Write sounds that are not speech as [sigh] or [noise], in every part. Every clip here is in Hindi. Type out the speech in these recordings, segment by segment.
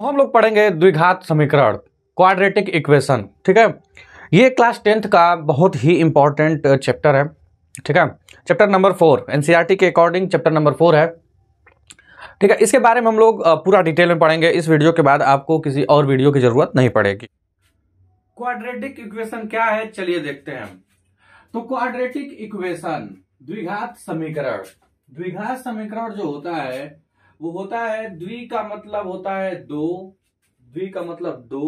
तो हम लोग पढ़ेंगे द्विघात समीकरण क्वाड्रेटिक इक्वेशन ठीक है ये क्लास टेंथ का बहुत ही इंपॉर्टेंट चैप्टर है ठीक है चैप्टर नंबर फोर एनसीईआरटी के अकॉर्डिंग चैप्टर नंबर फोर है ठीक है इसके बारे में हम लोग पूरा डिटेल में पढ़ेंगे इस वीडियो के बाद आपको किसी और वीडियो की जरूरत नहीं पड़ेगी क्वाड्रेटिक इक्वेशन क्या है चलिए देखते हैं तो क्वाड्रेटिक इक्वेशन द्विघात समीकरण द्विघात समीकरण जो होता है वो होता है द्वि का मतलब होता है दो द्वि का मतलब दो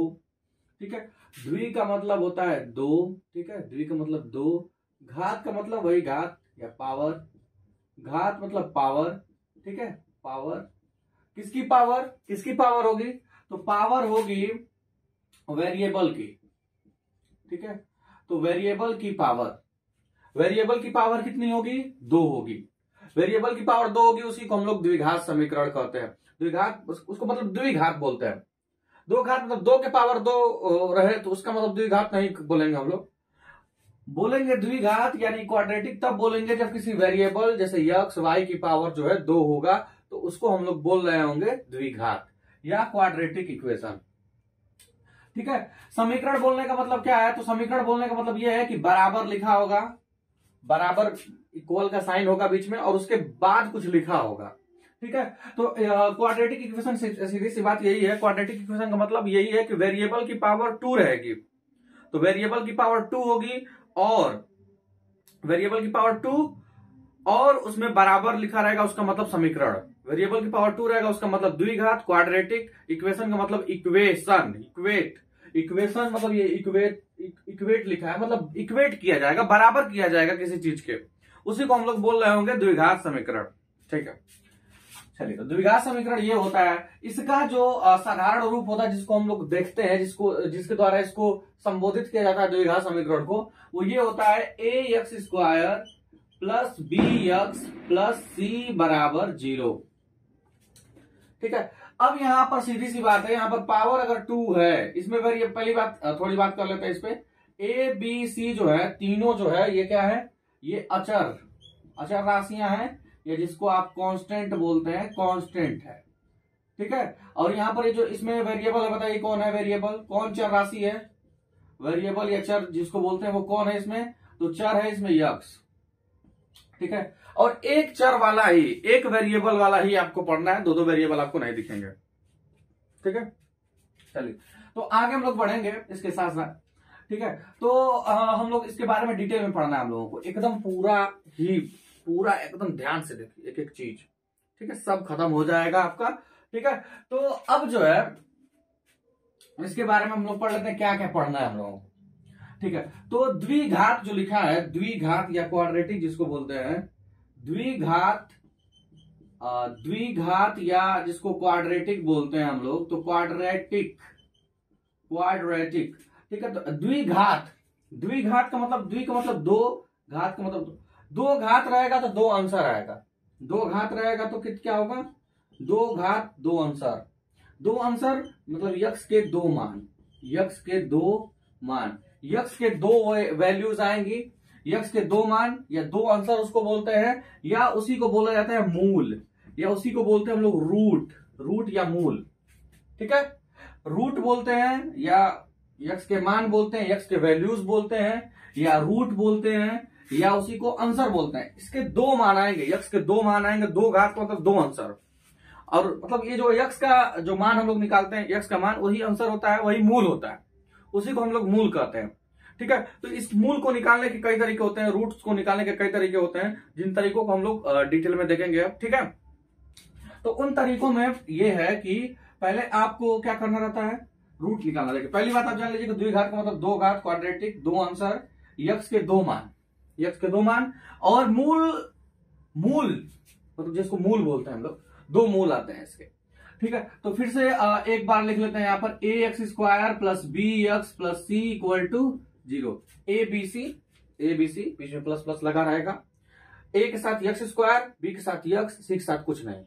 ठीक है द्वि का मतलब होता है दो ठीक है द्वि का मतलब दो घात का मतलब वही घात या पावर घात मतलब पावर ठीक है पावर किसकी पावर किसकी पावर होगी तो पावर होगी वेरिएबल की ठीक है तो वेरिएबल की पावर वेरिएबल की पावर कितनी होगी दो होगी वेरिएबल की पावर दो होगी उसी को हम लोग द्विघात समीकरण कहते हैं द्विघात उसको मतलब द्विघात बोलते हैं दो घात मतलब दो के पावर दो रहे तो उसका मतलब द्विघात नहीं बोलेंगे हम लोग बोलेंगे द्विघात यानी क्वाड्रेटिक तब बोलेंगे जब किसी वेरिएबल जैसे यक्स वाई की पावर जो है दो होगा तो उसको हम लोग बोल रहे होंगे द्विघात या क्वाड्रेटिक इक्वेशन ठीक है समीकरण बोलने का मतलब क्या है तो समीकरण बोलने का मतलब यह है कि बराबर लिखा होगा बराबर इक्वल का साइन होगा बीच में और उसके बाद कुछ लिखा होगा ठीक है तो क्वाड्रेटिक इक्वेशन सीधी सी बात यही है क्वाड्रेटिक इक्वेशन का मतलब यही है कि वेरिएबल की पावर टू रहेगी तो वेरिएबल की पावर टू होगी और वेरिएबल की पावर टू और उसमें बराबर लिखा रहेगा उसका मतलब समीकरण वेरिएबल की पावर टू रहेगा उसका मतलब द्विघात क्वाड्रेटिक इक्वेशन का मतलब इक्वेशन इक्वेट इक्वेशन मतलब ये इक्वेट इक्वेट लिखा है मतलब इक्वेट किया जाएगा बराबर किया जाएगा किसी चीज के उसी को हम लोग बोल रहे होंगे द्विघात समीकरण ठीक है चलिए तो द्विघात समीकरण ये होता है इसका जो साधारण रूप होता है जिसको हम लोग देखते हैं जिसको जिसके द्वारा इसको संबोधित किया जाता है द्विघात समीकरण को वो ये होता है ए x square plus B x plus c बराबर जीरो ठीक है अब यहाँ पर सीधी सी बात है यहाँ पर पावर अगर टू है इसमें फिर ये पहली बात थोड़ी बात कर लेते हैं इस पर ए बी सी जो है तीनों जो है ये क्या है ये अचर अचर राशियां हैं या जिसको आप कांस्टेंट बोलते हैं कांस्टेंट है ठीक है और यहाँ पर ये जो इसमें वेरिएबल है बताइए कौन है वेरिएबल कौन चर राशि है वेरिएबल या चर जिसको बोलते हैं वो कौन है इसमें तो चर है इसमें यक्ष ठीक है और एक चर वाला ही एक वेरिएबल वाला ही आपको पढ़ना है दो दो वेरिएबल आपको नहीं दिखेंगे ठीक है चलिए तो आगे हम लोग बढ़ेंगे इसके साथ साथ ठीक है तो आ, हम लोग इसके बारे में डिटेल में पढ़ना है हम लोगों को एकदम पूरा ही पूरा एकदम ध्यान से देखिए एक एक चीज ठीक है सब खत्म हो जाएगा आपका ठीक है तो अब जो है इसके बारे में हम लोग पढ़ लेते हैं क्या क्या पढ़ना है हम लोगों को ठीक है तो द्विघात जो लिखा है द्विघात या क्वाड्रेटिक जिसको बोलते हैं द्विघात द्विघात या जिसको क्वाड्रेटिक बोलते हैं हम लोग तो क्वाड्रेटिक क्वाड्रेटिक ठीक है तो द्विघात द्विघात का मतलब द्वि का मतलब दो घात का मतलब दो घात रहेगा तो दो आंसर आएगा दो घात रहेगा तो कित क्या होगा दो घात दो आंसर दो आंसर मतलब यक्ष के दो मान यक्ष के दो मान यक्ष के दो वैल्यूज आएंगी यक्ष के दो मान या दो आंसर उसको बोलते हैं या उसी को बोला जाता है मूल या उसी को बोलते हैं हम लोग रूट रूट या मूल ठीक है रूट बोलते हैं या यक्ष के मान बोलते हैं यक्ष के वैल्यूज बोलते हैं या रूट बोलते हैं या उसी को आंसर बोलते हैं इसके दो मान आएंगे यक्ष के दो मान आएंगे दो घात मतलब दो आंसर और मतलब ये जो यक्ष का जो मान हम लोग निकालते हैं यक्ष का मान वही आंसर होता है वही मूल होता है उसी को हम लोग मूल कहते हैं ठीक है तो इस मूल को निकालने के कई तरीके होते हैं रूट्स को निकालने के कई तरीके होते हैं जिन तरीकों को हम लोग डिटेल में देखेंगे अब ठीक है तो उन तरीकों में यह है कि पहले आपको क्या करना रहता है रूट निकालना देखिए पहली बात आप जान लीजिए कि घाट का मतलब दो घाट क्वाड्रेटिक दो आंसर यक्ष के दो मान यक्ष के दो मान और मूल मूल मतलब जिसको मूल बोलते हैं हम लोग दो मूल आते हैं इसके ठीक है तो फिर से एक बार लिख लेते हैं यहां पर a x square plus B x plus C equal to zero a b c a b c बीच में प्लस प्लस लगा रहेगा ए के साथ यक्स स्क्वायर बी के साथ यक्स सी के साथ कुछ नहीं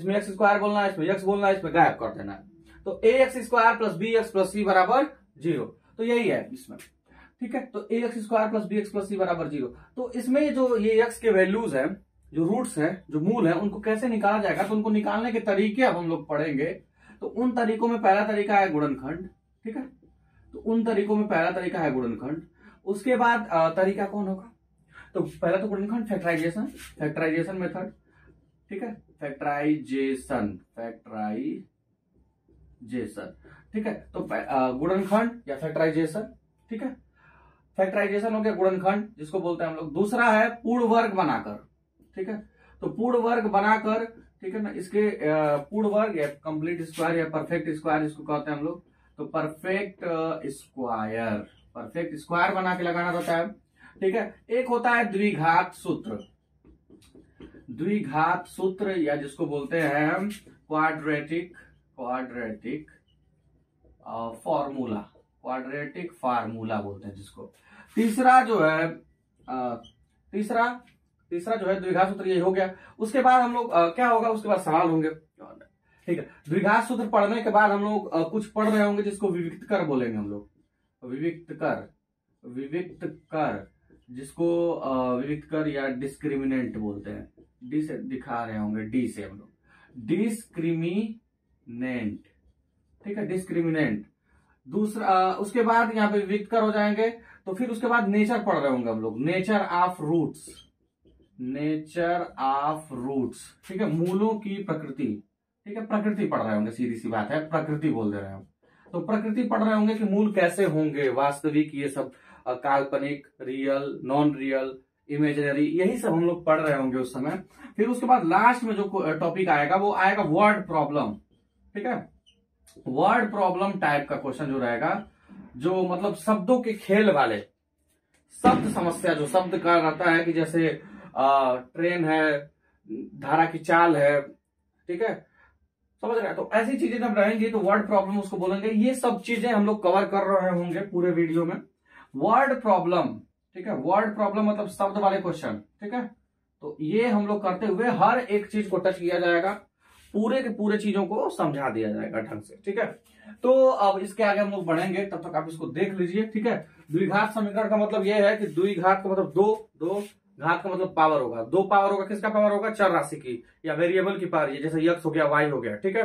इसमें एक्स स्क्वायर बोलना है इसमें यक्स बोलना है इसमें गायब कर देना है तो a x square plus B x plus c बराबर जीरो तो यही है इसमें ठीक है तो a x square plus B x plus c बराबर जीरो तो इसमें जो ये एक्स के वैल्यूज है जो रूट्स है जो मूल है उनको कैसे निकाला जाएगा तो उनको निकालने के तरीके अब हम लोग पढ़ेंगे तो उन तरीकों में पहला तरीका है गुणनखंड ठीक है तो उन तरीकों में पहला तरीका है गुणनखंड उसके बाद तरीका कौन होगा तो पहला तो गुणनखंड फैक्टराइजेशन फैक्टराइजेशन मेथड ठीक है फैक्टराइजेशन फैक्टराइजेशन ठीक है तो गुणनखंड या फैक्टराइजेशन ठीक है फैक्टराइजेशन हो गया गुणनखंड जिसको बोलते हैं हम लोग दूसरा है पूर्ण वर्ग बनाकर ठीक है तो पूर्ण वर्ग बनाकर ठीक है ना इसके पूर्ण वर्ग या कंप्लीट स्क्वायर या परफेक्ट स्क्वायर इसको कहते हैं हम लोग तो परफेक्ट स्क्वायर परफेक्ट स्क्वायर बना के लगाना रहता है ठीक है एक होता है द्विघात सूत्र द्विघात सूत्र या जिसको बोलते हैं हम quadratic quadratic formula quadratic formula बोलते हैं जिसको तीसरा जो है uh, तीसरा तीसरा जो है द्विघात सूत्र ये हो गया उसके बाद हम लोग uh, क्या होगा उसके बाद सवाल होंगे ठीक है द्विघात सूत्र पढ़ने के बाद हम लोग कुछ पढ़ रहे होंगे जिसको विविक्त कर बोलेंगे हम लोग विविक्त कर विविक्त कर जिसको विविक्त कर या डिस्क्रिमिनेंट बोलते हैं डी से दिखा रहे होंगे डी से हम लोग डिस्क्रिमिनेंट ठीक है डिस्क्रिमिनेंट दूसरा उसके बाद यहाँ पे विविक्त कर हो जाएंगे तो फिर उसके बाद नेचर पढ़ रहे होंगे हम लोग nature of roots nature of roots ठीक है मूलों की प्रकृति ठीक है प्रकृति पढ़ रहे होंगे सीधी सी बात है प्रकृति बोल दे रहे हैं तो प्रकृति पढ़ रहे होंगे कि मूल कैसे होंगे वास्तविक ये सब काल्पनिक रियल नॉन रियल इमेजिनरी यही सब हम लोग पढ़ रहे होंगे उस समय फिर उसके बाद लास्ट में जो टॉपिक आएगा वो आएगा वर्ड प्रॉब्लम ठीक है वर्ड प्रॉब्लम टाइप का क्वेश्चन जो रहेगा जो मतलब शब्दों के खेल वाले शब्द समस्या जो शब्द का रहता है कि जैसे आ, ट्रेन है धारा की चाल है ठीक है समझ रहे हैं तो ऐसी चीजें जब रहेंगी तो वर्ड प्रॉब्लम उसको बोलेंगे ये सब चीजें हम लोग कवर कर रहे होंगे पूरे वीडियो में वर्ड प्रॉब्लम ठीक है वर्ड प्रॉब्लम मतलब शब्द वाले क्वेश्चन ठीक है तो ये हम लोग करते हुए हर एक चीज को टच किया जाएगा पूरे के पूरे चीजों को समझा दिया जाएगा ढंग से ठीक है तो अब इसके आगे हम लोग बढ़ेंगे तब तक आप इसको देख लीजिए ठीक है द्विघात समीकरण का मतलब यह है कि द्विघात का मतलब दो दो घात का मतलब पावर होगा दो पावर होगा किसका पावर होगा चार राशि की या वेरिएबल की पावर जैसे यक्स हो गया वाई हो गया ठीक है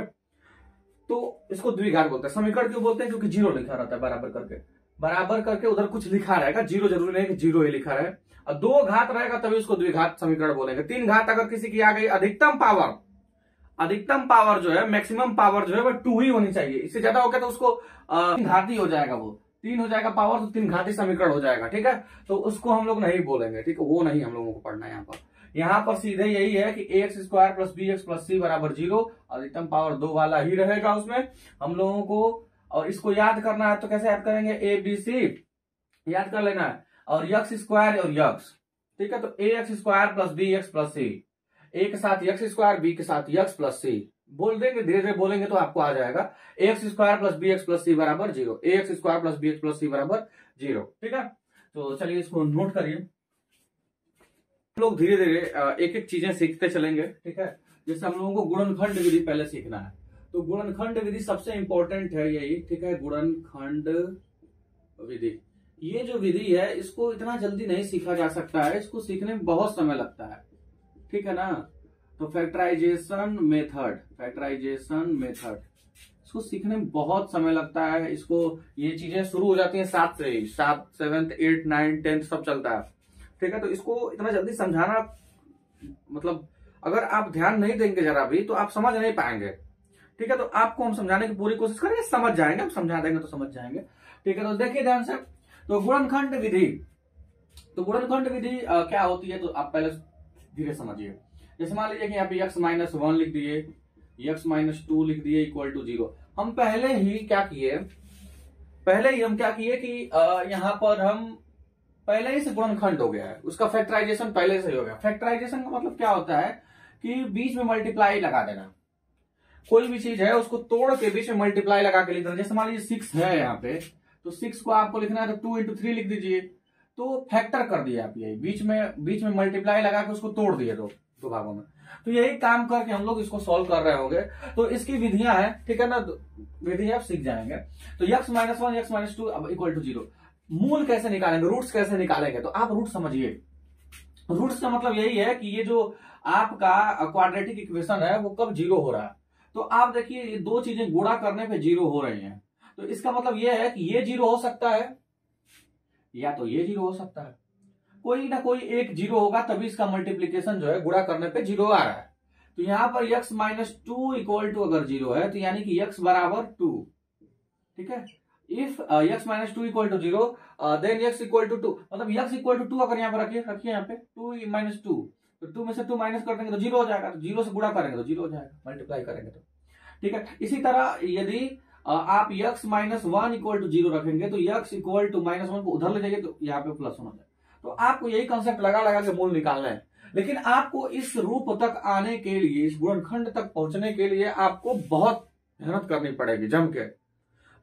तो इसको द्विघात बोलते हैं समीकरण क्यों बोलते हैं क्योंकि जीरो लिखा रहता है बराबर करके बराबर करके उधर कुछ लिखा रहेगा जीरो जरूरी नहीं कि जीरो ही लिखा रहे और दो घात रहेगा तभी उसको द्विघात समीकरण बोलेंगे तीन घात अगर किसी की आ गई अधिकतम पावर अधिकतम पावर जो है मैक्सिमम पावर जो है वह टू ही होनी चाहिए इससे ज्यादा हो गया तो उसको घात ही हो जाएगा वो तीन हो जाएगा पावर तो तीन घाटी समीकरण हो जाएगा ठीक है तो उसको हम लोग नहीं बोलेंगे ठीक है वो नहीं हम लोगों को पढ़ना है यहाँ पर यहाँ पर सीधे यही है कि x square plus B x plus c बराबर जीरो अधिकतम पावर दो वाला ही रहेगा उसमें हम लोगों को और इसको याद करना है तो कैसे याद करेंगे ए बी सी याद कर लेना है और यक्स स्क्वायर और यक्स ठीक है तो a x square plus B x plus c a के साथ यक्स स्क्वायर बी के साथ यक्स प्लस सी बोल देंगे धीरे धीरे बोलेंगे तो आपको आ जाएगा x square plus B x plus c बराबर zero x square plus B x plus c बराबर जीरो ठीक है तो चलिए इसको नोट करिए हम लोग धीरे धीरे एक एक चीजें सीखते चलेंगे ठीक है जैसे हम लोगों को गुणनखंड विधि पहले सीखना है तो गुणनखंड विधि सबसे इंपॉर्टेंट है यही ठीक है गुणनखंड विधि ये जो विधि है इसको इतना जल्दी नहीं सीखा जा सकता है इसको सीखने में बहुत समय लगता है ठीक है ना तो फैक्टराइजेशन मेथड फैक्टराइजेशन मेथड इसको सीखने में बहुत समय लगता है इसको ये चीजें शुरू हो जाती हैं सात से ही सात सेवेंथ एट नाइन टेंथ सब चलता है ठीक है तो इसको इतना जल्दी समझाना मतलब अगर आप ध्यान नहीं देंगे जरा भी तो आप समझ नहीं पाएंगे ठीक है तो आपको हम समझाने की पूरी कोशिश करेंगे समझ जाएंगे हम समझा देंगे तो समझ जाएंगे ठीक है तो देखिए ध्यान से तो गुणनखंड विधि तो गुणनखंड विधि क्या होती है तो आप पहले धीरे समझिए जैसे मान लीजिए कि यहाँ पे यक्स माइनस वन लिख दिए यक्स माइनस टू लिख दिए इक्वल टू जीरो हम पहले ही क्या किए पहले ही हम क्या किए कि यहाँ पर हम पहले ही से गुणनखंड हो गया है उसका फैक्टराइजेशन पहले से ही हो गया फैक्टराइजेशन का मतलब क्या होता है कि बीच में मल्टीप्लाई लगा देना कोई भी चीज है उसको तोड़ के बीच में मल्टीप्लाई लगा के लिख देना जैसे मान लीजिए सिक्स है यहाँ पे तो सिक्स को आपको लिखना है तो टू इंटू थ्री लिख दीजिए तो फैक्टर कर दिया आप ये बीच में बीच में मल्टीप्लाई लगा के उसको तोड़ दिए तो दो भागों में तो यही काम करके हम लोग इसको सोल्व कर रहे होंगे तो इसकी विधियां हैं ठीक है ना विधि आप सीख जाएंगे तो x minus one x minus two अब इक्वल टू जीरो मूल कैसे निकालेंगे रूट्स कैसे निकालेंगे तो आप रूट समझिए रूट्स का मतलब यही है कि ये जो आपका क्वाड्रेटिक इक्वेशन है वो कब जीरो हो रहा है तो आप देखिए ये दो चीजें गुणा करने पे जीरो हो रही हैं तो इसका मतलब ये है कि ये जीरो हो सकता है या तो ये जीरो हो सकता है कोई ना कोई एक जीरो होगा तभी इसका मल्टीप्लीकेशन जो है गुड़ा करने पे जीरो आ रहा है तो यहां पर x minus two equal to अगर जीरो है तो यानी कि यक्स बराबर टू ठीक है if x minus two equal to zero then x equal to two मतलब यक्स इक्वल टू टू अगर यहां पर रखिए रखिए यहाँ पे टू माइनस टू तो टू में से टू माइनस कर देंगे तो जीरो हो जाएगा तो जीरो से गुड़ा करेंगे तो जीरो हो जाएगा मल्टीप्लाई करेंगे तो ठीक है इसी तरह यदि uh, आप x minus one equal to zero रखेंगे तो x equal to minus one को उधर ले जाइए तो यहाँ पे प्लस हो जाएगा तो आपको यही कंसेप्ट लगा लगा के मूल निकालना है लेकिन आपको इस रूप तक आने के लिए इस गुणखंड तक पहुंचने के लिए आपको बहुत मेहनत करनी पड़ेगी जम के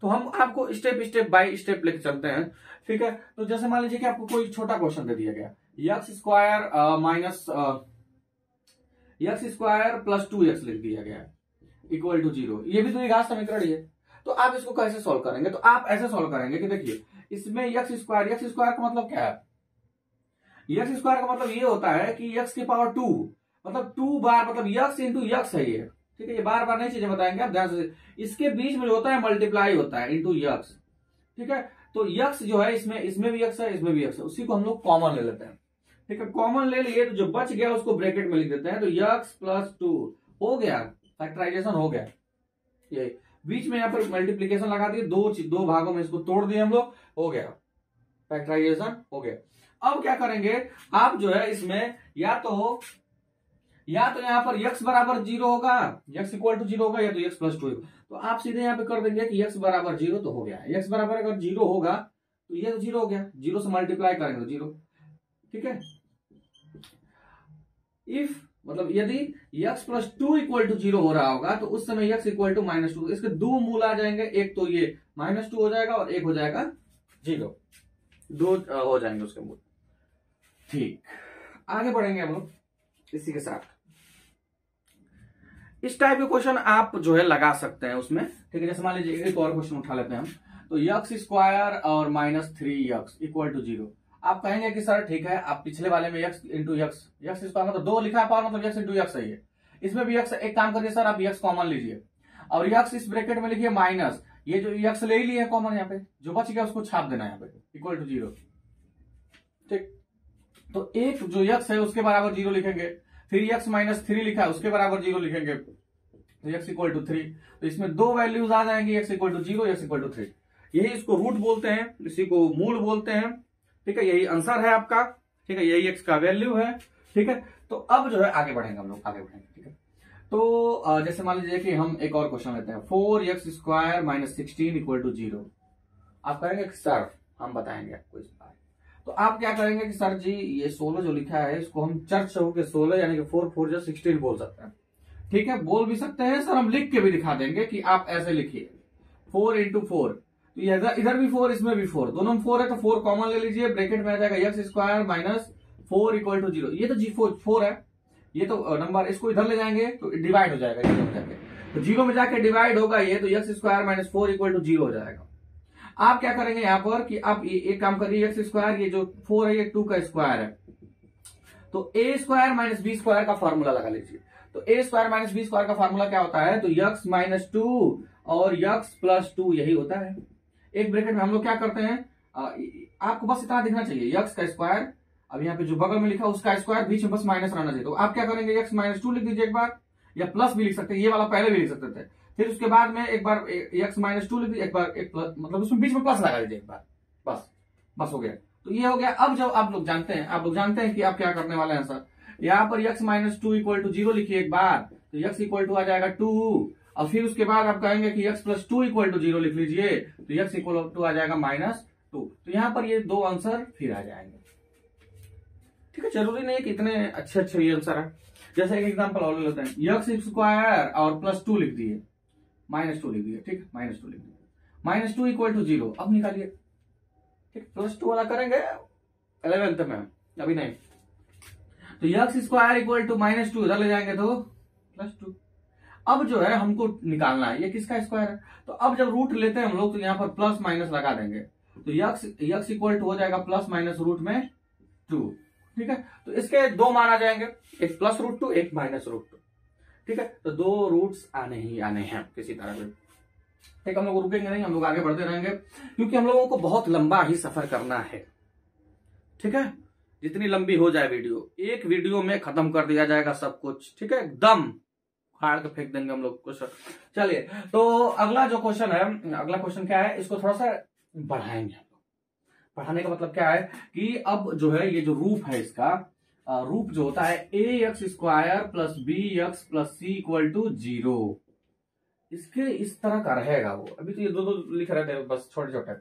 तो हम आपको स्टेप स्टेप बाय स्टेप लेके चलते हैं ठीक है तो जैसे मान लीजिए कि आपको कोई छोटा क्वेश्चन दे दिया गया x square minus x square plus two x लिख दिया गया इक्वल टू जीरो ये भी द्विघात तो समीकरण है तो आप इसको कैसे सोल्व करेंगे तो आप ऐसे सोल्व करेंगे कि देखिए इसमें यक्स स्क्वायर यक्स स्क्वायर का मतलब क्या है यक्स स्क्वायर का मतलब ये होता है कि यक्स के पावर टू मतलब टू बार मतलब यक्स इंटू यक्स है ये ठीक है ये बार बार नई चीजें बताएंगे आप ध्यान से इसके बीच में जो होता है मल्टीप्लाई होता है इंटू यक्स ठीक है तो यक्स जो है इसमें इसमें भी यक्स है इसमें भी यक्स है उसी को हम लोग कॉमन ले लेते हैं ठीक है कॉमन ले लिए तो जो बच गया उसको ब्रैकेट में लिख देते हैं तो यक्स प्लस टू हो गया फैक्टराइजेशन हो गया ये बीच में यहां पर मल्टीप्लीकेशन लगा दिए दो दो भागों में इसको तोड़ दिए हम लोग हो गया फैक्टराइजेशन हो गया अब क्या करेंगे आप जो है इसमें या तो या तो यहां पर यक्स बराबर जीरो होगा यक्स इक्वल टू जीरो होगा या तो यक्स प्लस टू तो आप सीधे यहां पे कर देंगे कि यक्स बराबर जीरो तो हो गया यक्स बराबर अगर जीरो होगा तो ये तो जीरो हो गया जीरो से मल्टीप्लाई करेंगे तो जीरो ठीक है इफ मतलब यदि x plus two equal to zero हो रहा होगा तो उस समय x equal to minus two इसके दो मूल आ जाएंगे एक तो ये माइनस टू हो जाएगा और एक हो जाएगा जीरो दो हो जाएंगे उसके मूल ठीक आगे बढ़ेंगे हम लोग इसी के साथ इस टाइप के क्वेश्चन आप जो है लगा सकते हैं उसमें ठीक है जैसे मान लीजिए एक और क्वेश्चन उठा लेते हैं हम तो यक्स स्क्वायर और minus three x equal to zero आप कहेंगे कि सर ठीक है आप पिछले वाले में x into x x square मतलब दो लिखा है पावर मतलब यक्स इंटू यक्स है इसमें भी यक्स एक काम करिए सर आप यक्स कॉमन लीजिए और यक्स इस ब्रेकेट में लिखिए माइनस ये जो यक्स ले ही लिए कॉमन यहाँ पे जो बच गया उसको छाप देना यहाँ पे इक्वल टू जीरो ठीक तो एक जो यक्स है उसके बराबर जीरो लिखेंगे फिर यक्स माइनस थ्री लिखा है उसके बराबर जीरो लिखेंगे तो यक्स इक्वल टू थ्री तो इसमें दो वैल्यूज आ जाएंगे x equal to zero x equal to three यही इसको रूट बोलते हैं इसी को मूल बोलते हैं ठीक है यही आंसर है आपका ठीक है यही एक्स का वैल्यू है ठीक है तो अब जो है आगे बढ़ेंगे हम लोग आगे बढ़ेंगे ठीक है तो जैसे मान लीजिए कि हम एक और क्वेश्चन लेते हैं four x square minus sixteen equal to zero आप करेंगे सर हम बताएंगे आपको इसमें तो आप क्या करेंगे कि सर जी ये सोलह जो लिखा है इसको हम चर्च से होकर सोलह यानी कि फोर फोर जो सिक्सटीन बोल सकते हैं ठीक है बोल भी सकते हैं सर हम लिख के भी दिखा देंगे कि आप ऐसे लिखिए फोर इंटू फोर तो इधर भी फोर इसमें भी फोर दोनों में फोर है तो फोर कॉमन ले लीजिए ब्रेकेट में आ जाएगा x square minus four equal to zero ये तो जी फोर फोर है ये तो नंबर इसको इधर ले जाएंगे तो डिवाइड हो जाएगा जीरो में जाके तो जीरो में जाके डिवाइड होगा ये तो x square minus four equal to zero हो जाएगा आप क्या करेंगे यहां पर कि आप ये एक काम करिए एक्स स्क्वायर ये जो फोर है ये टू का स्क्वायर है तो a square minus b square का फॉर्मूला लगा लीजिए तो a square minus b square का फॉर्मूला क्या होता है तो यक्स माइनस टू और यक्स प्लस टू यही होता है एक ब्रेकेट में हम लोग क्या करते हैं आपको बस इतना दिखना चाहिए यक्स का स्क्वायर अब यहाँ पे जो बगल में लिखा उसका स्क्वायर बीच में बस माइनस रहना चाहिए तो आप क्या करेंगे यक्स माइनस टू लिख दीजिए एक बार या प्लस भी लिख सकते हैं ये वाला पहले भी लिख सकते थे फिर उसके बाद में एक बार x माइनस टू लिख एक बार एक प्लस मतलब उसमें बीच में प्लस लगा दीजिए एक बार बस बस हो गया तो ये हो गया अब जब आप लोग जानते हैं आप लोग जानते हैं कि आप क्या करने वाले हैं सर यहाँ पर x minus two equal to zero लिखिए एक बार तो यक्स इक्वल टू आ जाएगा टू और फिर उसके बाद आप कहेंगे कि x plus two equal to zero लिख लीजिए तो यक्स इक्वल टू आ जाएगा माइनस टू तो यहाँ पर ये दो आंसर फिर आ जाएंगे ठीक है जरूरी नहीं कि इतने अच्छे अच्छे ये आंसर है जैसे एक एग्जाम्पल और लेते हैं यक्स स्क्वायर और प्लस टू लिख दिए माइनस टू लिख दिया ठीक माइनस टू लिख दिया minus two equal to zero अब निकालिए ठीक प्लस टू वाला करेंगे इलेवेंथ में अभी नहीं तो x square equal to minus two इधर ले जाएंगे तो प्लस टू अब जो है हमको निकालना है ये किसका स्क्वायर है तो अब जब रूट लेते हैं हम लोग तो यहाँ पर प्लस माइनस लगा देंगे तो यक्स यक्स इक्वल टू हो जाएगा प्लस माइनस रूट में टू ठीक है तो इसके दो माना जाएंगे एक प्लस रूट टू एक माइनस रूट टू ठीक है तो दो रूट्स आने ही आने हैं किसी तरह से ठीक हम लोग रुकेंगे नहीं हम लोग आगे बढ़ते रहेंगे क्योंकि हम लोगों को बहुत लंबा ही सफर करना है ठीक है जितनी लंबी हो जाए वीडियो एक वीडियो में खत्म कर दिया जाएगा सब कुछ ठीक है एकदम फाड़ के तो फेंक देंगे हम लोग क्वेश्चन चलिए तो अगला जो क्वेश्चन है अगला क्वेश्चन क्या है इसको थोड़ा सा बढ़ाएंगे हम लोग बढ़ाने का मतलब क्या है कि अब जो है ये जो रूप है इसका रूप जो होता है ए x square plus B x plus C equal to zero इसके इस तरह का रहेगा वो अभी तो ये दो दो लिख रहे थे बस छोटे छोटे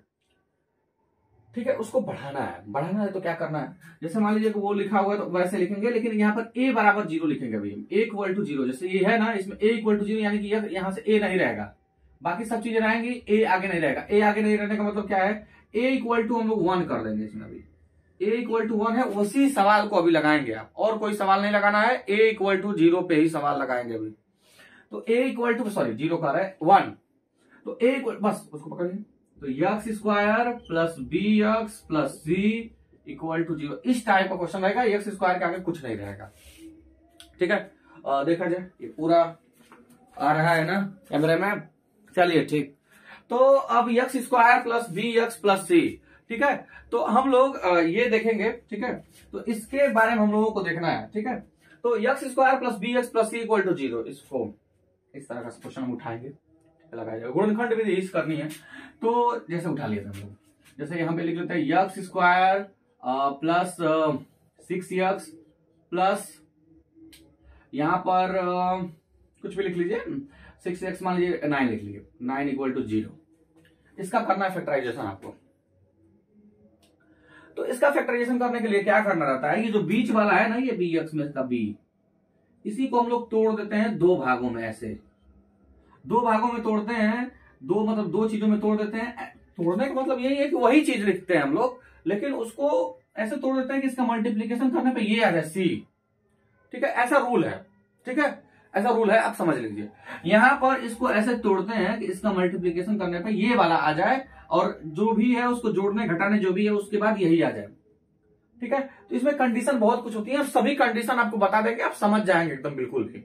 ठीक है उसको बढ़ाना है बढ़ाना है तो क्या करना है जैसे मान लीजिए वो लिखा हुआ है तो वैसे लिखेंगे लेकिन यहाँ पर ए बराबर जीरो लिखेंगे अभी ए इक्वल टू जीरो जैसे ये है ना इसमें ए इक्वल टू जीरो यानी कि यहाँ से ए नहीं रहेगा बाकी सब चीजें रहेंगी ए आगे नहीं रहेगा ए आगे नहीं रहने का मतलब क्या है ए इक्वल टू हम लोग वन कर देंगे इसमें अभी ए इक्वल टू वन है उसी सवाल को अभी लगाएंगे आप और कोई सवाल नहीं लगाना है ए इक्वल टू जीरो पे ही सवाल लगाएंगे अभी तो a equal to sorry zero का रहा है वन तो ए इक्वल बस उसको पकड़िए तो x square plus B x plus C equal to zero इस टाइप का क्वेश्चन रहेगा यक्स स्क्वायर के आगे कुछ नहीं रहेगा ठीक है आ, देखा जाए ये पूरा आ रहा है ना कैमरे में चलिए ठीक तो अब x square plus B x plus सी ठीक है तो हम लोग ये देखेंगे ठीक है तो इसके बारे में हम लोगों को देखना है ठीक है तो x square plus B x plus C equal to zero इस फॉर्म इस तरह का क्वेश्चन हम उठाएंगे लगाया जाएगा गुणनखंड विधि इस करनी है तो जैसे उठा लिया था हम लोग जैसे यहाँ पे लिख लेते हैं x square plus six x plus यहाँ पर आ, कुछ भी लिख लीजिए सिक्स एक्स मान लीजिए नाइन लिख लीजिए नाइन इक्वल टू जीरो इसका करना है फैक्टराइजेशन आपको तो इसका फैक्टराइजेशन करने के लिए क्या करना रहता है ये जो बीच वाला है ना ये बी एक्स में इसका बी इसी को हम लोग तोड़ देते हैं दो भागों में ऐसे दो भागों में तोड़ते हैं दो मतलब दो चीजों में तोड़ देते हैं तोड़ने का मतलब यही है कि वही चीज लिखते हैं हम लोग लेकिन उसको ऐसे तोड़ देते हैं कि इसका मल्टीप्लीकेशन करने पर ये आ जाए सी ठीक है ऐसा रूल है ठीक है ऐसा रूल है आप समझ लीजिए यहां पर इसको ऐसे तोड़ते हैं कि इसका मल्टीप्लीकेशन करने पर ये वाला आ जाए और जो भी है उसको जोड़ने घटाने जो भी है उसके बाद यही आ जाए ठीक है तो इसमें कंडीशन बहुत कुछ होती है और सभी कंडीशन आपको बता देंगे आप समझ जाएंगे एकदम बिल्कुल भी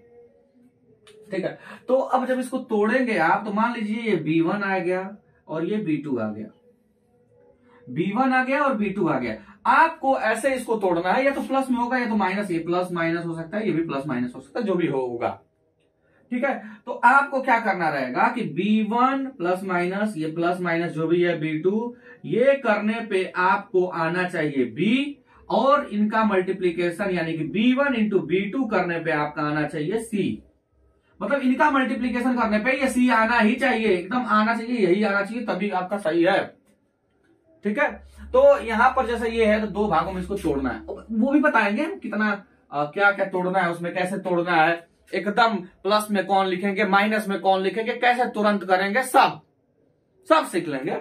ठीक है तो अब जब इसको तोड़ेंगे आप तो मान लीजिए ये बी वन आ गया और ये बी टू आ गया बी वन आ गया और बी टू आ गया आपको ऐसे इसको तोड़ना है या तो प्लस में होगा या तो माइनस ये प्लस माइनस हो सकता है ये भी प्लस माइनस हो सकता है जो भी होगा ठीक है तो आपको क्या करना रहेगा कि B1 प्लस माइनस ये प्लस माइनस जो भी है B2 ये करने पे आपको आना चाहिए B और इनका मल्टीप्लीकेशन यानी कि B1 वन इंटू बी करने पे आपका आना चाहिए C मतलब इनका मल्टीप्लीकेशन करने पे ये C आना ही चाहिए एकदम आना चाहिए यही आना चाहिए तभी आपका सही है ठीक है तो यहां पर जैसे ये है तो दो भागों में इसको तोड़ना है वो भी बताएंगे कितना आ, क्या क्या तोड़ना है उसमें कैसे तोड़ना है एकदम प्लस में कौन लिखेंगे माइनस में कौन लिखेंगे कैसे तुरंत करेंगे सब सब सीख लेंगे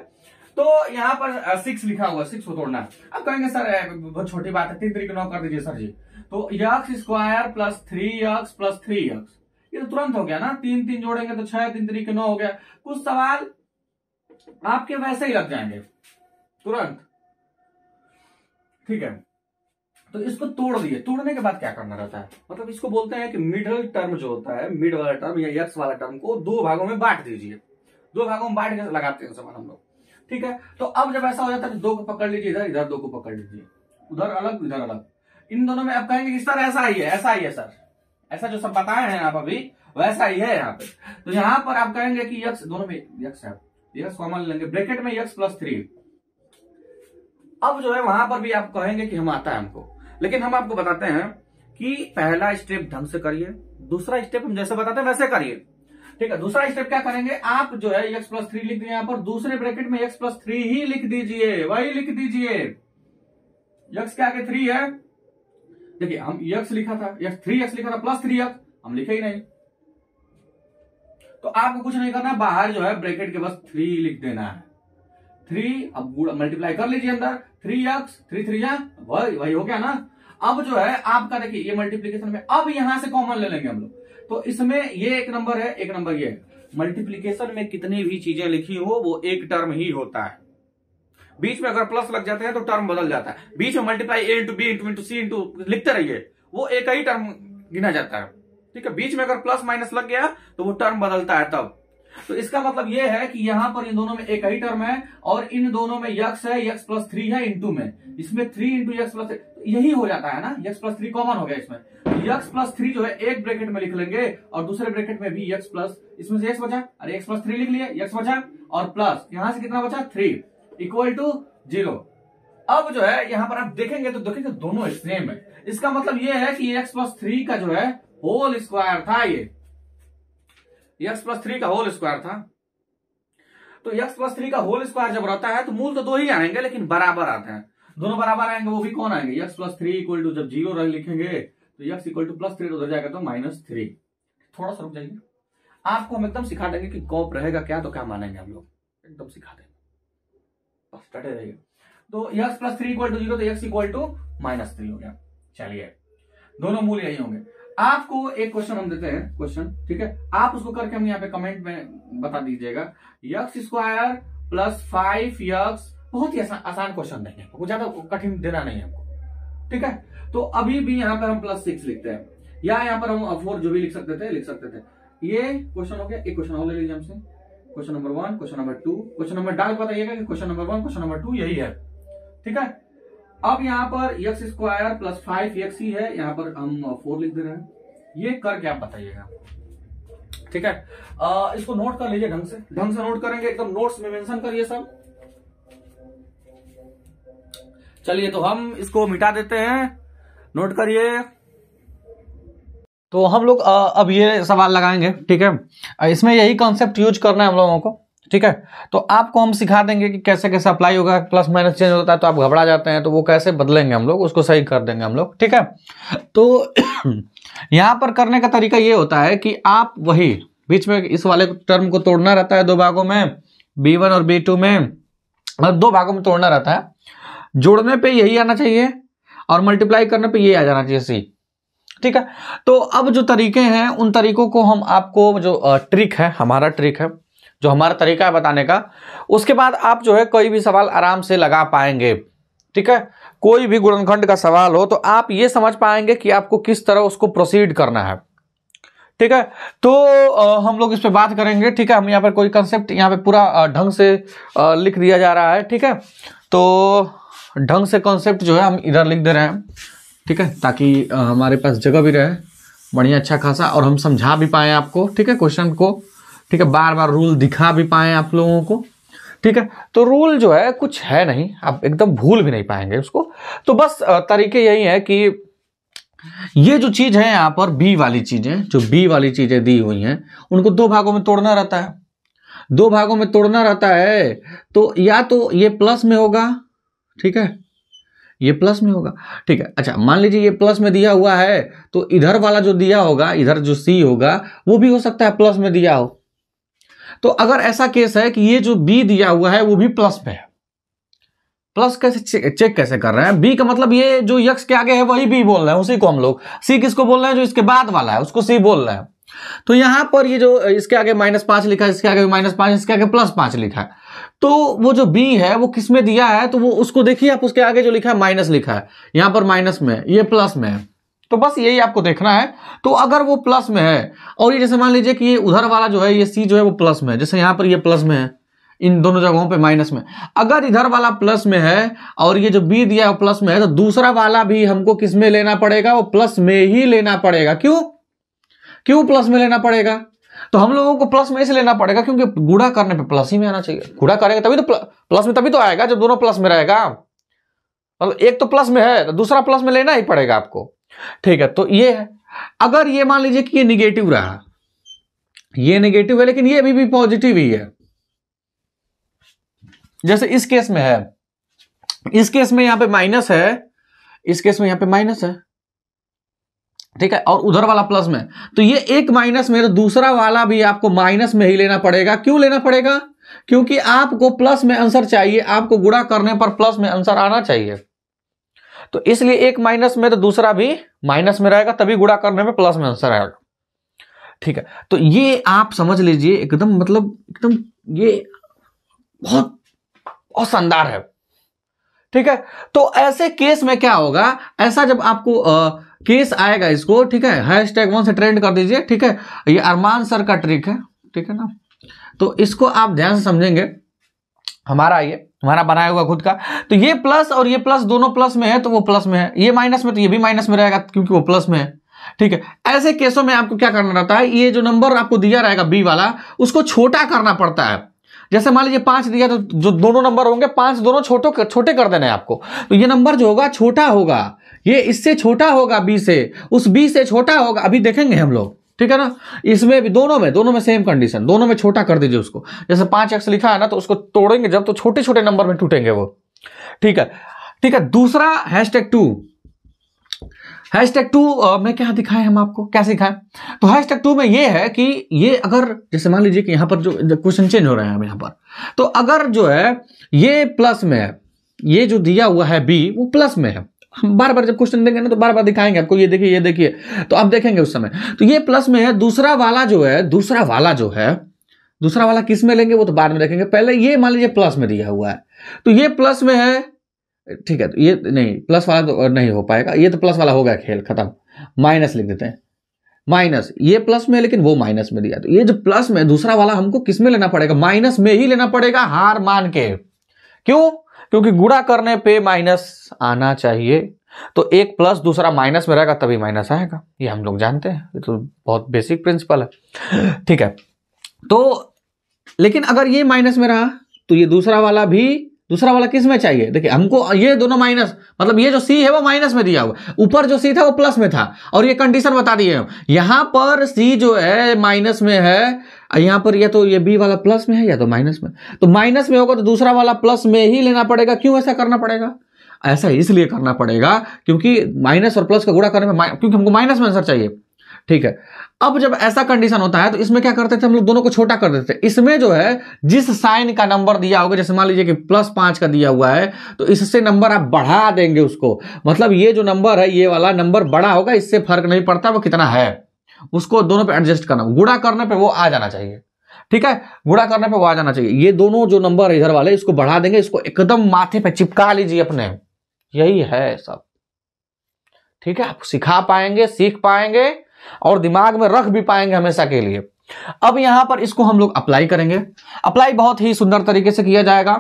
तो यहाँ पर सिक्स लिखा हुआ सिक्स को तोड़ना अब कहेंगे सर बहुत छोटी बात है तीन तरीके नौ कर दीजिए सर जी तो x square plus three x plus three x ये तो तुरंत हो गया ना तीन तीन जोड़ेंगे तो छह तीन तरीके नौ हो गया कुछ सवाल आपके वैसे ही लग जाएंगे तुरंत ठीक है तो इसको तोड़ दिए तोड़ने के बाद क्या करना रहता है मतलब इसको बोलते हैं कि मिडल टर्म जो होता है मिड वाला टर्म या यक्स वाला टर्म को दो भागों में बांट दीजिए दो भागों में बांट के लगाते हैं समान हम लोग ठीक है तो अब जब ऐसा हो जाता है तो दो को पकड़ लीजिए इधर इधर दो को पकड़ लीजिए उधर अलग इधर अलग इन दोनों में आप कहेंगे कि सर ऐसा ही है ऐसा ही है सर ऐसा जो सब बताए हैं आप अभी वैसा ही है यहाँ पे तो यहाँ पर आप कहेंगे कि यक्स दोनों में यक्स है यक्स कॉमन लेंगे ब्रैकेट में यक्स प्लस थ्री अब जो है वहां पर भी आप कहेंगे कि हम आता है हमको लेकिन हम आपको बताते हैं कि पहला स्टेप ढंग से करिए दूसरा स्टेप हम जैसे बताते हैं वैसे करिए ठीक है दूसरा स्टेप क्या करेंगे आप जो है एक्स प्लस थ्री लिख दिए यहां पर दूसरे ब्रैकेट में एक्स प्लस थ्री ही लिख दीजिए वही लिख दीजिए यक्स क्या के थ्री है देखिए हम यक्स e लिखा था यक्स थ्री एक्स लिखा था प्लस थ्री एक्स हम लिखे ही नहीं तो आपको कुछ नहीं करना बाहर जो है ब्रैकेट के बस थ्री लिख देना है थ्री अब मल्टीप्लाई कर लीजिए अंदर थ्री एक्स थ्री थ्री वही वही हो गया ना अब जो है आपका देखिए ये मल्टीप्लीकेशन में अब यहां से कॉमन ले लेंगे हम लोग तो इसमें ये एक नंबर है एक नंबर ये मल्टीप्लीकेशन में कितनी भी चीजें लिखी हो वो एक टर्म ही होता है बीच में अगर प्लस लग जाते हैं तो टर्म बदल जाता है बीच में multiply a into b into into c into लिखते रहिए वो एक ही टर्म गिना जाता है ठीक है बीच में अगर प्लस माइनस लग गया तो वो टर्म बदलता है तब तो इसका मतलब यह है कि यहां पर इन दोनों में एक ही टर्म है और इन दोनों में यक्स है यक्स प्लस थ्री है इंटू में इसमें थ्री इंटू यक्स प्लस यही हो जाता है ना यक्स प्लस थ्री कॉमन हो गया इसमें यक्स प्लस थ्री जो है एक ब्रैकेट में लिख लेंगे और दूसरे ब्रैकेट में भी यक्स प्लस इसमें से एक्स बचा अरे एक्स प्लस थ्री लिख लिया यक्स बचा और प्लस यहां से कितना बचा थ्री इक्वल टू जीरो अब जो है यहां पर आप देखेंगे तो देखेंगे दोनों सेम है इसका मतलब यह है कि एक्स प्लस थ्री का जो है होल स्क्वायर था ये यक्स प्लस थ्री का होल स्क्वायर था तो यक्स प्लस थ्री का होल स्क्वायर जब रहता है तो मूल तो दो ही आएंगे लेकिन बराबर आते हैं दोनों बराबर आएंगे वो भी कौन आएंगे x plus three equal to जब जीरो लिखेंगे तो x equal to plus three उधर तो जाएगा तो माइनस थ्री थोड़ा सा रुक जाइए आपको हम एकदम सिखा देंगे कि कॉप रहेगा क्या तो क्या मानेंगे हम लोग एकदम सिखा देंगे बस डटे रहिए तो x plus three equal to zero तो माइनस थ्री हो गया चलिए दोनों मूल यही होंगे आपको एक क्वेश्चन हम देते हैं क्वेश्चन ठीक है आप उसको करके हम यहाँ पे कमेंट में बता दीजिएगा x square plus five x बहुत ही आसान आसान क्वेश्चन नहीं है आपको ज्यादा कठिन देना नहीं है आपको ठीक है तो अभी भी यहाँ पर हम प्लस सिक्स लिखते हैं या यहाँ पर हम फोर जो भी लिख सकते थे लिख सकते थे ये क्वेश्चन हो गया एक क्वेश्चन और ले लीजिए हमसे question number one question number two question number डाल बताइएगा कि question number one question number two यही है ठीक है अब यहाँ पर x square plus five x ही है यहाँ पर हम फोर uh, लिख दे रहे हैं ये करके आप बताइएगा ठीक है आ, uh, इसको नोट कर लीजिए ढंग से ढंग से नोट करेंगे एकदम नोट्स में मेंशन करिए सब चलिए तो हम इसको मिटा देते हैं नोट करिए तो हम लोग uh, अब ये सवाल लगाएंगे ठीक है इसमें यही कॉन्सेप्ट यूज करना है हम लोगों को ठीक है तो आपको हम सिखा देंगे कि कैसे कैसे अप्लाई होगा प्लस माइनस चेंज होता है तो आप घबरा जाते हैं तो वो कैसे बदलेंगे हम लोग उसको सही कर देंगे हम लोग ठीक है तो [clears throat] यहाँ पर करने का तरीका ये होता है कि आप वही बीच में इस वाले टर्म को तोड़ना रहता है दो भागों में बी वन और बी टू में मतलब दो भागों में तोड़ना रहता है जोड़ने पर यही आना चाहिए और मल्टीप्लाई करने पर ये आ जाना चाहिए सी ठीक है तो अब जो तरीके हैं उन तरीकों को हम आपको जो ट्रिक है हमारा ट्रिक है जो हमारा तरीका है बताने का उसके बाद आप जो है कोई भी सवाल आराम से लगा पाएंगे ठीक है कोई भी गुणनखंड का सवाल हो तो आप ये समझ पाएंगे कि आपको किस तरह उसको प्रोसीड करना है ठीक है तो आ, हम लोग इस पर बात करेंगे ठीक है हम यहाँ पर कोई कंसेप्ट यहाँ पे पूरा ढंग से आ, लिख दिया जा रहा है ठीक है तो ढंग से कॉन्सेप्ट जो है हम इधर लिख दे रहे हैं ठीक है ताकि आ, हमारे पास जगह भी रहे बढ़िया अच्छा खासा और हम समझा भी पाएँ आपको ठीक है क्वेश्चन को ठीक है बार बार रूल दिखा भी पाए आप लोगों को ठीक है तो रूल जो है कुछ है नहीं आप एकदम भूल भी नहीं पाएंगे उसको तो बस तरीके यही है कि ये जो चीज है यहां पर बी वाली चीजें जो बी वाली चीजें दी हुई हैं उनको दो भागों में तोड़ना रहता है दो भागों में तोड़ना रहता है तो या तो ये प्लस में होगा ठीक है ये प्लस में होगा ठीक है अच्छा मान लीजिए ये प्लस में दिया हुआ है तो इधर वाला जो दिया होगा इधर जो सी होगा वो भी हो सकता है प्लस में दिया हो तो अगर ऐसा केस है कि ये जो बी दिया हुआ है वो भी प्लस में है प्लस कैसे चेक, चेक कैसे कर रहे हैं बी का मतलब ये जो यक्स के आगे है वही बी बोल रहे हैं उसी को हम लोग सी किसको बोल रहे हैं जो इसके बाद वाला है उसको सी बोल रहे हैं तो यहां पर ये जो इसके आगे माइनस पांच लिखा है इसके आगे माइनस पांच इसके आगे प्लस पांच लिखा है तो वो जो बी है वो किसमें दिया है तो वो उसको देखिए आप उसके आगे जो लिखा है माइनस लिखा है यहां पर माइनस में ये प्लस में है तो बस यही आपको देखना है तो अगर वो प्लस में है और ये जैसे मान लीजिए कि ये उधर वाला जो है ये सी जो है वो प्लस में है जैसे यहाँ पर ये प्लस में है इन दोनों जगहों पे माइनस में अगर इधर वाला प्लस में है और ये जो बी दिया है प्लस में है तो दूसरा वाला भी हमको किस में लेना पड़ेगा वो प्लस में ही लेना पड़ेगा क्यों क्यों प्लस में लेना पड़ेगा तो हम लोगों को प्लस में इसे लेना पड़ेगा क्योंकि गुड़ा करने पर प्लस ही में आना चाहिए गुड़ा करेंगे तभी तो प्लस में तभी तो आएगा जब दोनों प्लस में रहेगा मतलब एक तो प्लस में है तो दूसरा प्लस में लेना ही पड़ेगा आपको ठीक है तो ये है अगर ये मान लीजिए कि ये निगेटिव रहा ये निगेटिव है लेकिन ये अभी भी पॉजिटिव ही है जैसे इस केस में है इस केस में यहां पे माइनस है इस केस में यहां पे माइनस है ठीक है और उधर वाला प्लस में तो ये एक माइनस में तो दूसरा वाला भी आपको माइनस में ही लेना पड़ेगा क्यों लेना पड़ेगा क्योंकि आपको प्लस में आंसर चाहिए आपको गुड़ा करने पर प्लस में आंसर आना चाहिए तो इसलिए एक माइनस में तो दूसरा भी माइनस में रहेगा तभी गुड़ा करने में प्लस में आंसर आएगा ठीक है तो ये आप समझ लीजिए एकदम मतलब एकदम ये बहुत बहुत शानदार है ठीक है तो ऐसे केस में क्या होगा ऐसा जब आपको आ, केस आएगा इसको ठीक है हैश टैग वन से ट्रेंड कर दीजिए ठीक है ये अरमान सर का ट्रिक है ठीक है ना तो इसको आप ध्यान से समझेंगे हमारा ये हमारा बनाया हुआ खुद का तो ये प्लस और ये प्लस दोनों प्लस में है तो वो प्लस में है ये माइनस में तो ये भी माइनस में रहेगा क्योंकि वो प्लस में है ठीक है ऐसे केसों में आपको क्या करना रहता है ये जो नंबर आपको दिया रहेगा बी वाला उसको छोटा करना पड़ता है जैसे मान लीजिए पांच दिया तो जो दोनों नंबर होंगे पांच दोनों छोटो छोटे कर देना है आपको तो ये नंबर जो होगा छोटा होगा ये इससे छोटा होगा बी से उस बी से छोटा होगा अभी देखेंगे हम लोग ठीक है ना इसमें भी दोनों में दोनों में सेम कंडीशन दोनों में छोटा कर दीजिए उसको जैसे पांच एक्स लिखा है ना तो उसको तोड़ेंगे जब तो छोटे छोटे नंबर में टूटेंगे वो ठीक है ठीक है दूसरा hashtag two hashtag two में क्या दिखाए हम आपको क्या सिखाए तो हैश टैग टू में ये है कि ये अगर जैसे मान लीजिए कि यहां पर जो क्वेश्चन चेंज हो रहे हैं हम यहां पर तो अगर जो है ये प्लस में है ये जो दिया हुआ है बी वो प्लस में है बार बार जब क्वेश्चन देंगे ना तो बार बार दिखाएंगे आपको ये देखिए ये देखिए तो आप देखेंगे उस समय तो ये प्लस में है दूसरा वाला जो है दूसरा वाला जो है दूसरा वाला किस में लेंगे वो तो बाद में देखेंगे पहले ये मान लीजिए प्लस में दिया हुआ है तो ये प्लस में है ठीक है तो ये नहीं प्लस वाला तो नहीं हो पाएगा ये तो प्लस वाला हो गया खेल खत्म माइनस लिख देते हैं माइनस ये प्लस में लेकिन वो माइनस में दिया तो ये जो प्लस में दूसरा वाला हमको किस में लेना पड़ेगा माइनस में ही लेना पड़ेगा हार मान के क्यों क्योंकि गुड़ा करने पे माइनस आना चाहिए तो एक प्लस दूसरा माइनस में रहेगा तभी माइनस आएगा ये हम लोग जानते हैं ये तो बहुत बेसिक प्रिंसिपल है ठीक है तो लेकिन अगर ये माइनस में रहा तो ये दूसरा वाला भी दूसरा वाला किस में चाहिए देखिए हमको ये दोनों माइनस मतलब ये जो सी है वो माइनस में दिया हुआ ऊपर जो सी था वो प्लस में था और ये कंडीशन बता दिए हम यहां पर सी जो है माइनस में है यहां पर ये तो ये बी वाला प्लस में है या तो माइनस में तो माइनस में होगा तो दूसरा वाला प्लस में ही लेना पड़ेगा क्यों ऐसा करना पड़ेगा ऐसा इसलिए करना पड़ेगा क्योंकि माइनस और प्लस का गुड़ा करने में क्योंकि हमको माइनस में आंसर चाहिए ठीक है अब जब ऐसा कंडीशन होता है तो इसमें क्या करते थे हम लोग दोनों को छोटा कर देते थे इसमें जो है जिस साइन का नंबर दिया होगा जैसे मान लीजिए कि प्लस पांच का दिया हुआ है तो इससे नंबर आप बढ़ा देंगे उसको मतलब ये जो नंबर है ये वाला नंबर बड़ा होगा इससे फर्क नहीं पड़ता वो कितना है उसको दोनों पर एडजस्ट करना गुड़ा करने पर वो आ जाना चाहिए ठीक है गुड़ा करने पर वो आ जाना चाहिए ये दोनों जो नंबर है इधर वाले इसको बढ़ा देंगे इसको एकदम माथे पर चिपका लीजिए अपने यही है सब ठीक है आप सिखा पाएंगे सीख पाएंगे और दिमाग में रख भी पाएंगे हमेशा के लिए अब यहां पर इसको हम लोग अप्लाई करेंगे अप्लाई बहुत ही सुंदर तरीके से किया जाएगा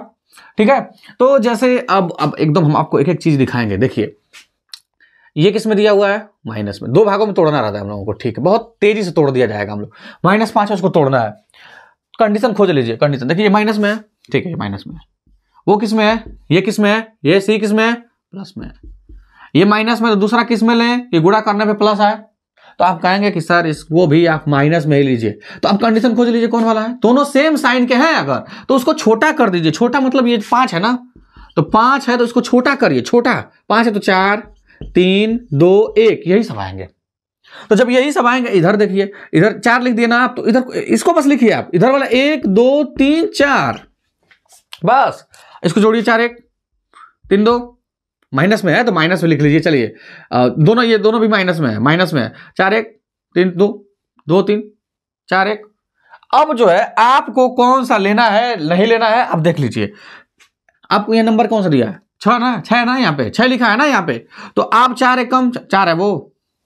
ठीक है तो जैसे अब अब एकदम हम आपको एक एक चीज दिखाएंगे देखिए ये किसमें दिया हुआ है माइनस में दो भागों में तोड़ना रहता है हम लोगों को ठीक है बहुत तेजी से तोड़ दिया जाएगा हम लोग माइनस पांच है उसको तोड़ना है कंडीशन खोज लीजिए कंडीशन देखिए माइनस में है ठीक है माइनस में वो किस में है ये किस में है ये सी किस में है प्लस में है ये माइनस में तो दूसरा किस में लें ये गुड़ा करने पे प्लस आए तो आप कहेंगे कि सर इसको भी आप माइनस में ही लीजिए तो आप कंडीशन खोज लीजिए कौन वाला है दोनों सेम साइन के हैं अगर तो उसको छोटा कर दीजिए छोटा मतलब ये पांच है ना तो पांच है तो इसको छोटा करिए छोटा पांच है तो चार तीन दो एक यही सब आएंगे तो जब यही सब आएंगे इधर देखिए इधर चार लिख दिए ना आप तो इधर इसको बस लिखिए आप इधर वाला एक दो तीन चार बस इसको जोड़िए चार एक तीन दो माइनस में है तो माइनस में लिख लीजिए चलिए दोनों ये दोनों भी माइनस में है माइनस में है चार एक तीन दो दो तीन चार एक अब जो है आपको कौन सा लेना है नहीं लेना है आप देख लीजिए आपको यह नंबर कौन सा दिया है छ ना छ ना यहाँ पे छः लिखा है ना यहाँ पे तो आप चार एक कम चार है वो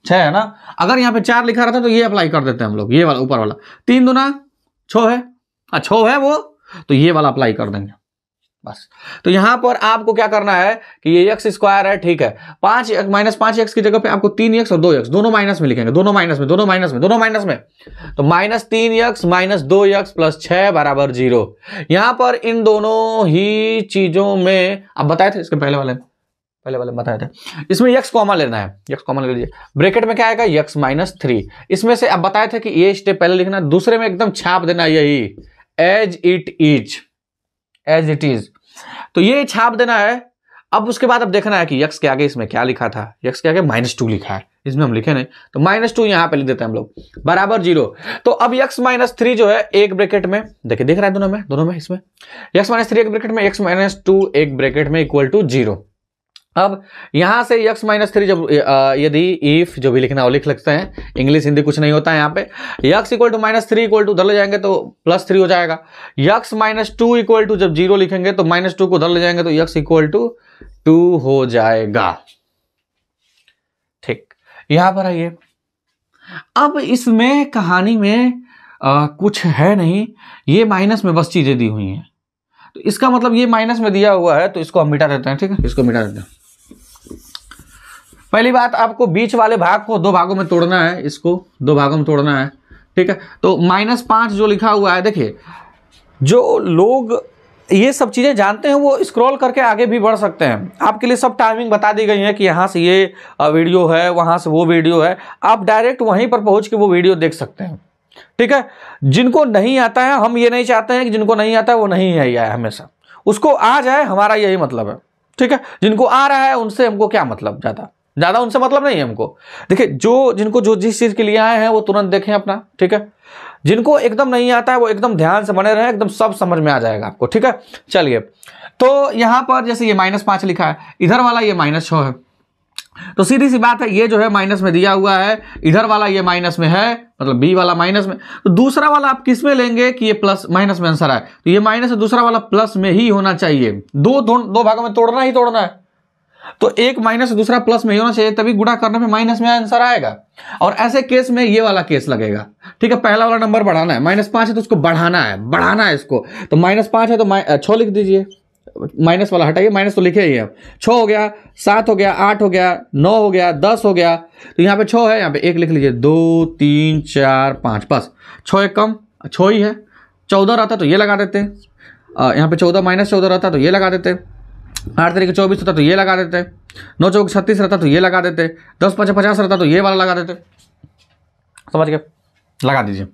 छ है ना अगर यहाँ पे चार लिखा रहता तो ये अप्लाई कर देते हैं हम लोग ये वाला ऊपर वाला तीन दो ना छो है हाँ, छो है वो तो ये वाला अप्लाई कर देंगे बस तो यहां पर आपको क्या करना है कि ये एक्स स्क्वायर है ठीक है पांच माइनस पांच एक्स की जगह पे आपको तीन एक्स और दो एक्स दोनों माइनस में लिखेंगे दोनों माइनस में दोनों माइनस में दोनों माइनस में तो माइनस तीन एक्स माइनस दो एक्स प्लस छः बराबर जीरो यहां पर इन दोनों ही चीज़ों में आप बताए थे इसके पहले वाले पहले वाले बताए थे इसमें यक्स कॉमन लेना है यक्स कॉमन ले लीजिए ब्रेकेट में क्या आएगा यक्स माइनस थ्री इसमें से आप बताए थे कि ये स्टेप पहले लिखना दूसरे में एकदम छाप देना यही as it is as it is तो ये छाप देना है अब उसके बाद अब देखना है कि यक्स के आगे इसमें क्या लिखा था यक्स के आगे माइनस टू लिखा है इसमें हम लिखे नहीं तो माइनस टू यहां पे लिख देते हैं हम लोग बराबर जीरो तो अब यक्स माइनस थ्री जो है एक ब्रैकेट में देखिए देख रहा है दोनों में दोनों में इसमें यक्स माइनस थ्री एक ब्रैकेट में एक्स माइनस टू एक ब्रैकेट में इक्वल टू जीरो अब यहाँ से यक्स माइनस थ्री जब यदि इफ जो भी लिखना हो लिख सकते हैं इंग्लिश हिंदी कुछ नहीं होता है यहाँ पे x equal to minus three equal to उधर ले जाएंगे तो प्लस थ्री हो जाएगा x minus two equal to जब जीरो लिखेंगे तो माइनस टू को उधर ले जाएंगे तो यक्स इक्वल टू टू हो जाएगा ठीक यहां पर आइए अब इसमें कहानी में आ, कुछ है नहीं ये माइनस में बस चीज़ें दी हुई हैं तो इसका मतलब ये माइनस में दिया हुआ है तो इसको हम मिटा देते हैं ठीक है इसको मिटा देते हैं पहली बात आपको बीच वाले भाग को दो भागों में तोड़ना है इसको दो भागों में तोड़ना है ठीक है तो माइनस पाँच जो लिखा हुआ है देखिए जो लोग ये सब चीज़ें जानते हैं वो स्क्रॉल करके आगे भी बढ़ सकते हैं आपके लिए सब टाइमिंग बता दी गई है कि यहाँ से ये वीडियो है वहाँ से वो वीडियो है आप डायरेक्ट वहीं पर पहुँच के वो वीडियो देख सकते हैं ठीक है जिनको नहीं आता है हम ये नहीं चाहते हैं कि जिनको नहीं आता है वो नहीं है यह हमेशा उसको आ जाए हमारा यही मतलब है ठीक है जिनको आ रहा है उनसे हमको क्या मतलब ज़्यादा ज़्यादा उनसे मतलब नहीं है हमको देखिए जो जिनको जो जिस चीज़ के लिए आए हैं वो तुरंत देखें अपना ठीक है जिनको एकदम नहीं आता है वो एकदम ध्यान से बने रहे एकदम सब समझ में आ जाएगा आपको ठीक है चलिए तो यहां पर जैसे ये माइनस पांच लिखा है इधर वाला ये माइनस छः है तो सीधी सी बात है ये जो है माइनस में दिया हुआ है इधर वाला ये माइनस में है मतलब बी वाला माइनस में तो दूसरा वाला आप किस में लेंगे कि ये प्लस माइनस में आंसर आए तो ये माइनस दूसरा वाला प्लस में ही होना चाहिए दो दो, दो भागों में तोड़ना ही तोड़ना है तो एक माइनस दूसरा प्लस में होना चाहिए तभी गुणा करने में माइनस में आंसर आएगा और ऐसे केस में ये वाला केस लगेगा ठीक है पहला वाला नंबर बढ़ाना है माइनस पांच है तो उसको बढ़ाना है बढ़ाना है इसको तो माइनस पांच है तो छो लिख दीजिए माइनस वाला हटाइए माइनस तो लिखे ही अब छ हो गया सात हो गया आठ हो गया नौ हो गया दस हो गया तो यहाँ पे छ है यहाँ पे एक लिख लीजिए दो तीन चार पाँच बस छ एक कम छो ही है चौदह रहता तो ये लगा देते यहाँ पे चौदह माइनस चौदह रहता तो ये लगा देते हैं आठ तरीके चौबीस होता तो ये लगा देते नौ चौक छत्तीस रहता तो ये लगा देते दस पचास पचास रहता तो ये वाला लगा देते समझ गए लगा दीजिए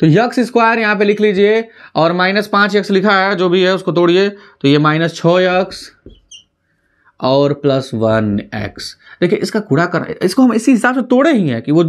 तो यक्स स्क्वायर यहाँ पे लिख लीजिए और माइनस पाँच यक्स लिखा है जो भी है उसको तोड़िए तो ये माइनस छः यक्स और प्लस वन एक्स देखिए इसका कूड़ा कर इसको हम इसी हिसाब से तोड़े ही हैं कि वो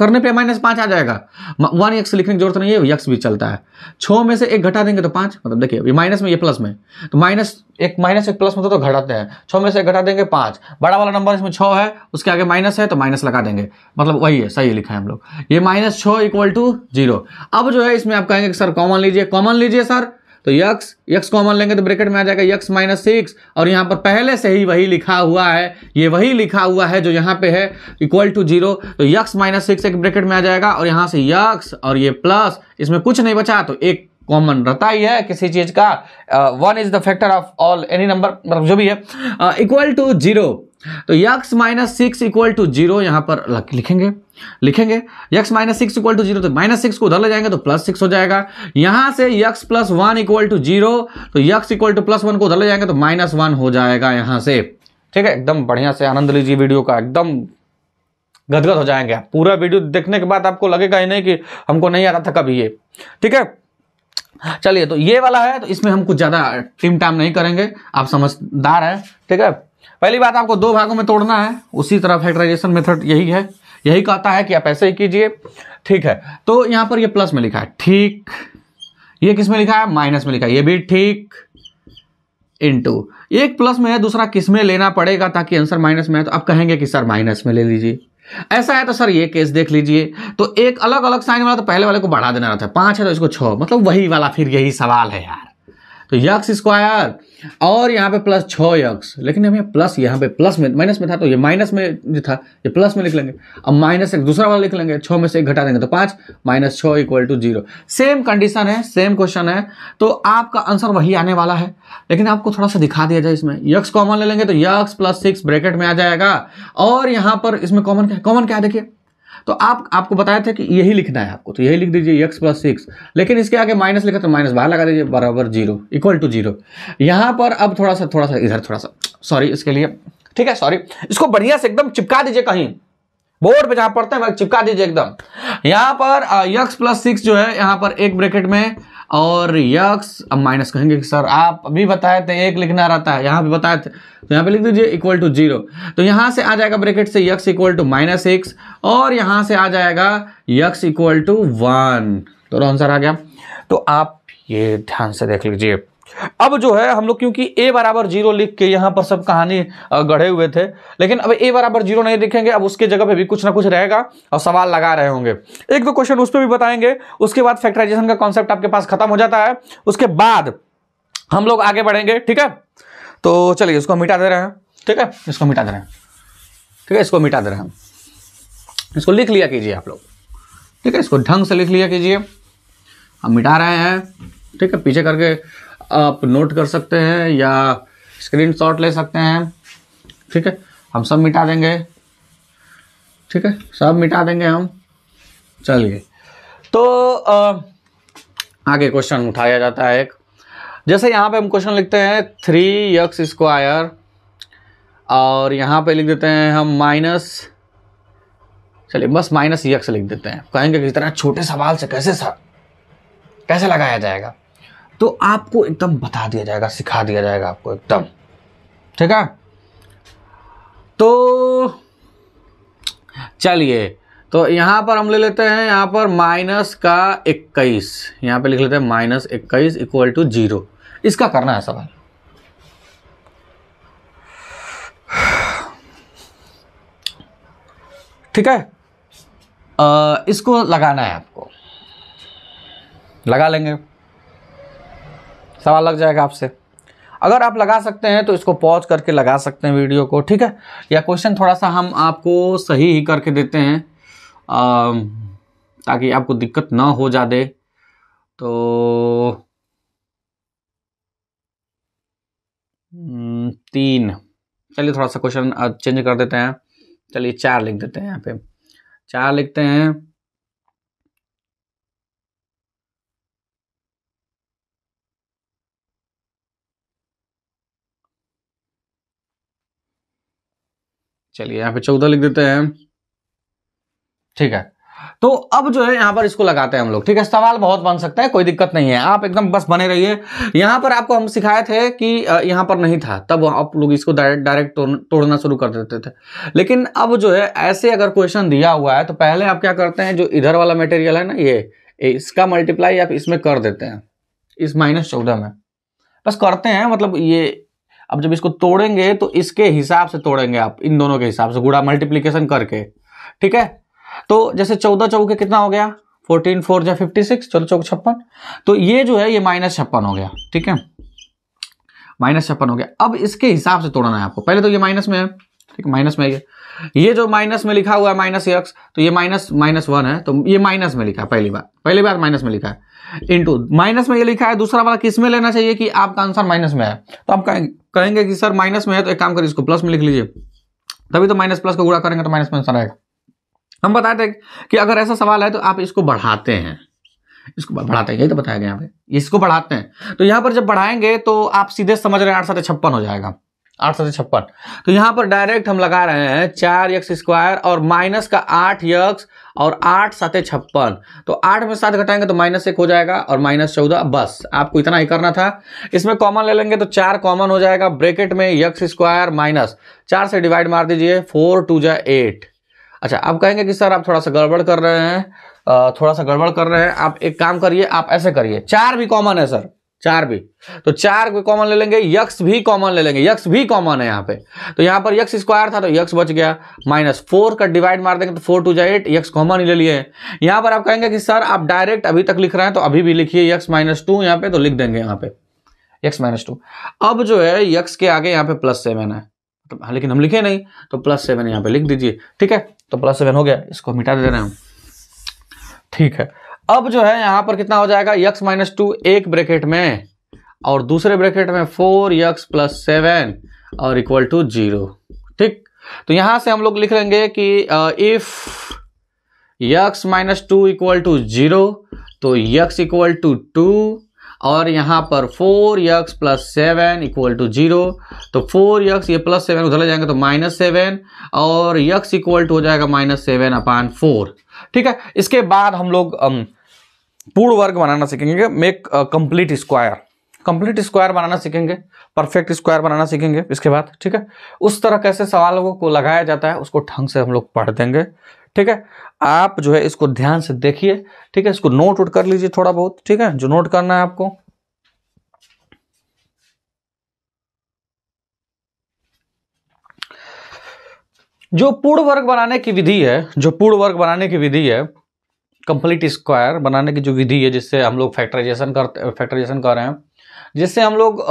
करने पे माइनस पाँच आ जाएगा वन एक्स लिखने की जरूरत नहीं है यक्स भी चलता है छः में से एक घटा देंगे तो पाँच मतलब देखिए ये माइनस में ये प्लस में तो माइनस एक माइनस एक प्लस में तो, तो घटाते हैं छः में से एक घटा देंगे पाँच बड़ा वाला नंबर इसमें छः है उसके आगे माइनस है तो माइनस लगा देंगे मतलब वही है सही लिखा है हम लोग ये माइनस छः इक्वल टू जीरो अब जो है इसमें आप कहेंगे सर कॉमन लीजिए कॉमन लीजिए सर तो यक्स यक्स कॉमन लेंगे तो ब्रैकेट में आ जाएगा यक्स माइनस सिक्स और यहाँ पर पहले से ही वही लिखा हुआ है ये वही लिखा हुआ है जो यहाँ पे है इक्वल टू जीरो तो यक्स माइनस सिक्स एक ब्रैकेट में आ जाएगा और यहाँ से यक्स और ये प्लस इसमें कुछ नहीं बचा तो एक कॉमन रहता ही है किसी चीज का one is the factor of all any number मतलब जो भी है इक्वल टू जीरो तो x minus six equal to zero यहाँ पर लिखेंगे लिखेंगे x minus six equal to zero तो माइनस सिक्स को उधर ले जाएंगे तो प्लस सिक्स हो जाएगा यहां से x plus one equal to zero तो x equal to plus one को उधर ले जाएंगे तो माइनस वन हो जाएगा यहां से ठीक है एकदम बढ़िया से आनंद लीजिए वीडियो का एकदम गदगद हो जाएंगे पूरा वीडियो देखने के बाद आपको लगेगा ही नहीं कि हमको नहीं आता था कभी ये ठीक है चलिए तो ये वाला है तो इसमें हम कुछ ज़्यादा टिम टाइम नहीं करेंगे आप समझदार हैं ठीक है पहली बात आपको दो भागों में तोड़ना है उसी तरह फैक्टराइजेशन मेथड यही है यही कहता है कि आप ऐसे ही कीजिए ठीक है तो यहां पर ये प्लस में लिखा है ठीक ये किस में लिखा है माइनस में लिखा है ये भी ठीक इंटू एक प्लस में है दूसरा किस में लेना पड़ेगा ताकि आंसर माइनस में है तो आप कहेंगे कि सर माइनस में ले लीजिए ऐसा है तो सर ये केस देख लीजिए तो एक अलग अलग साइन वाला तो पहले वाले को बढ़ा देना रहता है पांच है तो इसको छ मतलब वही वाला फिर यही सवाल है यार तो यक्स स्क्वायर और यहाँ पे प्लस छ यक्स लेकिन हमें प्लस यहाँ पे प्लस में माइनस में था तो ये माइनस में जो था ये प्लस में लिख लेंगे अब माइनस एक दूसरा वाला लिख लेंगे छः में से एक घटा देंगे तो पाँच माइनस छः equal to zero same condition है सेम क्वेश्चन है तो आपका आंसर वही आने वाला है लेकिन आपको थोड़ा सा दिखा दिया जाए इसमें यक्स कॉमन ले लेंगे तो यक्स प्लस सिक्स ब्रैकेट में आ जाएगा और यहाँ पर इसमें कॉमन क्या कॉमन क्या है देखिए तो आप आपको बताया था कि यही लिखना है आपको तो यही लिख दीजिए एक्स प्लस सिक्स लेकिन इसके आगे माइनस लिखा तो माइनस बाहर लगा दीजिए बराबर जीरो इक्वल टू जीरो यहाँ पर अब थोड़ा सा थोड़ा सा इधर थोड़ा सा सॉरी इसके लिए ठीक है सॉरी इसको बढ़िया से एकदम चिपका दीजिए कहीं बोर्ड पे जहां पढ़ते हैं चिपका दीजिए एकदम यहां पर यक्स प्लस सिक्स जो है यहां पर एक ब्रैकेट में और यक्स अब माइनस कहेंगे कि सर आप अभी बताए थे एक लिखना रहता है यहाँ पे बताए थे तो यहाँ पे लिख दीजिए इक्वल टू जीरो तो यहाँ से आ जाएगा ब्रैकेट से x equal to minus x और यहाँ से आ जाएगा यक्स इक्वल टू वन तो आंसर आ गया तो आप ये ध्यान से देख लीजिए अब जो है हम लोग क्योंकि a बराबर जीरो लिख के यहां पर सब कहानी गढ़े हुए थे लेकिन अब a बराबर जीरो नहीं लिखेंगे अब उसके जगह पे भी कुछ ना कुछ रहेगा और सवाल लगा रहे होंगे एक दो क्वेश्चन उस पर भी बताएंगे उसके बाद फैक्टराइजेशन का कॉन्सेप्ट आपके पास खत्म हो जाता है उसके बाद हम लोग आगे बढ़ेंगे ठीक है तो चलिए इसको मिटा दे रहे हैं ठीक है इसको मिटा दे रहे हैं ठीक है इसको मिटा दे रहे हैं इसको लिख लिया कीजिए आप लोग ठीक है इसको ढंग से लिख लिया कीजिए हम मिटा रहे हैं ठीक है पीछे करके आप नोट कर सकते हैं या स्क्रीन शॉट ले सकते हैं ठीक है हम सब मिटा देंगे ठीक है सब मिटा देंगे हम चलिए तो आ, आगे क्वेश्चन उठाया जाता है एक जैसे यहाँ पे हम क्वेश्चन लिखते हैं थ्री यक्स स्क्वायर और यहाँ पे लिख देते हैं हम माइनस चलिए बस माइनस यक्स लिख देते हैं कहेंगे कि इतना छोटे सवाल से कैसे सर कैसे लगाया जाएगा तो आपको एकदम बता दिया जाएगा सिखा दिया जाएगा आपको एकदम ठीक है तो चलिए तो यहां पर हम ले लेते हैं यहां पर माइनस का इक्कीस यहां पे लिख लेते हैं माइनस इक्कीस इक्वल टू जीरो इसका करना है सवाल ठीक है आ, इसको लगाना है आपको लगा लेंगे सवाल लग जाएगा आपसे अगर आप लगा सकते हैं तो इसको पॉज करके लगा सकते हैं वीडियो को ठीक है या क्वेश्चन थोड़ा सा हम आपको सही ही करके देते हैं आ, ताकि आपको दिक्कत ना हो दे तो हम्म, तीन चलिए थोड़ा सा क्वेश्चन चेंज कर देते हैं चलिए चार लिख देते हैं यहाँ पे चार लिखते हैं चलिए यहाँ पे चौदह लिख देते हैं ठीक है तो अब जो है यहां पर इसको लगाते हैं हम लोग ठीक है सवाल बहुत बन सकता है कोई दिक्कत नहीं है आप एकदम बस बने रहिए यहां पर आपको हम सिखाए थे कि यहां पर नहीं था तब आप लोग इसको डायरेक्ट डायरेक्ट तोड़ना शुरू कर देते थे लेकिन अब जो है ऐसे अगर क्वेश्चन दिया हुआ है तो पहले आप क्या करते हैं जो इधर वाला मेटेरियल है ना ये इसका मल्टीप्लाई आप इसमें कर देते हैं इस माइनस में बस करते हैं मतलब ये अब जब इसको तोड़ेंगे तो इसके हिसाब से तोड़ेंगे आप इन दोनों के हिसाब से गुड़ा मल्टीप्लीकेशन करके ठीक है तो जैसे चौदह चौके कितना हो गया फोर्टीन फोर या फिफ्टी सिक्स चौदह चौक छप्पन तो ये जो है ये माइनस छप्पन हो गया ठीक है माइनस छप्पन हो गया अब इसके हिसाब से तोड़ना है आपको पहले तो ये माइनस में है ठीक है माइनस में ये ये जो माइनस में लिखा हुआ है माइनस एक्स तो ये माइनस माइनस वन है तो ये माइनस में लिखा है पहली बार पहली बार माइनस में लिखा है इंटू माइनस में ये लिखा है दूसरा वाला किस में लेना चाहिए कि आपका आंसर माइनस में है तो आप कहेंगे कहेंगे कि सर माइनस में है तो एक काम करिए इसको प्लस में लिख लीजिए तभी तो माइनस प्लस को गुड़ा करेंगे तो माइनस में आंसर आएगा हम बताए थे कि अगर ऐसा सवाल है तो आप इसको बढ़ाते हैं इसको बढ़ाते हैं यही तो बताया गया यहाँ पे इसको बढ़ाते हैं तो यहाँ पर जब बढ़ाएंगे तो आप सीधे समझ रहे हैं आठ सौ छप्पन हो जाएगा आठ सौ छप्पन तो यहाँ पर डायरेक्ट हम लगा रहे हैं चार यक्स स्क्वायर और माइनस का आठ यक्स और आठ सात छप्पन तो आठ में सात घटाएंगे तो माइनस एक हो जाएगा और माइनस चौदह बस आपको इतना ही करना था इसमें कॉमन ले लेंगे तो चार कॉमन हो जाएगा ब्रेकेट में यक्स स्क्वायर माइनस चार से डिवाइड मार दीजिए फोर टू जै एट अच्छा आप कहेंगे कि सर आप थोड़ा सा गड़बड़ कर रहे हैं थोड़ा सा गड़बड़ कर रहे हैं आप एक काम करिए आप ऐसे करिए चार भी कॉमन है सर चार भी तो चार भी कॉमन ले लेंगे यक्स भी कॉमन ले लेंगे यक्स भी कॉमन है यहाँ पे तो यहाँ पर यक्स स्क्वायर था तो यक्स बच गया माइनस फोर का डिवाइड मार देंगे तो फोर टू जाए एट यक्स कॉमन ही ले लिए यहाँ पर आप कहेंगे कि सर आप डायरेक्ट अभी तक लिख रहे हैं तो अभी भी लिखिए यक्स माइनस टू यहाँ पे तो लिख देंगे यहाँ पे यक्स माइनस टू अब जो है यक्स के आगे यहाँ पे प्लस सेवन है तो लेकिन हम लिखे नहीं तो प्लस सेवन यहाँ पे लिख दीजिए ठीक है तो प्लस सेवन हो गया इसको मिटा दे रहे हैं ठीक है अब जो है यहां पर कितना हो जाएगा यक्स माइनस टू एक ब्रैकेट में और दूसरे ब्रैकेट में फोर यक्स प्लस सेवन और इक्वल टू जीरो ठीक तो यहां से हम लोग लिख लेंगे कि if x minus two equal to zero तो यक्स इक्वल टू टू और यहाँ पर four x plus seven equal to zero तो फोर यक्स ये प्लस सेवन उधर ले जाएंगे तो माइनस सेवन और यक्स इक्वल टू हो जाएगा माइनस सेवन अपान फोर ठीक है इसके बाद हम लोग अम, पूर्ण वर्ग बनाना सीखेंगे make complete square complete square बनाना सीखेंगे परफेक्ट स्क्वायर बनाना सीखेंगे इसके बाद ठीक है उस तरह कैसे सवालों को लगाया जाता है उसको ढंग से हम लोग पढ़ देंगे ठीक है आप जो है इसको ध्यान से देखिए ठीक है इसको नोट उट कर लीजिए थोड़ा बहुत ठीक है जो नोट करना है आपको जो पूर्ण वर्ग बनाने की विधि है जो पूर्ण वर्ग बनाने की विधि है कंप्लीट स्क्वायर बनाने की जो विधि है जिससे हम लोग फैक्टराइजेशन करते फैक्टराइजेशन कर रहे हैं जिससे हम लोग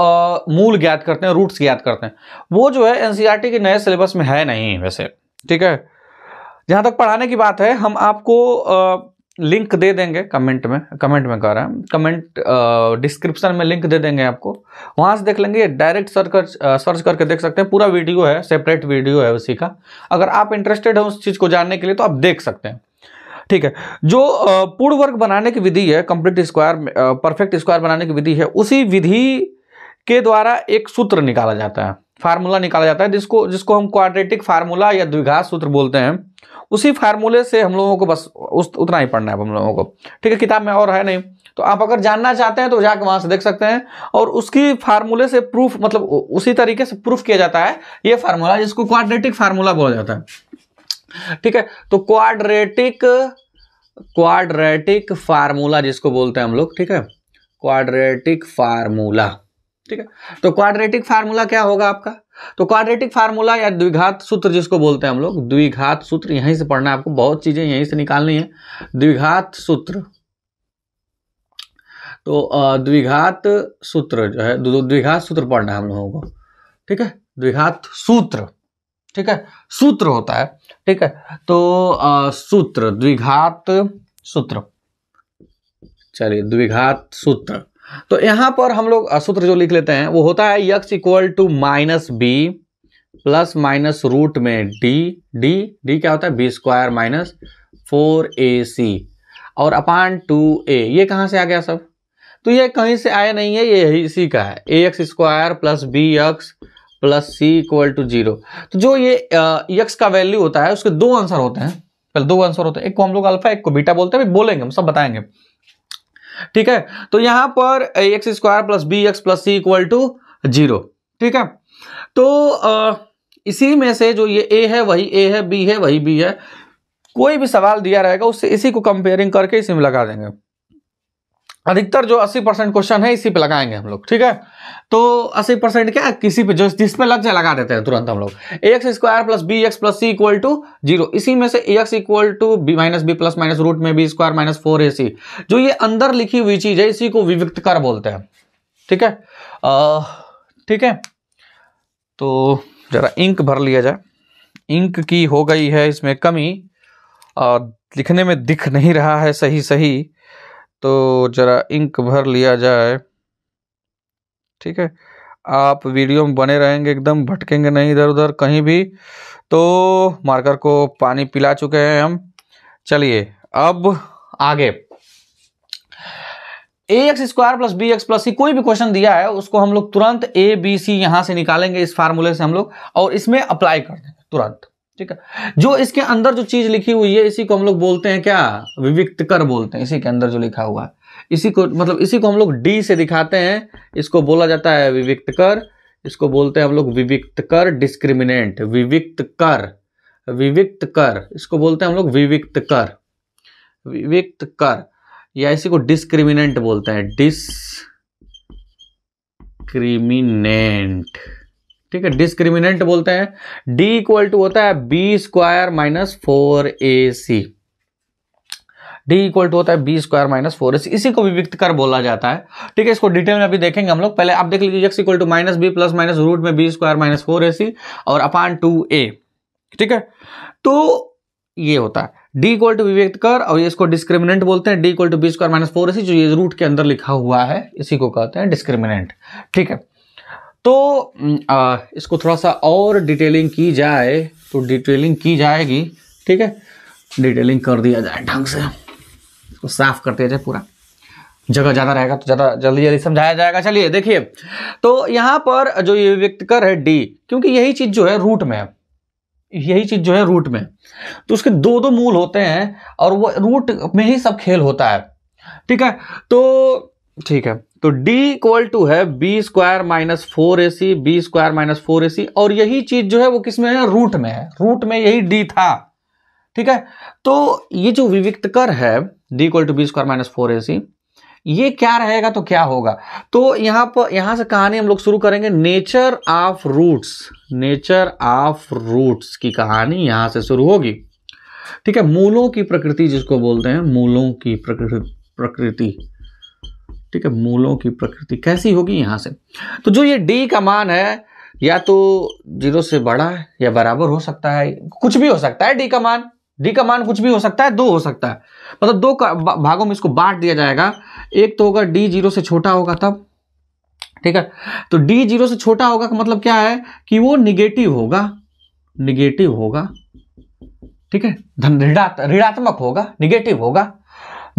मूल ज्ञात करते हैं रूट्स ज्ञात करते हैं वो जो है एनसीईआरटी e के नए सिलेबस में है नहीं वैसे ठीक है जहाँ तक पढ़ाने की बात है हम आपको आ, लिंक दे देंगे कमेंट में कमेंट में कह रहे हैं कमेंट डिस्क्रिप्शन में लिंक दे देंगे आपको वहाँ से देख लेंगे डायरेक्ट सर्च कर सर्च करके देख सकते हैं पूरा वीडियो है सेपरेट वीडियो है उसी का अगर आप इंटरेस्टेड हैं उस चीज़ को जानने के लिए तो आप देख सकते हैं ठीक है जो पूर्ण वर्ग बनाने की विधि है कंप्लीट स्क्वायर परफेक्ट स्क्वायर बनाने की विधि है उसी विधि के द्वारा एक सूत्र निकाला जाता है फार्मूला निकाला जाता है जिसको जिसको हम क्वाड्रेटिक फार्मूला या द्विघात सूत्र बोलते हैं उसी फार्मूले से हम लोगों को बस उस उतना ही पढ़ना है हम लोगों को ठीक है किताब में और है नहीं तो आप अगर जानना चाहते हैं तो जाकर वहां से देख सकते हैं और उसकी फार्मूले से प्रूफ मतलब उसी तरीके से प्रूफ किया जाता है ये फार्मूला जिसको क्वाड्रेटिक फार्मूला बोला जाता है ठीक है तो क्वाड्रेटिक क्वाड्रेटिक फार्मूला जिसको बोलते हैं हम लोग ठीक है क्वाड्रेटिक फार्मूला ठीक है तो क्वाड्रेटिक फार्मूला क्या होगा आपका तो क्वाड्रेटिक फार्मूला या द्विघात सूत्र जिसको बोलते हैं हम लोग द्विघात सूत्र यहीं से पढ़ना है आपको बहुत चीजें यहीं से निकालनी है द्विघात सूत्र तो द्विघात सूत्र जो है द्विघात सूत्र पढ़ना है हम लोगों को ठीक है द्विघात सूत्र ठीक है सूत्र होता है ठीक है तो आ, सूत्र द्विघात सूत्र चलिए द्विघात सूत्र तो यहां पर हम लोग सूत्र जो लिख लेते हैं वो होता है x equal to minus b plus minus root में डी डी डी क्या होता है बी स्क्वायर माइनस फोर ए सी और अपान टू ए ये कहां से आ गया सब तो ये कहीं से आया नहीं है ये इसी का है ए x square plus B x plus C equal to zero तो जो ये यक्स का वैल्यू होता है उसके दो आंसर होते हैं पहले दो आंसर होते हैं एक को हम लोग अल्फा एक को बीटा बोलते हैं बोलेंगे हम सब बताएंगे ठीक है तो यहां पर x square plus B x plus C equal to zero ठीक है तो आ, इसी में से जो ये ए है वही ए है बी है वही बी है कोई भी सवाल दिया रहेगा उससे इसी को कंपेयरिंग करके इसी में लगा देंगे अधिकतर जो 80 परसेंट क्वेश्चन है इसी पे लगाएंगे हम लोग ठीक है तो 80 परसेंट क्या किसी पे जो जिस पे लग जाए लगा देते हैं तुरंत हम लोग x square plus B x plus C equal to zero इसी में से x equal to b minus b plus minus root में बी स्क्वायर माइनस फोर ए सी जो ये अंदर लिखी हुई चीज है इसी को विविक्त कर बोलते हैं ठीक है ठीक है तो जरा इंक भर लिया जाए इंक की हो गई है इसमें कमी और लिखने में दिख नहीं रहा है सही सही तो ज़रा इंक भर लिया जाए ठीक है आप वीडियो में बने रहेंगे एकदम भटकेंगे नहीं इधर उधर कहीं भी तो मार्कर को पानी पिला चुके हैं हम चलिए अब आगे a x square plus B x plus c कोई भी क्वेश्चन दिया है उसको हम लोग तुरंत ए बी सी यहां से निकालेंगे इस फार्मूले से हम लोग और इसमें अप्लाई कर देंगे तुरंत ठीक है जो इसके अंदर जो चीज लिखी हुई है इसी को हम लोग बोलते हैं क्या विविक्त कर बोलते हैं इसी के अंदर जो लिखा हुआ है इसी को मतलब इसी को हम लोग डी से दिखाते हैं इसको बोला जाता है विविक्त कर इसको बोलते हैं हम लोग विविक्त कर डिस्क्रिमिनेंट विविक्त कर विविक्त कर इसको बोलते हैं हम लोग विविक्त कर विविक्त कर या इसी को डिस्क्रिमिनेंट बोलते हैं डिस्क्रिमिनेंट ठीक है डिस्क्रिमिनेंट बोलते हैं डी इक्वल टू होता है B square minus four A c d equal to होता है बी स्क्वायर माइनस फोर ए सी इसी को विविक्त कर बोला जाता है ठीक है इसको डिटेल में अभी देखेंगे हम लोग पहले आप देख लीजिए equal to minus b plus minus root में बी स्क्वायर माइनस फोर ए सी और अपान टू ए ठीक है तो ये होता है डी इक्वल टू विविक्त कर और इसको डिस्क्रिमिनेंट बोलते हैं d equal to b square minus four a c जो ये रूट के अंदर लिखा हुआ है इसी को कहते हैं डिस्क्रिमिनेंट ठीक है तो आ, इसको थोड़ा सा और डिटेलिंग की जाए तो डिटेलिंग की जाएगी ठीक है डिटेलिंग कर दिया जाए ढंग से इसको साफ कर दिया जाए पूरा जगह ज़्यादा रहेगा तो ज़्यादा जल्दी जल्दी समझाया जाएगा चलिए देखिए तो यहाँ पर जो ये कर है डी क्योंकि यही चीज़ जो है रूट में यही चीज़ जो है रूट में तो उसके दो दो मूल होते हैं और वो रूट में ही सब खेल होता है ठीक है तो ठीक है तो d इक्वल टू है बी स्क्वायर माइनस फोर ए सी बी स्क्वायर माइनस फोर ए सी और यही चीज जो है वो किस में है रूट में है रूट में यही d था ठीक है तो ये जो कर है d equal to b square minus four A c ये क्या रहेगा तो क्या होगा तो यहां पर यहां से कहानी हम लोग शुरू करेंगे nature of roots nature of roots की कहानी यहां से शुरू होगी ठीक है मूलों की प्रकृति जिसको बोलते हैं मूलों की प्रकृति प्रकृति ठीक है मूलों की प्रकृति कैसी होगी यहाँ से तो जो ये डी का मान है या तो जीरो से बड़ा है या बराबर हो सकता है कुछ भी हो सकता है डी का मान डी का मान कुछ भी हो सकता है दो हो सकता है मतलब दो भागों में इसको बांट दिया जाएगा एक तो होगा डी जीरो से छोटा होगा तब ठीक है तो डी जीरो से छोटा होगा का मतलब क्या है कि वो निगेटिव होगा निगेटिव होगा ठीक है धन ऋणात्मक होगा निगेटिव होगा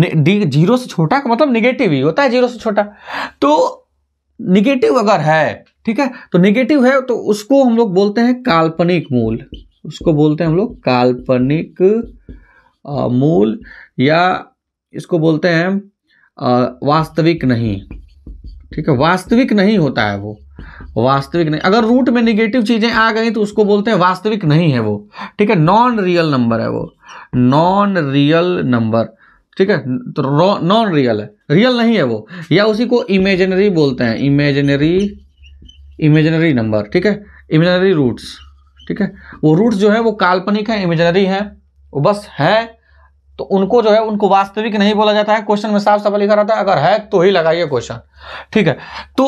जीरो से छोटा का मतलब निगेटिव ही होता है जीरो से छोटा तो निगेटिव अगर है ठीक है तो निगेटिव है तो उसको हम लोग बोलते हैं काल्पनिक मूल उसको बोलते हैं हम लोग काल्पनिक मूल या इसको बोलते हैं वास्तविक नहीं ठीक है वास्तविक नहीं होता है वो वास्तविक नहीं अगर रूट में निगेटिव चीजें आ गई तो उसको बोलते हैं वास्तविक नहीं है वो ठीक है नॉन रियल नंबर है वो नॉन रियल नंबर ठीक है तो नॉन रियल है रियल नहीं है वो या उसी को इमेजनरी बोलते हैं इमेजनरी इमेजनरी नंबर ठीक है इमेजनरी रूट्स ठीक है वो रूट्स जो है वो काल्पनिक है इमेजिनरी है वो बस है तो उनको जो है उनको वास्तविक नहीं बोला जाता है क्वेश्चन में साफ साफ लिखा रहता है अगर है तो ही लगाइए क्वेश्चन ठीक है तो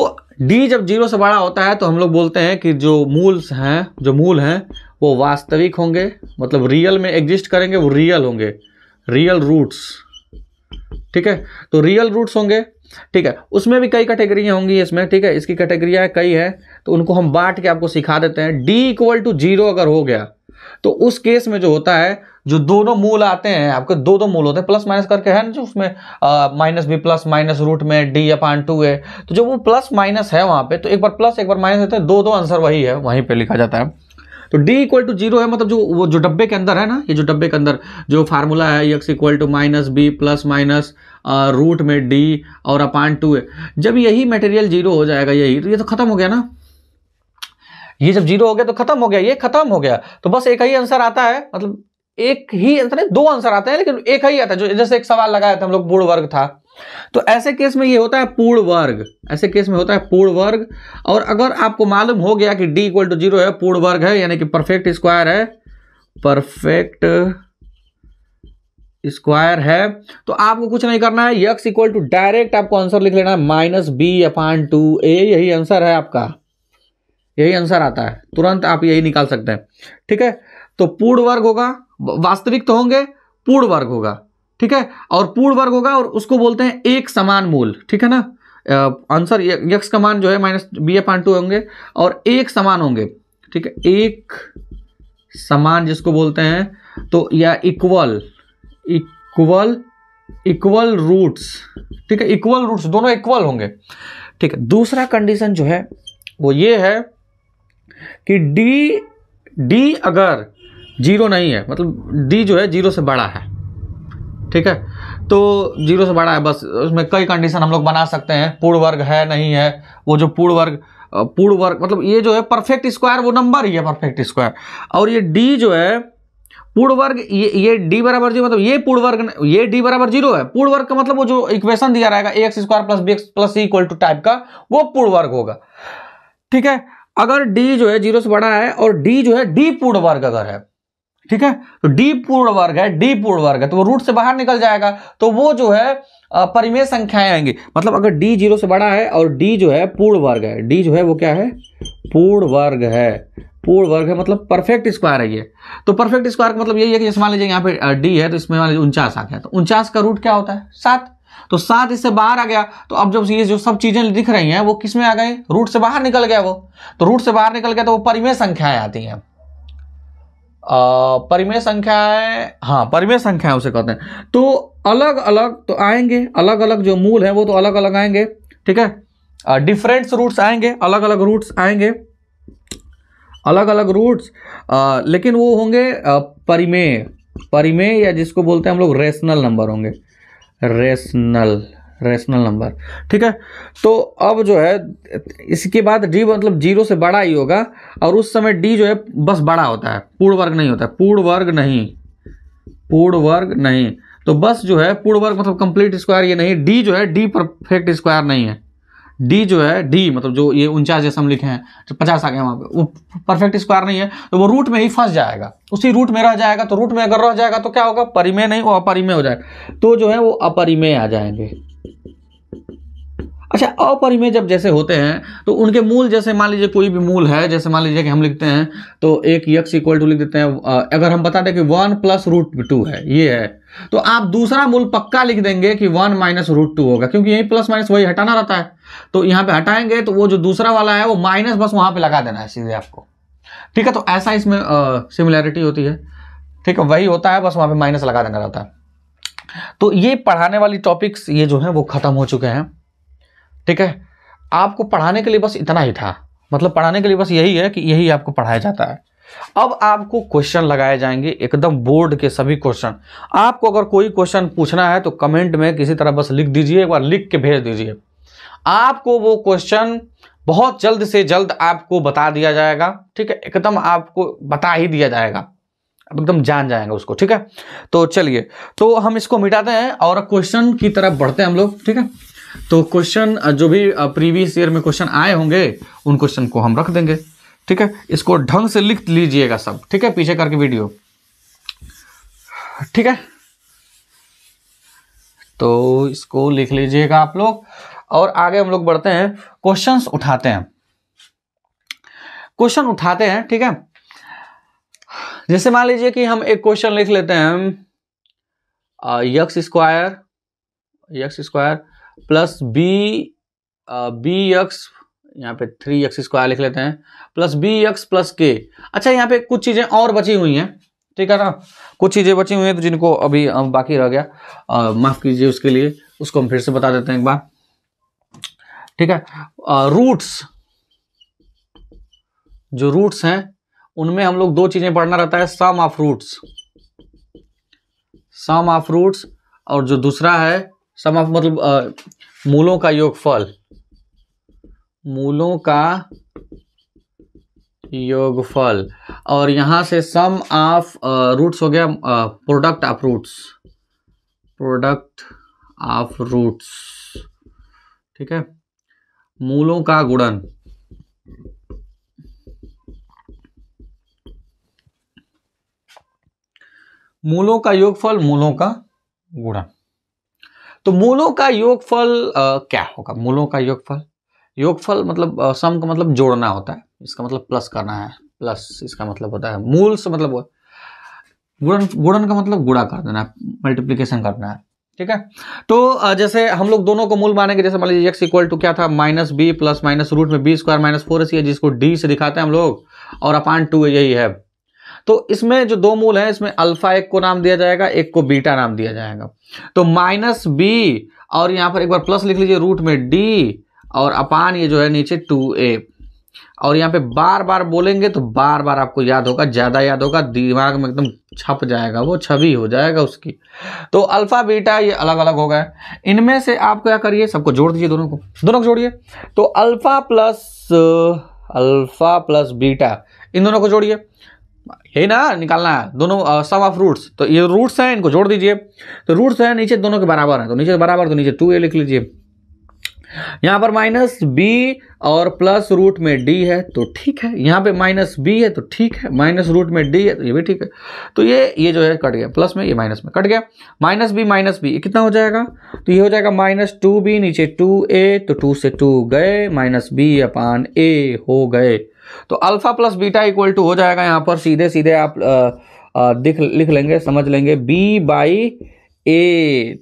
डी जब जीरो से बड़ा होता है तो हम लोग बोलते हैं कि जो मूल्स हैं जो मूल हैं वो वास्तविक होंगे मतलब रियल में एग्जिस्ट करेंगे वो रियल होंगे रियल रूट्स ठीक है तो रियल रूट्स होंगे ठीक है उसमें भी कई कैटेगरियाँ होंगी इसमें ठीक है इसकी कैटेगरियाँ कई हैं तो उनको हम बांट के आपको सिखा देते हैं डी इक्वल टू जीरो अगर हो गया तो उस केस में जो होता है जो दोनों मूल आते हैं आपके दो दो मूल होते हैं प्लस माइनस करके है ना जो उसमें माइनस भी प्लस माइनस रूट में डी अपान टू है तो जो वो प्लस माइनस है वहां पे तो एक बार प्लस एक बार माइनस होता है दो दो आंसर वही है वहीं पे लिखा जाता है तो डी इक्वल टू जीरो है मतलब जो वो जो डब्बे के अंदर है ना ये जो डब्बे के अंदर जो फार्मूला है x equal to minus b plus minus root में डी और अपान टू है जब यही मटेरियल जीरो हो जाएगा यही तो ये तो खत्म हो गया ना ये जब जीरो हो गया तो खत्म हो गया ये खत्म हो गया तो बस एक ही आंसर आता है मतलब एक ही आंसर है दो आंसर आते हैं लेकिन एक ही आता है जो जैसे एक सवाल लगाया था हम लोग बूढ़ वर्ग था तो ऐसे केस में ये होता है पूर्ण वर्ग ऐसे केस में होता है पूर्ण वर्ग और अगर आपको मालूम हो गया कि डी इक्वल टू जीरो है पूर्ण वर्ग है यानी कि परफेक्ट स्क्वायर है परफेक्ट स्क्वायर है तो आपको कुछ नहीं करना है यक्स इक्वल टू डायरेक्ट आपको आंसर लिख लेना है minus B upon two a यही आंसर है आपका यही आंसर आता है तुरंत आप यही निकाल सकते हैं ठीक है तो पूर्ण वर्ग होगा वास्तविक तो होंगे पूर्ण वर्ग होगा ठीक है और पूर्ण वर्ग होगा और उसको बोलते हैं एक समान मूल ठीक है ना आंसर यक्स का मान जो है माइनस बी एफ टू होंगे और एक समान होंगे ठीक है एक समान जिसको बोलते हैं तो या इक्वल इक्वल इक्वल रूट्स ठीक है इक्वल रूट्स दोनों इक्वल होंगे ठीक है दूसरा कंडीशन जो है वो ये है कि डी डी अगर जीरो नहीं है मतलब डी जो है जीरो से बड़ा है ठीक है तो जीरो से बड़ा है बस उसमें कई कंडीशन हम लोग बना सकते हैं पूर्ण वर्ग है नहीं है वो जो पूर्ण वर्ग पूर्ण वर्ग मतलब ये जो है परफेक्ट स्क्वायर वो नंबर ही है परफेक्ट स्क्वायर और ये डी जो है पूर्ण वर्ग ये ये डी बराबर जीरो मतलब ये पूर्ण वर्ग ये डी बराबर जीरो है पूर्ण वर्ग का मतलब वो जो इक्वेशन दिया रहेगा a x square plus B x plus C equal to type का वो पूर्ण वर्ग होगा ठीक है अगर डी जो है जीरो से बड़ा है और डी जो है डी पूर्ण वर्ग अगर है ठीक है तो डी पूर्ण वर्ग है डी पूर्ण वर्ग है तो वो रूट से बाहर निकल जाएगा तो वो जो है परिमेय संख्याएं आएंगी मतलब अगर डी जीरो से बड़ा है और डी जो है पूर्ण वर्ग है डी जो है वो क्या है पूर्ण वर्ग है पूर्ण वर्ग है मतलब परफेक्ट स्क्वायर है ये तो परफेक्ट स्क्वायर का मतलब यही है कि जैसे मान लीजिए यहाँ पे डी है तो इसमें मान लीजिए उनचास आ गया तो उनचास का रूट क्या होता है सात तो सात इससे बाहर आ गया तो अब जब ये जो सब चीजें दिख रही हैं वो किसमें आ गए रूट से बाहर निकल गया वो तो रूट से बाहर निकल गया तो वो परिमेय संख्याएं आती हैं परिमेय संख्याएं हाँ परिमेय संख्याएं उसे कहते हैं तो अलग अलग तो आएंगे अलग अलग जो मूल है वो तो अलग अलग आएंगे ठीक है डिफरेंट्स रूट्स आएंगे अलग अलग रूट्स आएंगे अलग अलग रूट्स लेकिन वो होंगे परिमेय परिमेय या जिसको बोलते हैं हम लोग रेशनल नंबर होंगे रेशनल रेशनल नंबर ठीक है तो अब जो है इसके बाद डी मतलब जीरो से बड़ा ही होगा और उस समय डी जो है बस बड़ा होता है पूर्ण वर्ग नहीं होता है पूर्ण वर्ग नहीं पूर्ण वर्ग नहीं तो बस जो है पूर्ण वर्ग मतलब कंप्लीट स्क्वायर ये नहीं डी जो है डी परफेक्ट स्क्वायर नहीं है डी जो है डी मतलब जो ये उनचास जैसे हम लिखे हैं जो पचास आ गए वहाँ पे वो परफेक्ट स्क्वायर नहीं है तो वो रूट में ही फंस जाएगा उसी रूट में रह जाएगा तो रूट में अगर रह जाएगा तो क्या होगा परिमेय नहीं वो अपरिमेय हो जाएगा तो जो है वो अपरिमेय आ जाएंगे अच्छा अपरिमेय जब जैसे होते हैं तो उनके मूल जैसे मान लीजिए कोई भी मूल है जैसे मान लीजिए कि हम लिखते हैं तो एक यक्स इक्वल टू लिख देते हैं अगर हम बता दें कि वन प्लस रूट टू है ये है तो आप दूसरा मूल पक्का लिख देंगे कि वन माइनस रूट टू होगा क्योंकि यही प्लस माइनस वही हटाना रहता है तो यहाँ पे हटाएंगे तो वो जो दूसरा वाला है वो माइनस बस वहां पे लगा देना है सीधे आपको ठीक है तो ऐसा इसमें सिमिलैरिटी होती है ठीक है वही होता है बस वहां पे माइनस लगा देना रहता है तो ये पढ़ाने वाली टॉपिक्स ये जो है वो खत्म हो चुके हैं ठीक है आपको पढ़ाने के लिए बस इतना ही था मतलब पढ़ाने के लिए बस यही है कि यही आपको पढ़ाया जाता है अब आपको क्वेश्चन लगाए जाएंगे एकदम बोर्ड के सभी क्वेश्चन आपको अगर कोई क्वेश्चन पूछना है तो कमेंट में किसी तरह बस लिख दीजिए एक बार लिख के भेज दीजिए आपको वो क्वेश्चन बहुत जल्द से जल्द आपको बता दिया जाएगा ठीक है एकदम आपको बता ही दिया जाएगा एकदम जान जाएंगे उसको ठीक है तो चलिए तो हम इसको मिटाते हैं और क्वेश्चन की तरफ बढ़ते हैं हम लोग ठीक है तो क्वेश्चन जो भी प्रीवियस ईयर में क्वेश्चन आए होंगे उन क्वेश्चन को हम रख देंगे ठीक है इसको ढंग से लिख लीजिएगा सब ठीक है पीछे करके वीडियो ठीक है तो इसको लिख लीजिएगा आप लोग और आगे हम लोग बढ़ते हैं क्वेश्चंस उठाते हैं क्वेश्चन उठाते हैं ठीक है जैसे मान लीजिए कि हम एक क्वेश्चन लिख लेते हैं x square x square plus b b x यहाँ पे थ्री एक्स स्क्वायर लिख लेते हैं प्लस बी एक्स प्लस के अच्छा यहाँ पे कुछ चीज़ें और बची हुई हैं ठीक है ना कुछ चीज़ें बची हुई हैं तो जिनको अभी बाकी रह गया माफ़ कीजिए उसके लिए उसको हम फिर से बता देते हैं एक बार ठीक है आ, रूट्स जो रूट्स हैं उनमें हम लोग दो चीज़ें पढ़ना रहता है sum of roots sum of roots और जो दूसरा है सम ऑफ मतलब आ, मूलों का योगफल मूलों का योगफल और यहां से सम ऑफ रूट्स हो गया product of roots product of roots ठीक है मूलों का गुणन मूलों का योगफल मूलों का गुणन तो मूलों का योगफल क्या होगा मूलों का योगफल योगफल मतलब सम का मतलब जोड़ना होता है इसका मतलब प्लस करना है प्लस इसका मतलब होता है मूल से मतलब गुणन गुणन का मतलब गुणा कर देना है मल्टीप्लीकेशन करना है ठीक है तो जैसे हम लोग दोनों को मूल मानेंगे जैसे मान लीजिए एक्स इक्वल टू क्या था minus b plus minus root में b square minus four c है जिसको डी से दिखाते हैं हम लोग और अपान टू यही है तो इसमें जो दो मूल है इसमें अल्फा एक को नाम दिया जाएगा एक को बीटा नाम दिया जाएगा तो माइनस बी और यहां पर एक बार प्लस लिख लीजिए रूट में डी और अपान ये जो है नीचे टू ए और यहाँ पे बार बार बोलेंगे तो बार बार आपको याद होगा ज़्यादा याद होगा दिमाग में एकदम छप जाएगा वो छवि हो जाएगा उसकी तो अल्फ़ा बीटा ये अलग अलग हो गए इनमें से आप क्या करिए सबको जोड़ दीजिए दोनों को दोनों को जोड़िए तो alpha plus alpha plus beta इन दोनों को जोड़िए यही ना निकालना है दोनों सम ऑफ रूट्स तो ये रूट्स हैं इनको जोड़ दीजिए तो रूट्स हैं नीचे दोनों के बराबर हैं तो नीचे बराबर तो नीचे टू ए लिख लीजिए यहाँ पर माइनस बी और प्लस रूट में डी है तो ठीक है यहाँ पे माइनस बी है तो ठीक है माइनस रूट में डी है तो ये भी ठीक है तो ये ये जो है कट गया प्लस में ये माइनस में कट गया माइनस बी माइनस बी कितना हो जाएगा तो ये हो जाएगा माइनस टू बी नीचे टू ए तो टू से टू गए माइनस बी अपान ए हो गए तो alpha plus beta equal to हो जाएगा यहाँ पर सीधे सीधे आप आ, आ, दिख लिख लेंगे समझ लेंगे बी बाई ए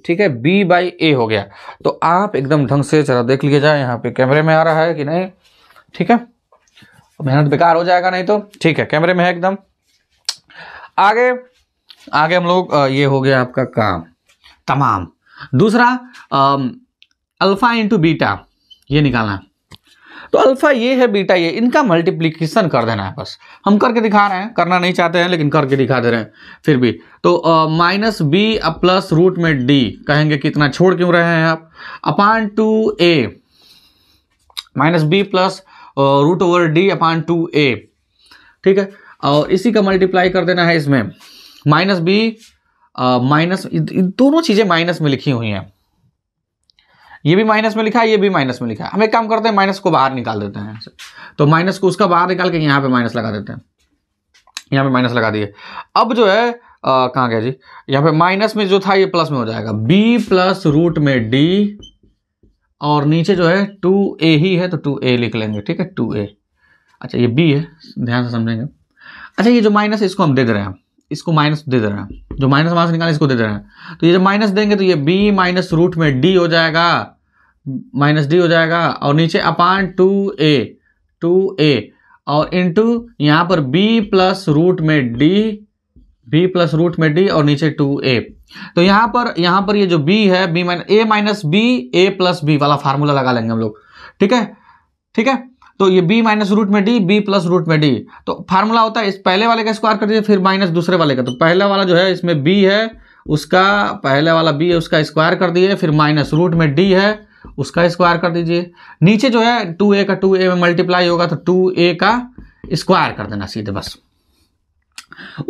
ठीक है बी बाई ए हो गया तो आप एकदम ढंग से जरा देख लीजिए जाए यहाँ पे कैमरे में आ रहा है कि नहीं ठीक है मेहनत बेकार हो जाएगा नहीं तो ठीक है कैमरे में है एकदम आगे आगे हम लोग ये हो गया आपका काम तमाम दूसरा अल्फ़ा इंटू बीटा ये निकालना तो अल्फा ये है बीटा ये इनका मल्टीप्लीकेशन कर देना है बस हम करके दिखा रहे हैं करना नहीं चाहते हैं लेकिन करके दिखा दे रहे हैं फिर भी तो माइनस बी अब प्लस रूट में डी कहेंगे कितना छोड़ क्यों रहे हैं आप upon two a minus b plus root over d upon two a ठीक है और इसी का मल्टीप्लाई कर देना है इसमें माइनस बी माइनस दोनों चीज़ें माइनस में लिखी हुई हैं ये भी माइनस में लिखा है ये भी माइनस में लिखा है हम एक काम करते हैं माइनस को बाहर निकाल देते हैं तो माइनस को उसका बाहर निकाल के यहाँ पे माइनस लगा देते हैं यहाँ पे माइनस लगा दिए अब जो है कहाँ गया जी यहाँ पे माइनस में जो था ये प्लस में हो जाएगा बी प्लस रूट में डी और नीचे जो है टू ए ही है तो टू ए लिख लेंगे ठीक है टू ए अच्छा ये बी है ध्यान से समझेंगे अच्छा ये जो माइनस है इसको हम दे दे रहे हैं इसको माइनस दे दे रहे हैं जो माइनस वहां से निकालना इसको दे दे रहे हैं तो ये जब माइनस देंगे तो ये बी माइनस रूट में डी हो जाएगा माइनस डी हो जाएगा और नीचे अपान टू ए टू ए और इंटू यहां पर बी प्लस रूट में डी बी प्लस रूट में डी और नीचे टू ए तो यहां पर यहां पर ये जो बी है b minus a minus b a plus b वाला फार्मूला लगा लेंगे हम लोग ठीक है ठीक है तो ये बी माइनस रूट में डी बी प्लस रूट में डी तो फार्मूला होता है इस पहले वाले का स्क्वायर कर दीजिए फिर माइनस दूसरे वाले का तो पहला वाला जो है इसमें बी है उसका पहले वाला बी है उसका स्क्वायर कर दिए फिर माइनस रूट में डी है उसका स्क्वायर कर दीजिए नीचे जो है टू ए का टू ए में मल्टीप्लाई होगा तो टू ए का स्क्वायर कर देना सीधे बस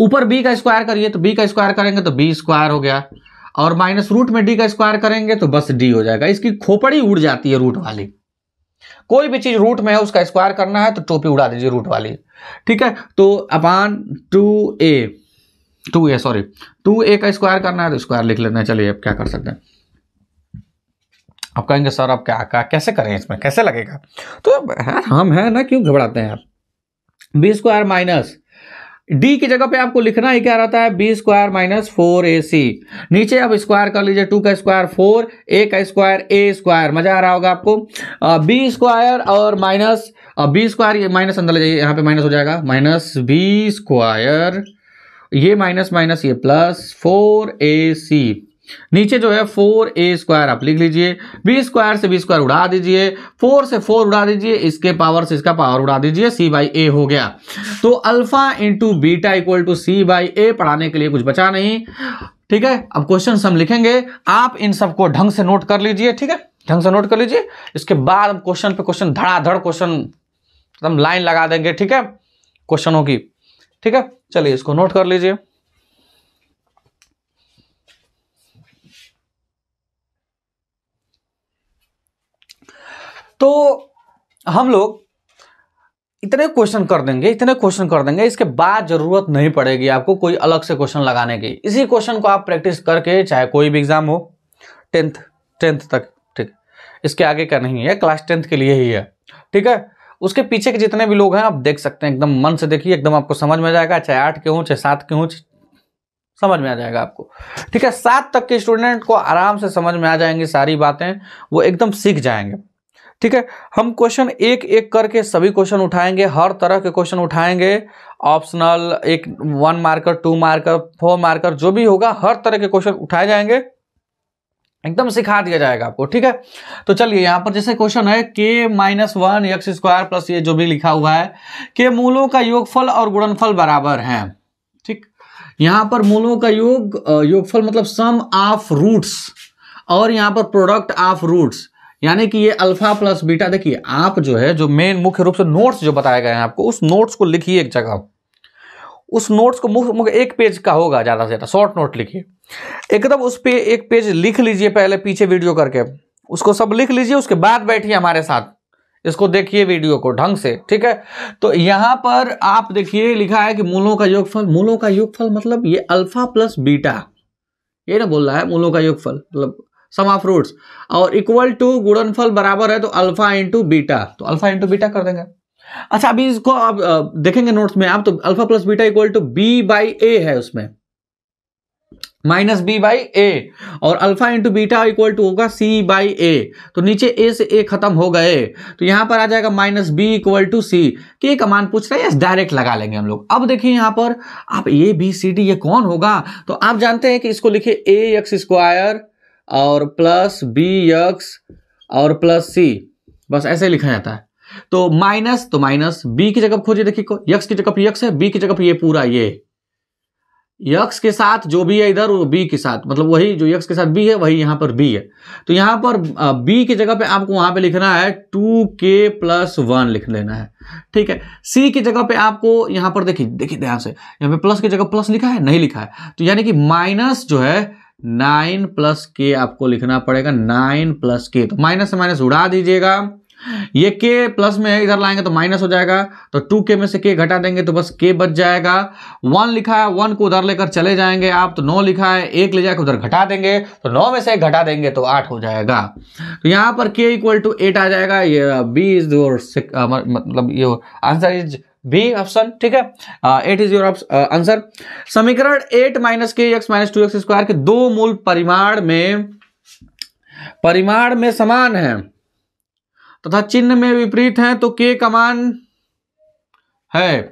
ऊपर बी का स्क्वायर करिए तो बी का स्क्वायर करेंगे तो बी स्क्वायर हो गया और माइनस रूट में डी का स्क्वायर करेंगे तो बस डी हो जाएगा इसकी खोपड़ी उड़ जाती है रूट वाली कोई भी चीज रूट में है उसका स्क्वायर करना है तो टोपी उड़ा दीजिए रूट वाली ठीक है तो upon two a two a sorry two a का स्क्वायर करना है तो स्क्वायर लिख लेते हैं चलिए अब क्या कर सकते हैं आप कहेंगे सर आप क्या क्या कैसे करें इसमें कैसे लगेगा तो हम है ना क्यों घबराते हैं आप बी स्क्वायर माइनस डी की जगह पे आपको लिखना ही क्या रहता है बी स्क्वायर माइनस फोर ए सी नीचे आप स्क्वायर कर लीजिए टू का स्क्वायर फोर ए का स्क्वायर ए स्क्वायर मजा आ रहा होगा आपको बी स्क्वायर और माइनस बी स्क्वायर ये माइनस अंदर ले जाइए यहां पे माइनस हो जाएगा माइनस बी स्क्वायर ये माइनस माइनस ये प्लस फोर ए सी नीचे जो है फोर ए स्क्वायर आप लिख लीजिए बी स्क्वायर से बी स्क्वायर उड़ा दीजिए फोर से फोर उड़ा दीजिए इसके पावर से इसका पावर उड़ा दीजिए सी बाई ए हो गया तो alpha into beta equal to c by a पढ़ाने के लिए कुछ बचा नहीं ठीक है अब क्वेश्चन हम लिखेंगे आप इन सबको ढंग से नोट कर लीजिए ठीक है ढंग से नोट कर लीजिए इसके बाद हम क्वेश्चन पे क्वेश्चन धड़ाधड़ क्वेश्चन एकदम लाइन लगा देंगे ठीक है क्वेश्चनों की ठीक है चलिए इसको नोट कर लीजिए तो हम लोग इतने क्वेश्चन कर देंगे इतने क्वेश्चन कर देंगे इसके बाद जरूरत नहीं पड़ेगी आपको कोई अलग से क्वेश्चन लगाने की इसी क्वेश्चन को आप प्रैक्टिस करके चाहे कोई भी एग्जाम हो टेंथ टेंथ तक ठीक इसके आगे का नहीं है क्लास टेंथ के लिए ही है ठीक है उसके पीछे के जितने भी लोग हैं आप देख सकते हैं एकदम मन से देखिए एकदम आपको समझ में आ जाएगा चाहे आठ के हों चाहे सात के हों समझ में आ जाएगा आपको ठीक है सात तक के स्टूडेंट को आराम से समझ में आ जाएंगी सारी बातें वो एकदम सीख जाएंगे ठीक है हम क्वेश्चन एक एक करके सभी क्वेश्चन उठाएंगे हर तरह के क्वेश्चन उठाएंगे ऑप्शनल एक one marker two marker four marker जो भी होगा हर तरह के क्वेश्चन उठाए जाएंगे एकदम सिखा दिया जाएगा आपको ठीक है तो चलिए यहाँ पर जैसे क्वेश्चन है k minus one x square plus ये जो भी लिखा हुआ है के मूलों का योगफल और गुणनफल बराबर है ठीक यहाँ पर मूलों का योग योगफल मतलब सम ऑफ रूट्स और यहाँ पर प्रोडक्ट ऑफ रूट्स यानी कि ये अल्फा प्लस बीटा देखिए आप जो है जो मेन मुख्य रूप से नोट्स जो बताए गए हैं आपको उस नोट्स को लिखिए एक जगह उस नोट्स को मुख्य मुख्य एक पेज का होगा ज़्यादा से ज़्यादा शॉर्ट नोट लिखिए एकदम उस पे एक पेज लिख लीजिए पहले पीछे वीडियो करके उसको सब लिख लीजिए उसके बाद बैठिए हमारे साथ इसको देखिए वीडियो को ढंग से ठीक है तो यहाँ पर आप देखिए लिखा है कि मूलों का योगफल मूलों का योगफल मतलब ये अल्फा प्लस बीटा ये ना बोल रहा है मूलों का योगफल मतलब सम ऑफ रूट्स और इक्वल टू गुणनफल बराबर है तो अल्फा इंटू बीटा तो अल्फा इंटू बीटा कर देंगे अच्छा अभी इसको आप देखेंगे नोट्स में आप तो alpha plus beta equal to b by a है उसमें माइनस बी बाई ए और alpha into beta equal to होगा सी बाई ए तो नीचे ए से ए खत्म हो गए तो यहां पर आ जाएगा minus b equal to c के कमान पूछ रहे हैं डायरेक्ट लगा लेंगे हम लोग अब देखिए यहां पर आप ए बी सी डी ये कौन होगा तो आप जानते हैं कि इसको लिखिए ए एक्स स्क्वायर और प्लस बी एक्स और प्लस सी बस ऐसे लिखा जाता है तो माइनस तो माइनस बी की जगह खोजिए देखिए यक्स की जगह यक्स है बी की जगह ये पूरा ये यक्स के साथ जो भी है इधर वो बी के साथ मतलब वही जो यक्स के साथ बी है वही यहां पर बी है तो यहां पर बी की जगह पे आपको वहां पे लिखना है टू के प्लस वन लिख लेना है ठीक है सी की जगह पे आपको यहां पर देखिए देखिए ध्यान से यहां पे प्लस की जगह प्लस लिखा है नहीं लिखा है तो यानी कि माइनस जो है नाइन प्लस के आपको लिखना पड़ेगा नाइन प्लस के तो माइनस से माइनस उड़ा दीजिएगा ये के प्लस में है इधर लाएंगे तो माइनस हो जाएगा तो टू के में से के घटा देंगे तो बस के बच जाएगा वन लिखा है वन को उधर लेकर चले जाएंगे आप तो नौ लिखा है एक ले जाकर उधर घटा देंगे तो नौ में से एक घटा देंगे तो आठ हो जाएगा तो यहां पर के इक्वल टू एट आ जाएगा ये बी uh, इज uh, मतलब ये आंसर इज बी ऑप्शन ठीक है एट इज योर आंसर समीकरण eight minus k x minus two x square के दो मूल परिमाण में परिमाण में समान है तथा तो चिन्ह में विपरीत है तो के कमान है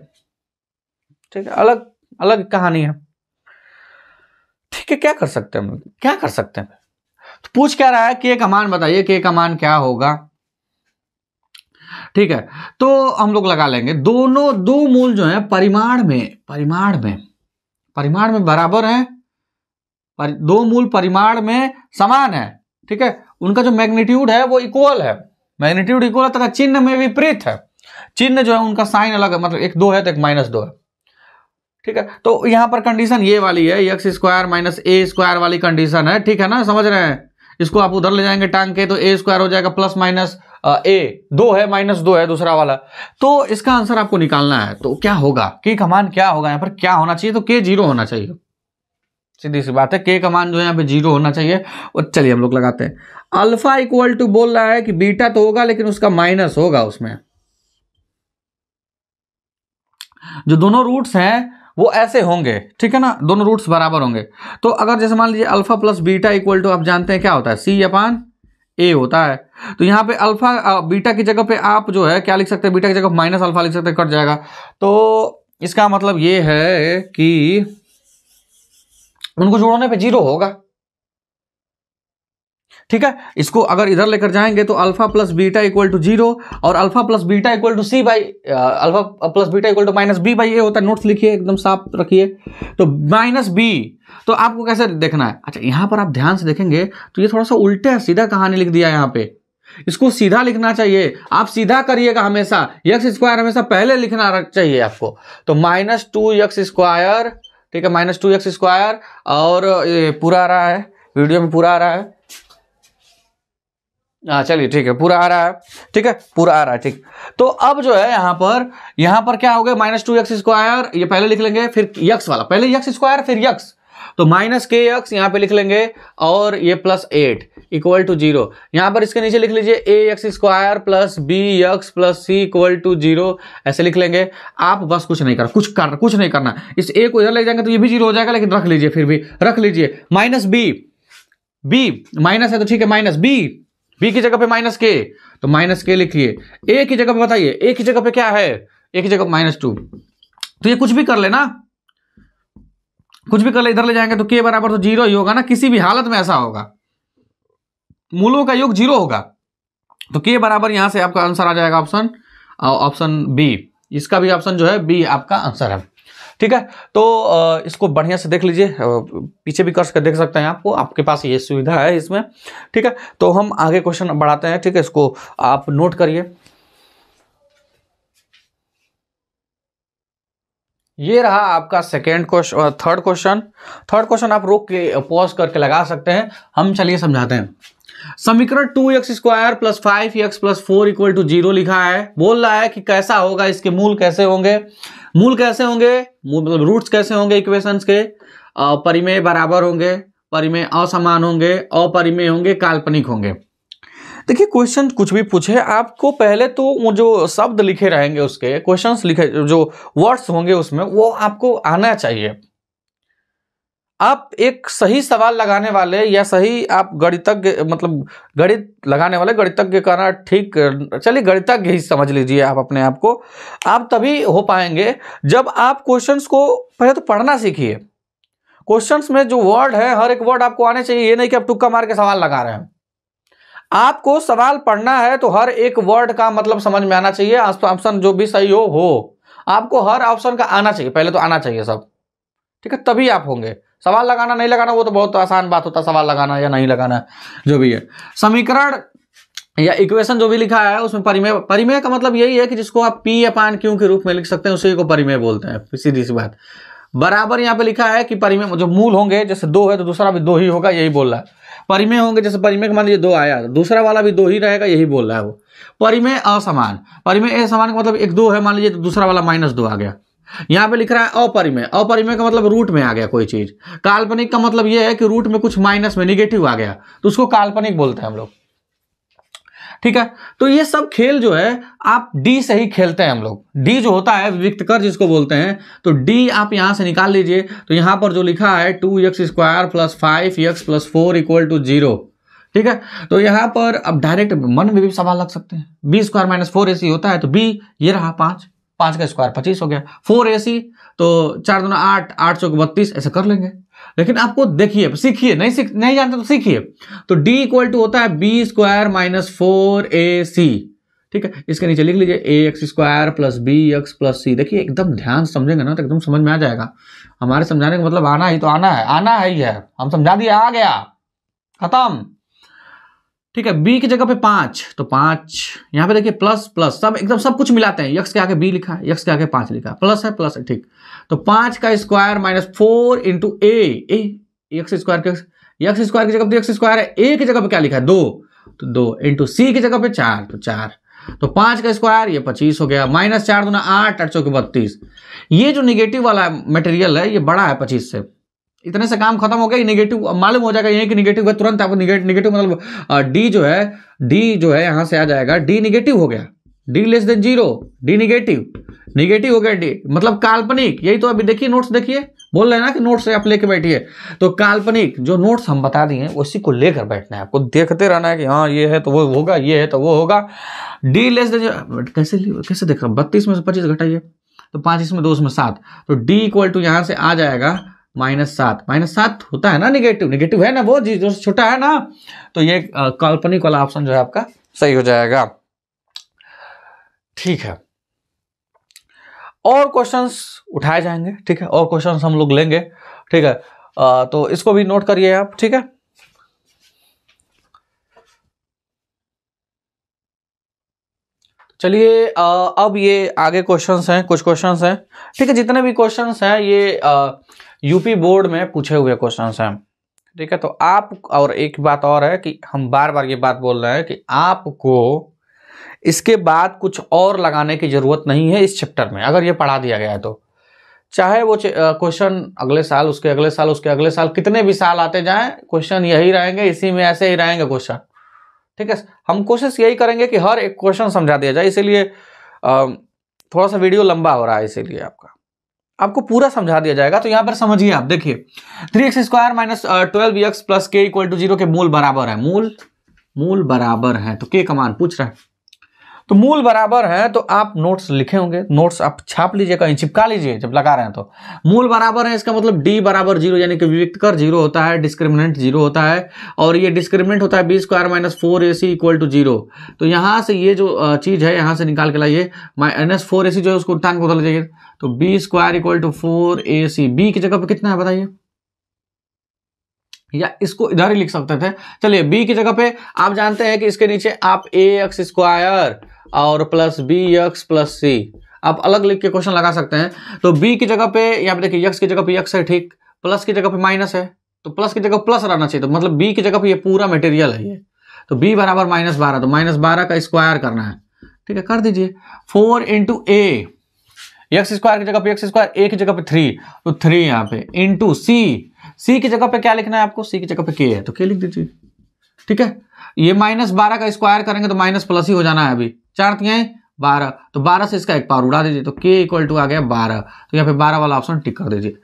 ठीक है अलग अलग कहानी है ठीक है क्या कर सकते हैं क्या कर सकते हैं तो पूछ क्या रहा है के कमान बताइए के कमान क्या होगा ठीक है तो हम लोग लगा लेंगे दोनों दो मूल जो है परिमाण में परिमाण में परिमाण में बराबर है पर दो मूल परिमाण में समान है ठीक है उनका जो मैग्नीट्यूड है वो इक्वल है मैग्नीट्यूड इक्वल है तथा चिन्ह में विपरीत है चिन्ह जो है उनका साइन अलग है मतलब एक दो है तो एक माइनस दो है ठीक है तो यहां पर कंडीशन ये वाली है x square minus a square वाली कंडीशन है ठीक है ना समझ रहे हैं इसको आप उधर ले जाएंगे टांग के तो ए स्क्वायर हो जाएगा प्लस माइनस ए दो है माइनस दो है दूसरा वाला तो इसका आंसर आपको निकालना है तो क्या होगा के कमान क्या होगा यहाँ पर क्या होना चाहिए तो के जीरो होना चाहिए सीधी सी बात है के कमान जो यहाँ पे जीरो होना चाहिए और चलिए हम लोग लगाते हैं अल्फा इक्वल टू बोल रहा है कि बीटा तो होगा लेकिन उसका माइनस होगा उसमें जो दोनों रूट्स हैं वो ऐसे होंगे ठीक है ना दोनों रूट्स बराबर होंगे तो अगर जैसे मान लीजिए alpha plus beta equal to आप जानते हैं क्या होता है सी अपान ए होता है तो यहाँ पे अल्फा बीटा की जगह पे आप जो है क्या लिख सकते हैं बीटा की जगह माइनस अल्फा लिख सकते हैं कट जाएगा तो इसका मतलब ये है कि उनको जोड़ने पे जीरो होगा ठीक है इसको अगर इधर लेकर जाएंगे तो alpha plus beta equal to zero और alpha plus beta equal to c by alpha plus beta equal to minus b by a होता है नोट्स लिखिए एकदम साफ रखिए तो माइनस बी तो आपको कैसे देखना है अच्छा यहां पर आप ध्यान से देखेंगे तो ये थोड़ा सा उल्टा सीधा कहानी लिख दिया यहाँ पे इसको सीधा लिखना चाहिए आप सीधा करिएगा हमेशा यक्स स्क्वायर हमेशा पहले लिखना चाहिए आपको तो माइनस टू यक्स स्क्वायर ठीक है माइनस टू यक्स स्क्वायर और ये पूरा आ रहा है वीडियो में पूरा आ रहा है हाँ चलिए ठीक है पूरा आ रहा है ठीक है पूरा आ रहा है ठीक तो अब जो है यहाँ पर यहाँ पर क्या हो गया माइनस टू एक्स स्क्वायर ये पहले लिख लेंगे फिर यक्स वाला पहले यक्स स्क्वायर फिर यक्स तो माइनस के यक्स यहाँ पे लिख लेंगे और ये plus eight equal to zero यहाँ पर इसके नीचे लिख लीजिए ए x square plus B x plus C equal to zero ऐसे लिख लेंगे आप बस कुछ नहीं करना कुछ करना कुछ नहीं करना इस ए को इधर ले जाएंगे तो ये भी जीरो हो जाएगा लेकिन रख लीजिए फिर भी रख लीजिए माइनस बी बी माइनस है तो ठीक है माइनस बी बी की जगह पे माइनस के तो माइनस के लिखिए ए की जगह पे बताइए ए की जगह पे क्या है ए की जगह माइनस टू तो ये कुछ भी कर लेना कुछ भी कर ले इधर ले जाएंगे तो के बराबर तो जीरो ही होगा ना किसी भी हालत में ऐसा होगा मूलों का योग जीरो होगा तो के बराबर यहां से आपका आंसर आ जाएगा ऑप्शन ऑप्शन बी इसका भी ऑप्शन जो है बी आपका आंसर है ठीक है तो इसको बढ़िया से देख लीजिए पीछे भी कर देख सकते हैं आपको आपके पास ये सुविधा है इसमें ठीक है तो हम आगे क्वेश्चन बढ़ाते हैं ठीक है इसको आप नोट करिए ये रहा आपका second question third question third question आप रोक के पॉज करके लगा सकते हैं हम चलिए समझाते हैं समीकरण two x square plus five x plus four equal to zero लिखा है बोल रहा है कि कैसा होगा इसके मूल कैसे होंगे मूल कैसे होंगे मतलब रूट्स कैसे होंगे इक्वेशंस के परिमेय बराबर होंगे परिमेय असमान होंगे अपरिमेय होंगे काल्पनिक होंगे देखिए क्वेश्चन कुछ भी पूछे आपको पहले तो वो जो शब्द लिखे रहेंगे उसके क्वेश्चंस लिखे जो वर्ड्स होंगे उसमें वो आपको आना चाहिए आप एक सही सवाल लगाने वाले या सही आप गणितज्ञ मतलब गणित लगाने वाले गणितज्ञ कहना ठीक चलिए गणितज्ञ ही समझ लीजिए आप अपने आप को आप तभी हो पाएंगे जब आप क्वेश्चंस को पहले तो पढ़ना सीखिए क्वेश्चंस में जो वर्ड है हर एक वर्ड आपको आने चाहिए ये नहीं कि आप टुक्का मार के सवाल लगा रहे हैं आपको सवाल पढ़ना है तो हर एक वर्ड का मतलब समझ में आना चाहिए ऑप्शन जो भी सही हो हो आपको हर ऑप्शन का आना चाहिए पहले तो आना चाहिए सब ठीक है तभी आप होंगे सवाल लगाना नहीं लगाना वो तो बहुत आसान बात होता सवाल लगाना या नहीं लगाना जो भी है समीकरण या इक्वेशन जो भी लिखा है उसमें परिमेय परिमेय का मतलब यही है कि जिसको आप पी पान क्यू के रूप में लिख सकते हैं उसी को परिमेय बोलते हैं सीधी सी बात बराबर यहाँ पे लिखा है कि परिमेय जो मूल होंगे जैसे दो है तो दूसरा भी दो ही होगा यही बोल रहा है परिमेय होंगे जैसे परिमेय का मान लीजिए दो आया दूसरा वाला भी दो ही रहेगा यही बोल रहा है वो परिमेय असमान परिमेय असमान का मतलब एक दो है मान लीजिए तो दूसरा वाला माइनस दो आ गया यहां पे लिख रहा है अपरिमय अपरिमय का मतलब रूट में आ गया कोई चीज काल्पनिक का मतलब यह है कि रूट में कुछ माइनस में निगेटिव आ गया तो उसको काल्पनिक बोलते हैं हम लोग ठीक है तो ये सब खेल जो है आप डी से ही खेलते हैं हम लोग डी जो होता है विविक्त कर जिसको बोलते हैं तो डी आप यहां से निकाल लीजिए तो यहां पर जो लिखा है two x square plus five x plus four equal to zero ठीक है तो यहां पर अब डायरेक्ट मन में भी सवाल लग सकते हैं बी स्क्वायर माइनस फोर ए सी होता है तो बी ये रहा पांच पाँच का स्क्वायर पच्चीस हो गया फोर एसी तो चार दोनों आठ आठ सौ बत्तीस ऐसे कर लेंगे लेकिन आपको देखिए सीखिए नहीं सीख नहीं जानते तो सीखिए तो d इक्वल टू होता है बी स्क्वायर माइनस फोर ए सी ठीक है इसके नीचे लिख लीजिए ए x square plus B x plus C देखिए एकदम ध्यान समझेंगे ना तो एकदम समझ में आ जाएगा हमारे समझाने का मतलब आना ही तो आना है आना है ही है हम समझा दिए आ गया खत्म ठीक है बी की जगह पे पांच तो पांच यहां पे देखिए प्लस प्लस सब एकदम सब कुछ मिलाते हैं यक्स के आगे बी लिखा यक्स के आगे पांच लिखा प्लस है प्लस है ठीक तो पांच का square minus four into A x square x square की जगह पे एक्स स्क्वायर है ए की जगह पे क्या लिखा है दो तो दो इंटू सी की जगह पे चार तो चार तो पांच का स्क्वायर ये पच्चीस हो गया माइनस चार दो आठ आठ सौ बत्तीस ये जो निगेटिव वाला मटेरियल है ये बड़ा है पच्चीस से इतने से काम खत्म हो गया निगेटिव मालूम हो जाएगा यही कि निगेटिव है तुरंत आपको निगेटिव मतलब डी जो है डी जो है यहाँ से आ जाएगा डी निगेटिव हो गया D less than zero D negative negative हो गया डी मतलब काल्पनिक यही तो अभी देखिए नोट्स देखिए बोल रहे हैं ना कि नोट्स आप लेके बैठिए तो काल्पनिक जो नोट्स हम बता दिए उसी को लेकर बैठना है आपको देखते रहना है कि हाँ ये है तो वो होगा ये है तो वो होगा डी लेस देन कैसे कैसे देख रहा बत्तीस में से पच्चीस घटाइए तो पाँच इसमें दो इसमें सात तो डी इक्वल टू यहाँ से आ जाएगा माइनस सात माइनस सात होता है ना निगेटिव निगेटिव है ना वो जी जो छोटा है ना तो ये काल्पनिक वाला ऑप्शन जो है आपका सही हो जाएगा ठीक है और क्वेश्चंस उठाए जाएंगे ठीक है और क्वेश्चंस हम लोग लेंगे ठीक है आ, तो इसको भी नोट करिए आप ठीक है चलिए अब ये आगे क्वेश्चंस हैं कुछ क्वेश्चंस हैं ठीक है जितने भी क्वेश्चंस हैं ये आ, यूपी बोर्ड में पूछे हुए क्वेश्चन हैं ठीक है तो आप और एक बात और है कि हम बार बार ये बात बोल रहे हैं कि आपको इसके बाद कुछ और लगाने की ज़रूरत नहीं है इस चैप्टर में अगर ये पढ़ा दिया गया है तो चाहे वो क्वेश्चन अगले साल उसके अगले साल उसके अगले साल कितने भी साल आते जाएं क्वेश्चन यही रहेंगे इसी में ऐसे ही रहेंगे क्वेश्चन ठीक है हम कोशिश यही करेंगे कि हर एक क्वेश्चन समझा दिया जाए इसीलिए थोड़ा सा वीडियो लंबा हो रहा है इसीलिए आपका आपको पूरा समझा दिया जाएगा तो यहां पर समझिए आप देखिए three X square minus twelve X plus के इक्वल टू जीरो के मूल बराबर है मूल मूल बराबर है तो के कमान पूछ रहा है तो मूल बराबर है तो आप नोट्स लिखे होंगे नोट्स आप छाप लीजिए कहीं चिपका लीजिए जब लगा रहे हैं तो मूल बराबर है इसका मतलब डी बराबर जीरो यानी कि विविक्त कर जीरो होता है डिस्क्रिमिनेंट जीरो होता है और ये डिस्क्रिमिनेंट होता है B square minus four A C equal to zero तो यहाँ से ये जो चीज़ है यहाँ से निकाल के लाइए माइनस फोर ए सी जो है उसको उत्थान को बदल जाइए तो B square equal to four A C B की जगह पर कितना है बताइए या इसको इधर ही लिख सकते थे चलिए बी की जगह पे आप जानते हैं कि इसके नीचे आप ए एक्स स्क्वायर और plus B x plus C आप अलग लिख के क्वेश्चन लगा सकते हैं तो बी की जगह पे यहाँ पे देखिए यक्स की जगह पे यक्स है ठीक प्लस की जगह पे माइनस है तो प्लस की जगह प्लस रहना चाहिए तो मतलब बी की जगह पे ये पूरा मटेरियल है ये तो बी बराबर माइनस बारह तो माइनस बारह का स्क्वायर करना है ठीक है कर दीजिए four into A x square की जगह पे स्क्वायर ए की जगह पे थ्री तो थ्री यहाँ पे इंटू सी सी की जगह पे क्या लिखना है आपको सी की जगह पे के है तो के लिख दीजिए ठीक है ये माइनस बारह का स्क्वायर करेंगे तो माइनस प्लस ही हो जाना है अभी चार तिहाई बारह तो बारह से इसका एक पावर उड़ा दीजिए तो के इक्वल टू आ गया बारह तो यहाँ पे बारह वाला ऑप्शन टिक कर दीजिए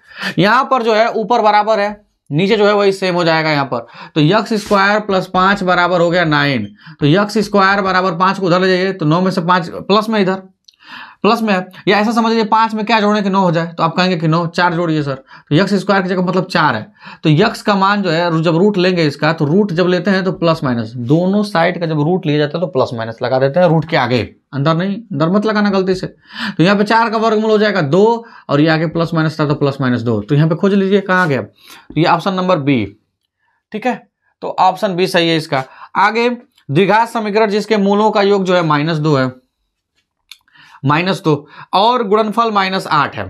यहाँ पर जो है ऊपर बराबर है नीचे जो है वही सेम हो जाएगा यहाँ पर तो यक्स स्क्वायर प्लस पांच बराबर हो गया नाइन तो यक्स स्क्वायर बराबर पांच को उधर ले जाइए तो नौ में से पांच प्लस में इधर प्लस में है या ऐसा समझ लीजिए पाँच में क्या जोड़ने के नौ हो जाए तो आप कहेंगे कि नौ चार जोड़िए सर तो यक्स स्क्वायर की जगह मतलब चार है तो यक्स का मान जो है जब रूट लेंगे इसका तो रूट जब लेते हैं तो प्लस माइनस दोनों साइड का जब रूट लिया जाता है तो प्लस माइनस लगा देते हैं रूट के आगे अंदर नहीं अंदर मत लगाना गलती से तो यहाँ पे चार का वर्गमूल हो जाएगा दो और ये आगे प्लस माइनस था तो प्लस माइनस दो तो यहाँ पे खोज लीजिए कहाँ गया तो ये ऑप्शन नंबर बी ठीक है तो ऑप्शन बी सही है इसका आगे द्विघात समीकरण जिसके मूलों का योग जो है माइनस दो है माइनस दो और गुणनफल माइनस आठ है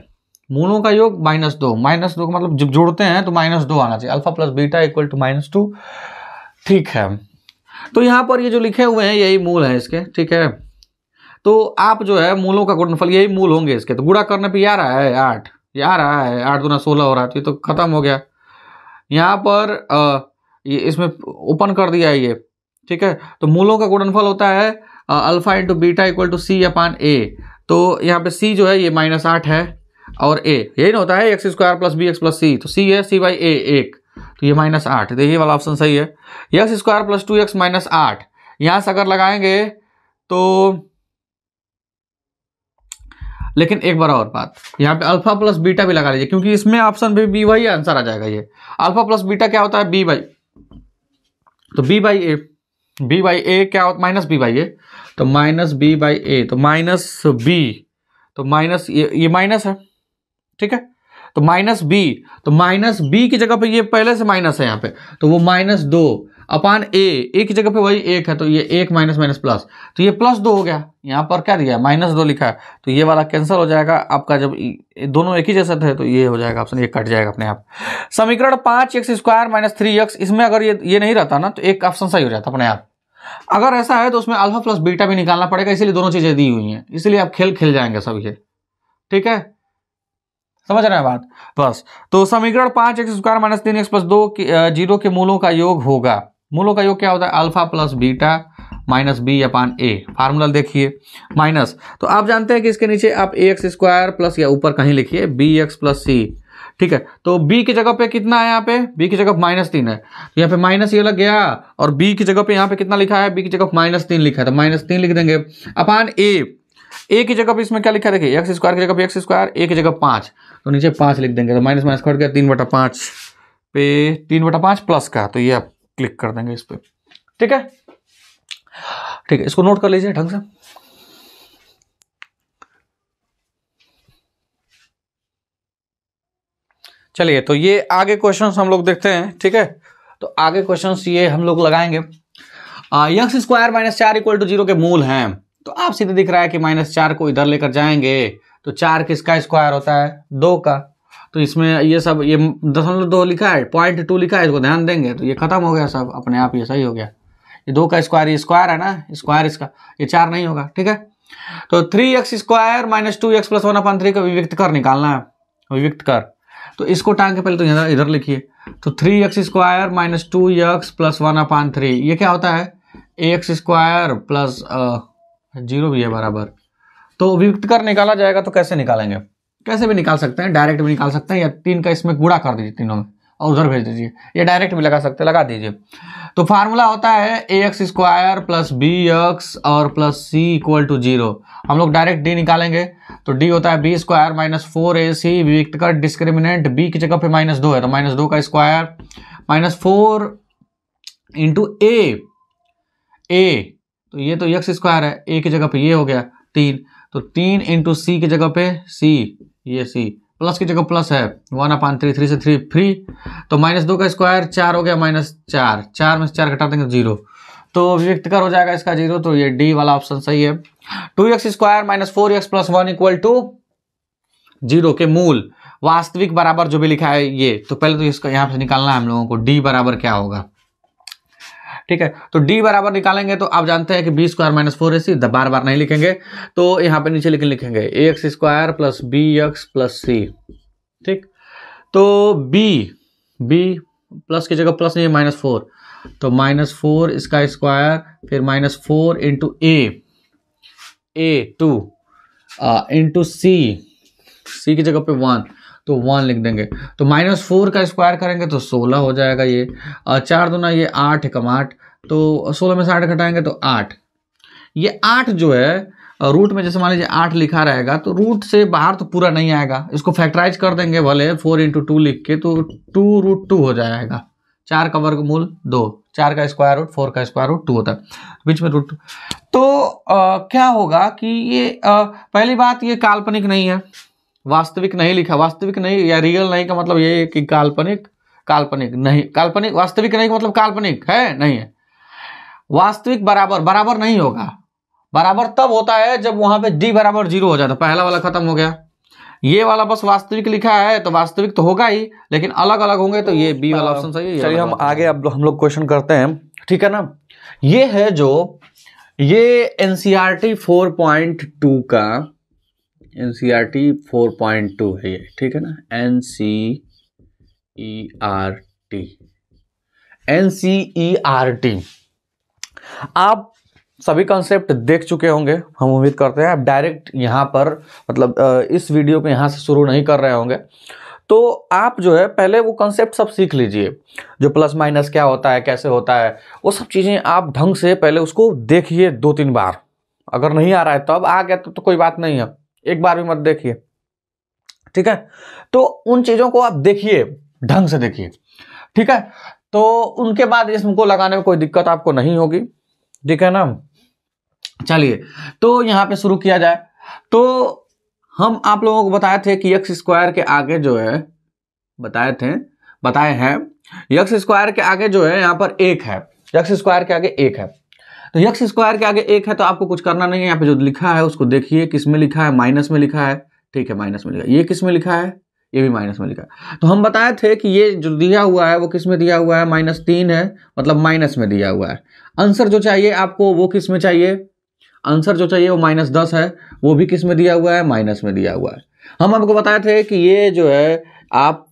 मूलों का योग माइनस दो माइनस दो मतलब जब जोड़ते हैं तो माइनस दो आना चाहिए alpha plus beta equal to minus two ठीक है तो यहाँ पर ये जो लिखे हुए हैं यही मूल है इसके ठीक है तो आप जो है मूलों का गुणनफल यही मूल होंगे इसके तो गुड़ा करने पर यार है आठ यार आया है आठ दूना सोलह हो रहा है तो, तो खत्म हो गया यहाँ पर आ, ये इसमें ओपन कर दिया ये ठीक है तो मूलों का गुणनफल होता है alpha into beta equal to C upon A तो यहाँ पे सी जो है ये माइनस आठ है और ए यही ना होता है x square plus B x plus C तो सी है सी बाई ए एक तो ये माइनस आठ तो ये वाला ऑप्शन सही है x square plus two X minus आठ यहाँ से अगर लगाएंगे तो लेकिन एक बार और बात यहाँ पे अल्फा प्लस बीटा भी लगा लीजिए क्योंकि इसमें ऑप्शन भी बी वाई आंसर आ जाएगा ये अल्फा प्लस बीटा क्या होता है बी बाई तो B by A B by A क्या होता माइनस बी बाई ए तो माइनस बी बाई ए तो माइनस बी तो माइनस ये ये माइनस है ठीक है तो माइनस बी तो माइनस बी की जगह पे ये पहले से माइनस है यहाँ पे तो वो माइनस दो अपान ए ए की जगह पे वही एक है तो ये एक माइनस माइनस प्लस तो ये प्लस दो हो गया यहाँ पर क्या दिया माइनस दो लिखा है तो ये वाला कैंसिल हो जाएगा आपका जब दोनों एक ही जैसे थे तो ये हो जाएगा ऑप्शन ये कट जाएगा अपने आप समीकरण पाँच X square minus three X इसमें अगर ये ये नहीं रहता ना तो एक ऑप्शन सही हो जाता अपने आप अगर ऐसा है तो उसमें अल्फा प्लस बीटा भी निकालना पड़ेगा इसीलिए दोनों चीज़ें दी हुई हैं इसलिए आप खेल खेल जाएंगे सब ये ठीक है समझ रहे हैं बात बस तो समीकरण पाँच एक्स स्क्वायर माइनस तीन एक्स प्लस दो जीरो के मूलों का योग होगा मूलों का योग क्या होता है alpha plus beta minus B upon A formula देखिए माइनस तो आप जानते हैं कि इसके नीचे आप ए एक्स स्क्वायर प्लस या ऊपर कहीं लिखिए बी एक्स प्लस सी ठीक है तो बी की जगह पे कितना है यहाँ पे बी की जगह माइनस तीन है तो यहाँ पे माइनस ये लग गया और बी की जगह पे यहाँ पे कितना लिखा है बी की जगह माइनस तीन लिखा है तो माइनस तीन लिख देंगे अपान ए ए की जगह पे इसमें क्या लिखा है देखिए एक्स स्क्वायर की जगह पे एक्स स्क्वायर ए की जगह पाँच तो नीचे पाँच लिख देंगे तो माइनस माइनस कट गया तीन बटा पांच पे तीन बटा पांच प्लस का तो ये आप क्लिक कर देंगे इस पर ठीक है ठीक है इसको नोट कर लीजिए ढंग से चलिए तो ये आगे क्वेश्चन हम लोग देखते हैं ठीक है तो आगे क्वेश्चन ये हम लोग लगाएंगे यंग्स स्क्वायर माइनस चार इक्वल टू जीरो के मूल हैं तो आप सीधे दिख रहा है कि माइनस चार को इधर लेकर जाएंगे तो चार किसका स्क्वायर होता है दो का तो इसमें ये सब ये दशमलव दो लिखा है पॉइंट टू लिखा है इसको ध्यान देंगे तो ये खत्म हो गया सब अपने आप ये सही हो गया ये दो का स्क्वायर ये स्क्वायर है ना स्क्वायर इसका ये चार नहीं होगा ठीक है तो three X square minus two X plus one upon three का विविक्त कर निकालना है विविक्त कर तो इसको टांग के पहले तो यहाँ इधर लिखिए तो three X square minus two X plus one upon three ये क्या होता है ए एक्स स्क्वायर प्लस जीरो भी है बराबर तो विभक्त कर निकाला जाएगा तो कैसे निकालेंगे कैसे भी निकाल सकते हैं डायरेक्ट भी निकाल सकते हैं या तीन का इसमें गुड़ा कर दीजिए तीनों में और उधर भेज दीजिए ये डायरेक्ट भी लगा सकते हैं लगा दीजिए तो फार्मूला होता है ए x square plus B x और plus C equal to zero हम लोग डायरेक्ट डी निकालेंगे तो डी होता है बी स्क्वायर माइनस फोर ए सी विक्टकर डिस्क्रिमिनेंट बी की जगह पे माइनस दो है तो माइनस दो का square minus four into A A तो ये तो एक्स स्क्वायर है ए की जगह पे ये हो गया तीन तो तीन इंटू सी की जगह पे सी ये सी प्लस की जगह प्लस है वन अपान थ्री थ्री से थ्री फ्री तो माइनस दो का स्क्वायर चार हो गया माइनस चार चार में से चार घटा देंगे तो जीरो तो अभिव्यक्त कर हो जाएगा इसका जीरो तो ये डी वाला ऑप्शन सही है two x square minus four X plus one equal to zero के मूल वास्तविक बराबर जो भी लिखा है ये तो पहले तो इसको यहाँ से निकालना है हम लोगों को डी बराबर क्या होगा ठीक है तो डी बराबर निकालेंगे तो आप जानते हैं कि बी स्क्वायर माइनस फोर ए सी बार बार नहीं लिखेंगे तो यहाँ पे नीचे लिखें लिखेंगे A x square plus B x plus सी ठीक तो बी बी प्लस की जगह प्लस नहीं है माइनस फोर तो माइनस फोर इसका स्क्वायर फिर minus four into A A two into C C की जगह पे वन तो वन लिख देंगे तो माइनस फोर का स्क्वायर करेंगे तो सोलह हो जाएगा ये चार दो ये आठ कम आठ तो सोलह में से आठ घटाएंगे तो आठ ये आठ जो है रूट में जैसे मान लीजिए आठ लिखा रहेगा तो रूट से बाहर तो पूरा नहीं आएगा इसको फैक्टराइज कर देंगे भले फोर इंटू टू लिख के तो टू रूट टू हो जाएगा चार का मूल दो चार का स्क्वायर रूट फोर का स्क्वायर रूट टू होता है बीच में रूट तो आ, क्या होगा कि ये आ, पहली बात ये काल्पनिक नहीं है वास्तविक नहीं लिखा वास्तविक नहीं या रियल नहीं का मतलब ये है कि काल्पनिक काल्पनिक नहीं काल्पनिक वास्तविक नहीं का मतलब काल्पनिक है नहीं है वास्तविक बराबर बराबर नहीं होगा बराबर तब होता है जब वहां पे डी बराबर जीरो हो जाता पहला वाला खत्म हो गया ये वाला बस वास्तविक लिखा है तो वास्तविक तो होगा ही लेकिन अलग अलग होंगे तो ये बी वाला ऑप्शन सही है चलिए हम आगे अब हम लोग क्वेश्चन करते हैं ठीक है ना ये है जो ये N C R T four point two का N C R T four point two है ये ठीक है ना N C E R T N C E R T आप सभी कॉन्सेप्ट देख चुके होंगे हम उम्मीद करते हैं आप डायरेक्ट यहाँ पर मतलब इस वीडियो को यहाँ से शुरू नहीं कर रहे होंगे तो आप जो है पहले वो कॉन्सेप्ट सब सीख लीजिए जो प्लस माइनस क्या होता है कैसे होता है वो सब चीज़ें आप ढंग से पहले उसको देखिए दो तीन बार अगर नहीं आ रहा है तो अब आ गया तो, तो कोई बात नहीं है एक बार भी मत देखिए ठीक है तो उन चीजों को आप देखिए ढंग से देखिए ठीक है तो उनके बाद को लगाने में कोई दिक्कत आपको नहीं होगी ठीक है ना चलिए तो यहां पे शुरू किया जाए तो हम आप लोगों को बताए थे कि यक्स स्क्वायर के आगे जो है बताए थे बताए हैं यक्स स्क्वायर के आगे जो है यहां पर एक है यक्स स्क्वायर के आगे एक है तो यक्स स्क्वायर के आगे एक है तो आपको कुछ करना नहीं है यहाँ पे जो लिखा है उसको देखिए किस में लिखा है माइनस में लिखा है ठीक है माइनस में लिखा है ये किस में लिखा है ये भी माइनस में लिखा है तो हम बताए थे कि ये जो दिया हुआ है वो किस में दिया हुआ है माइनस तीन है मतलब माइनस में दिया हुआ है आंसर जो चाहिए आपको वो किस में चाहिए आंसर जो चाहिए वो माइनस दस है वो भी किस में दिया हुआ है माइनस में दिया हुआ है हम आपको बताए थे कि ये जो है आप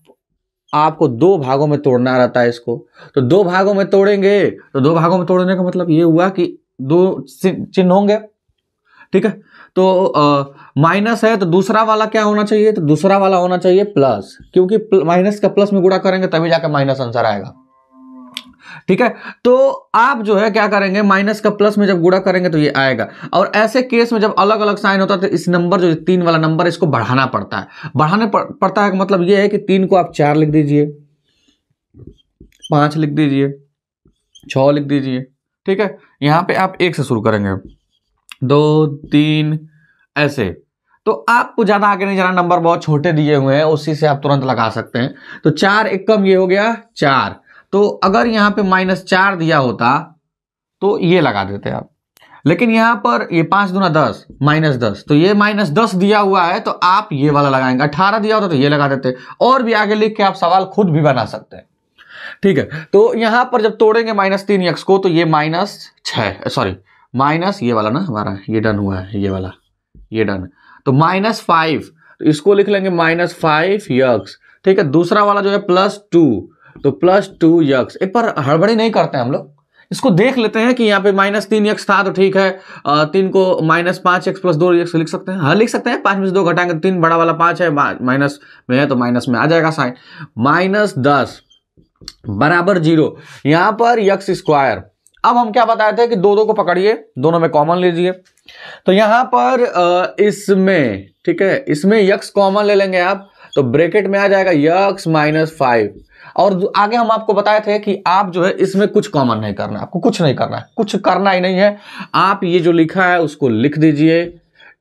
आपको दो भागों में तोड़ना रहता है इसको तो दो भागों में तोड़ेंगे तो दो भागों में तोड़ने का मतलब ये हुआ कि दो चिन्ह होंगे ठीक है तो माइनस है तो दूसरा वाला क्या होना चाहिए तो दूसरा वाला होना चाहिए प्लस क्योंकि माइनस का प्लस में गुड़ा करेंगे तभी जाकर माइनस आंसर आएगा ठीक है तो आप जो है क्या करेंगे माइनस का प्लस में जब गुड़ा करेंगे तो ये आएगा और ऐसे केस में जब अलग अलग साइन होता है तो इस नंबर जो तीन वाला नंबर इसको बढ़ाना पड़ता है बढ़ाने पड़ता है मतलब ये है कि तीन को आप चार लिख दीजिए पांच लिख दीजिए छ लिख दीजिए ठीक है यहां पे आप एक से शुरू करेंगे दो तीन ऐसे तो आपको ज़्यादा आगे नहीं जाना नंबर बहुत छोटे दिए हुए हैं उसी से आप तुरंत लगा सकते हैं तो चार एक कम ये हो गया चार तो अगर यहां पे माइनस चार दिया होता तो ये लगा देते आप लेकिन यहां पर ये पांच दुना दस माइनस दस तो ये माइनस दस दिया हुआ है तो आप ये वाला लगाएंगे अठारह दिया होता तो ये लगा देते और भी आगे लिख के आप सवाल खुद भी बना सकते हैं ठीक है तो यहां पर जब तोड़ेंगे माइनस तीन एक्स को तो ये माइनस छः सॉरी माइनस ये वाला ना हमारा ये डन हुआ है ये वाला ये डन तो माइनस फाइव तो इसको लिख लेंगे माइनस फाइव यक्स ठीक है दूसरा वाला जो है प्लस टू तो प्लस टू यक्स एक बार हड़बड़ी नहीं करते हम लोग इसको देख लेते हैं कि यहाँ पे माइनस तीन यक्स था तो ठीक है तीन को माइनस पाँच एक्स प्लस दो यक्स लिख सकते हैं हाँ लिख सकते हैं पाँच में से दो घटाएंगे तो तीन बड़ा वाला पाँच है माइनस में है तो माइनस में आ जाएगा साइन माइनस दस बराबर जीरो यहाँ पर यक्स स्क्वायर अब हम क्या बताए थे कि दो दो को पकड़िए दोनों में कॉमन लीजिए तो यहाँ पर इसमें ठीक है इसमें यक्स कॉमन ले लेंगे आप तो ब्रेकेट में आ जाएगा यक्स माइनस फाइव और आगे हम आपको बताए थे कि आप जो है इसमें कुछ कॉमन नहीं करना आपको कुछ नहीं करना है कुछ करना ही नहीं है आप ये जो लिखा है उसको लिख दीजिए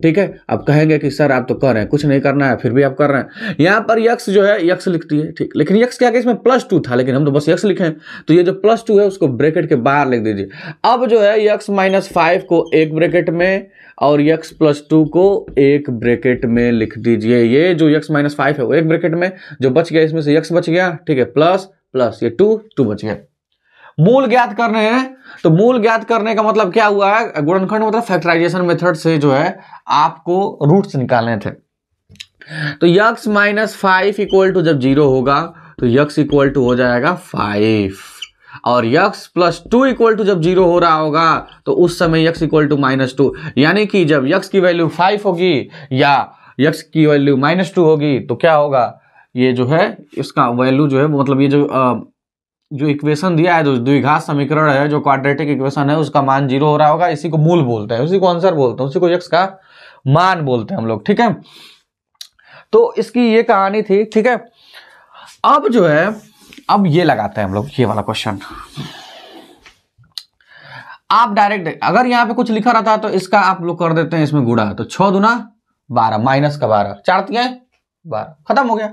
ठीक है अब कहेंगे कि सर आप तो कर रहे हैं कुछ नहीं करना है फिर भी आप कर रहे हैं यहाँ पर यक्स जो है यक्स लिखती है ठीक लेकिन यक्स क्या इसमें प्लस टू था लेकिन हम तो बस यक्स लिखे हैं तो ये जो प्लस टू है उसको ब्रैकेट के बाहर लिख दीजिए अब जो है यक्स माइनस फाइव को एक ब्रैकेट में और यक्स प्लस टू को एक ब्रैकेट में लिख दीजिए ये जो यक्स माइनस फाइव है वो एक ब्रैकेट में जो बच गया इसमें से यक्स बच गया ठीक है प्लस प्लस ये टू टू बच गया मूल ज्ञात करने हैं तो मूल ज्ञात करने का मतलब क्या हुआ है गुणनखंड मतलब फैक्टराइजेशन मेथड से जो है आपको रूट्स निकालने थे तो x minus five equal to जब जीरो होगा तो यक्स इक्वल टू हो जाएगा फाइव और x plus two equal to जब जीरो हो रहा होगा तो उस समय x equal to minus two यानी कि जब यक्स की वैल्यू फाइव होगी या यक्स की वैल्यू माइनस टू होगी तो क्या होगा ये जो है इसका वैल्यू जो है मतलब ये जो आ, जो इक्वेशन दिया है जो द्विघात समीकरण है जो क्वाड्रेटिक इक्वेशन है उसका मान जीरो हो रहा होगा इसी को मूल बोलते हैं उसी को आंसर बोलते हैं उसी को यक्स का मान बोलते हैं हम लोग ठीक है तो इसकी ये कहानी थी ठीक है अब जो है अब ये लगाते हैं हम लोग ये वाला क्वेश्चन आप डायरेक्ट अगर यहां पे कुछ लिखा रहता है तो इसका आप लोग कर देते हैं इसमें गुड़ा तो छह दुना बारह माइनस का बारह चार तो बारह खत्म हो गया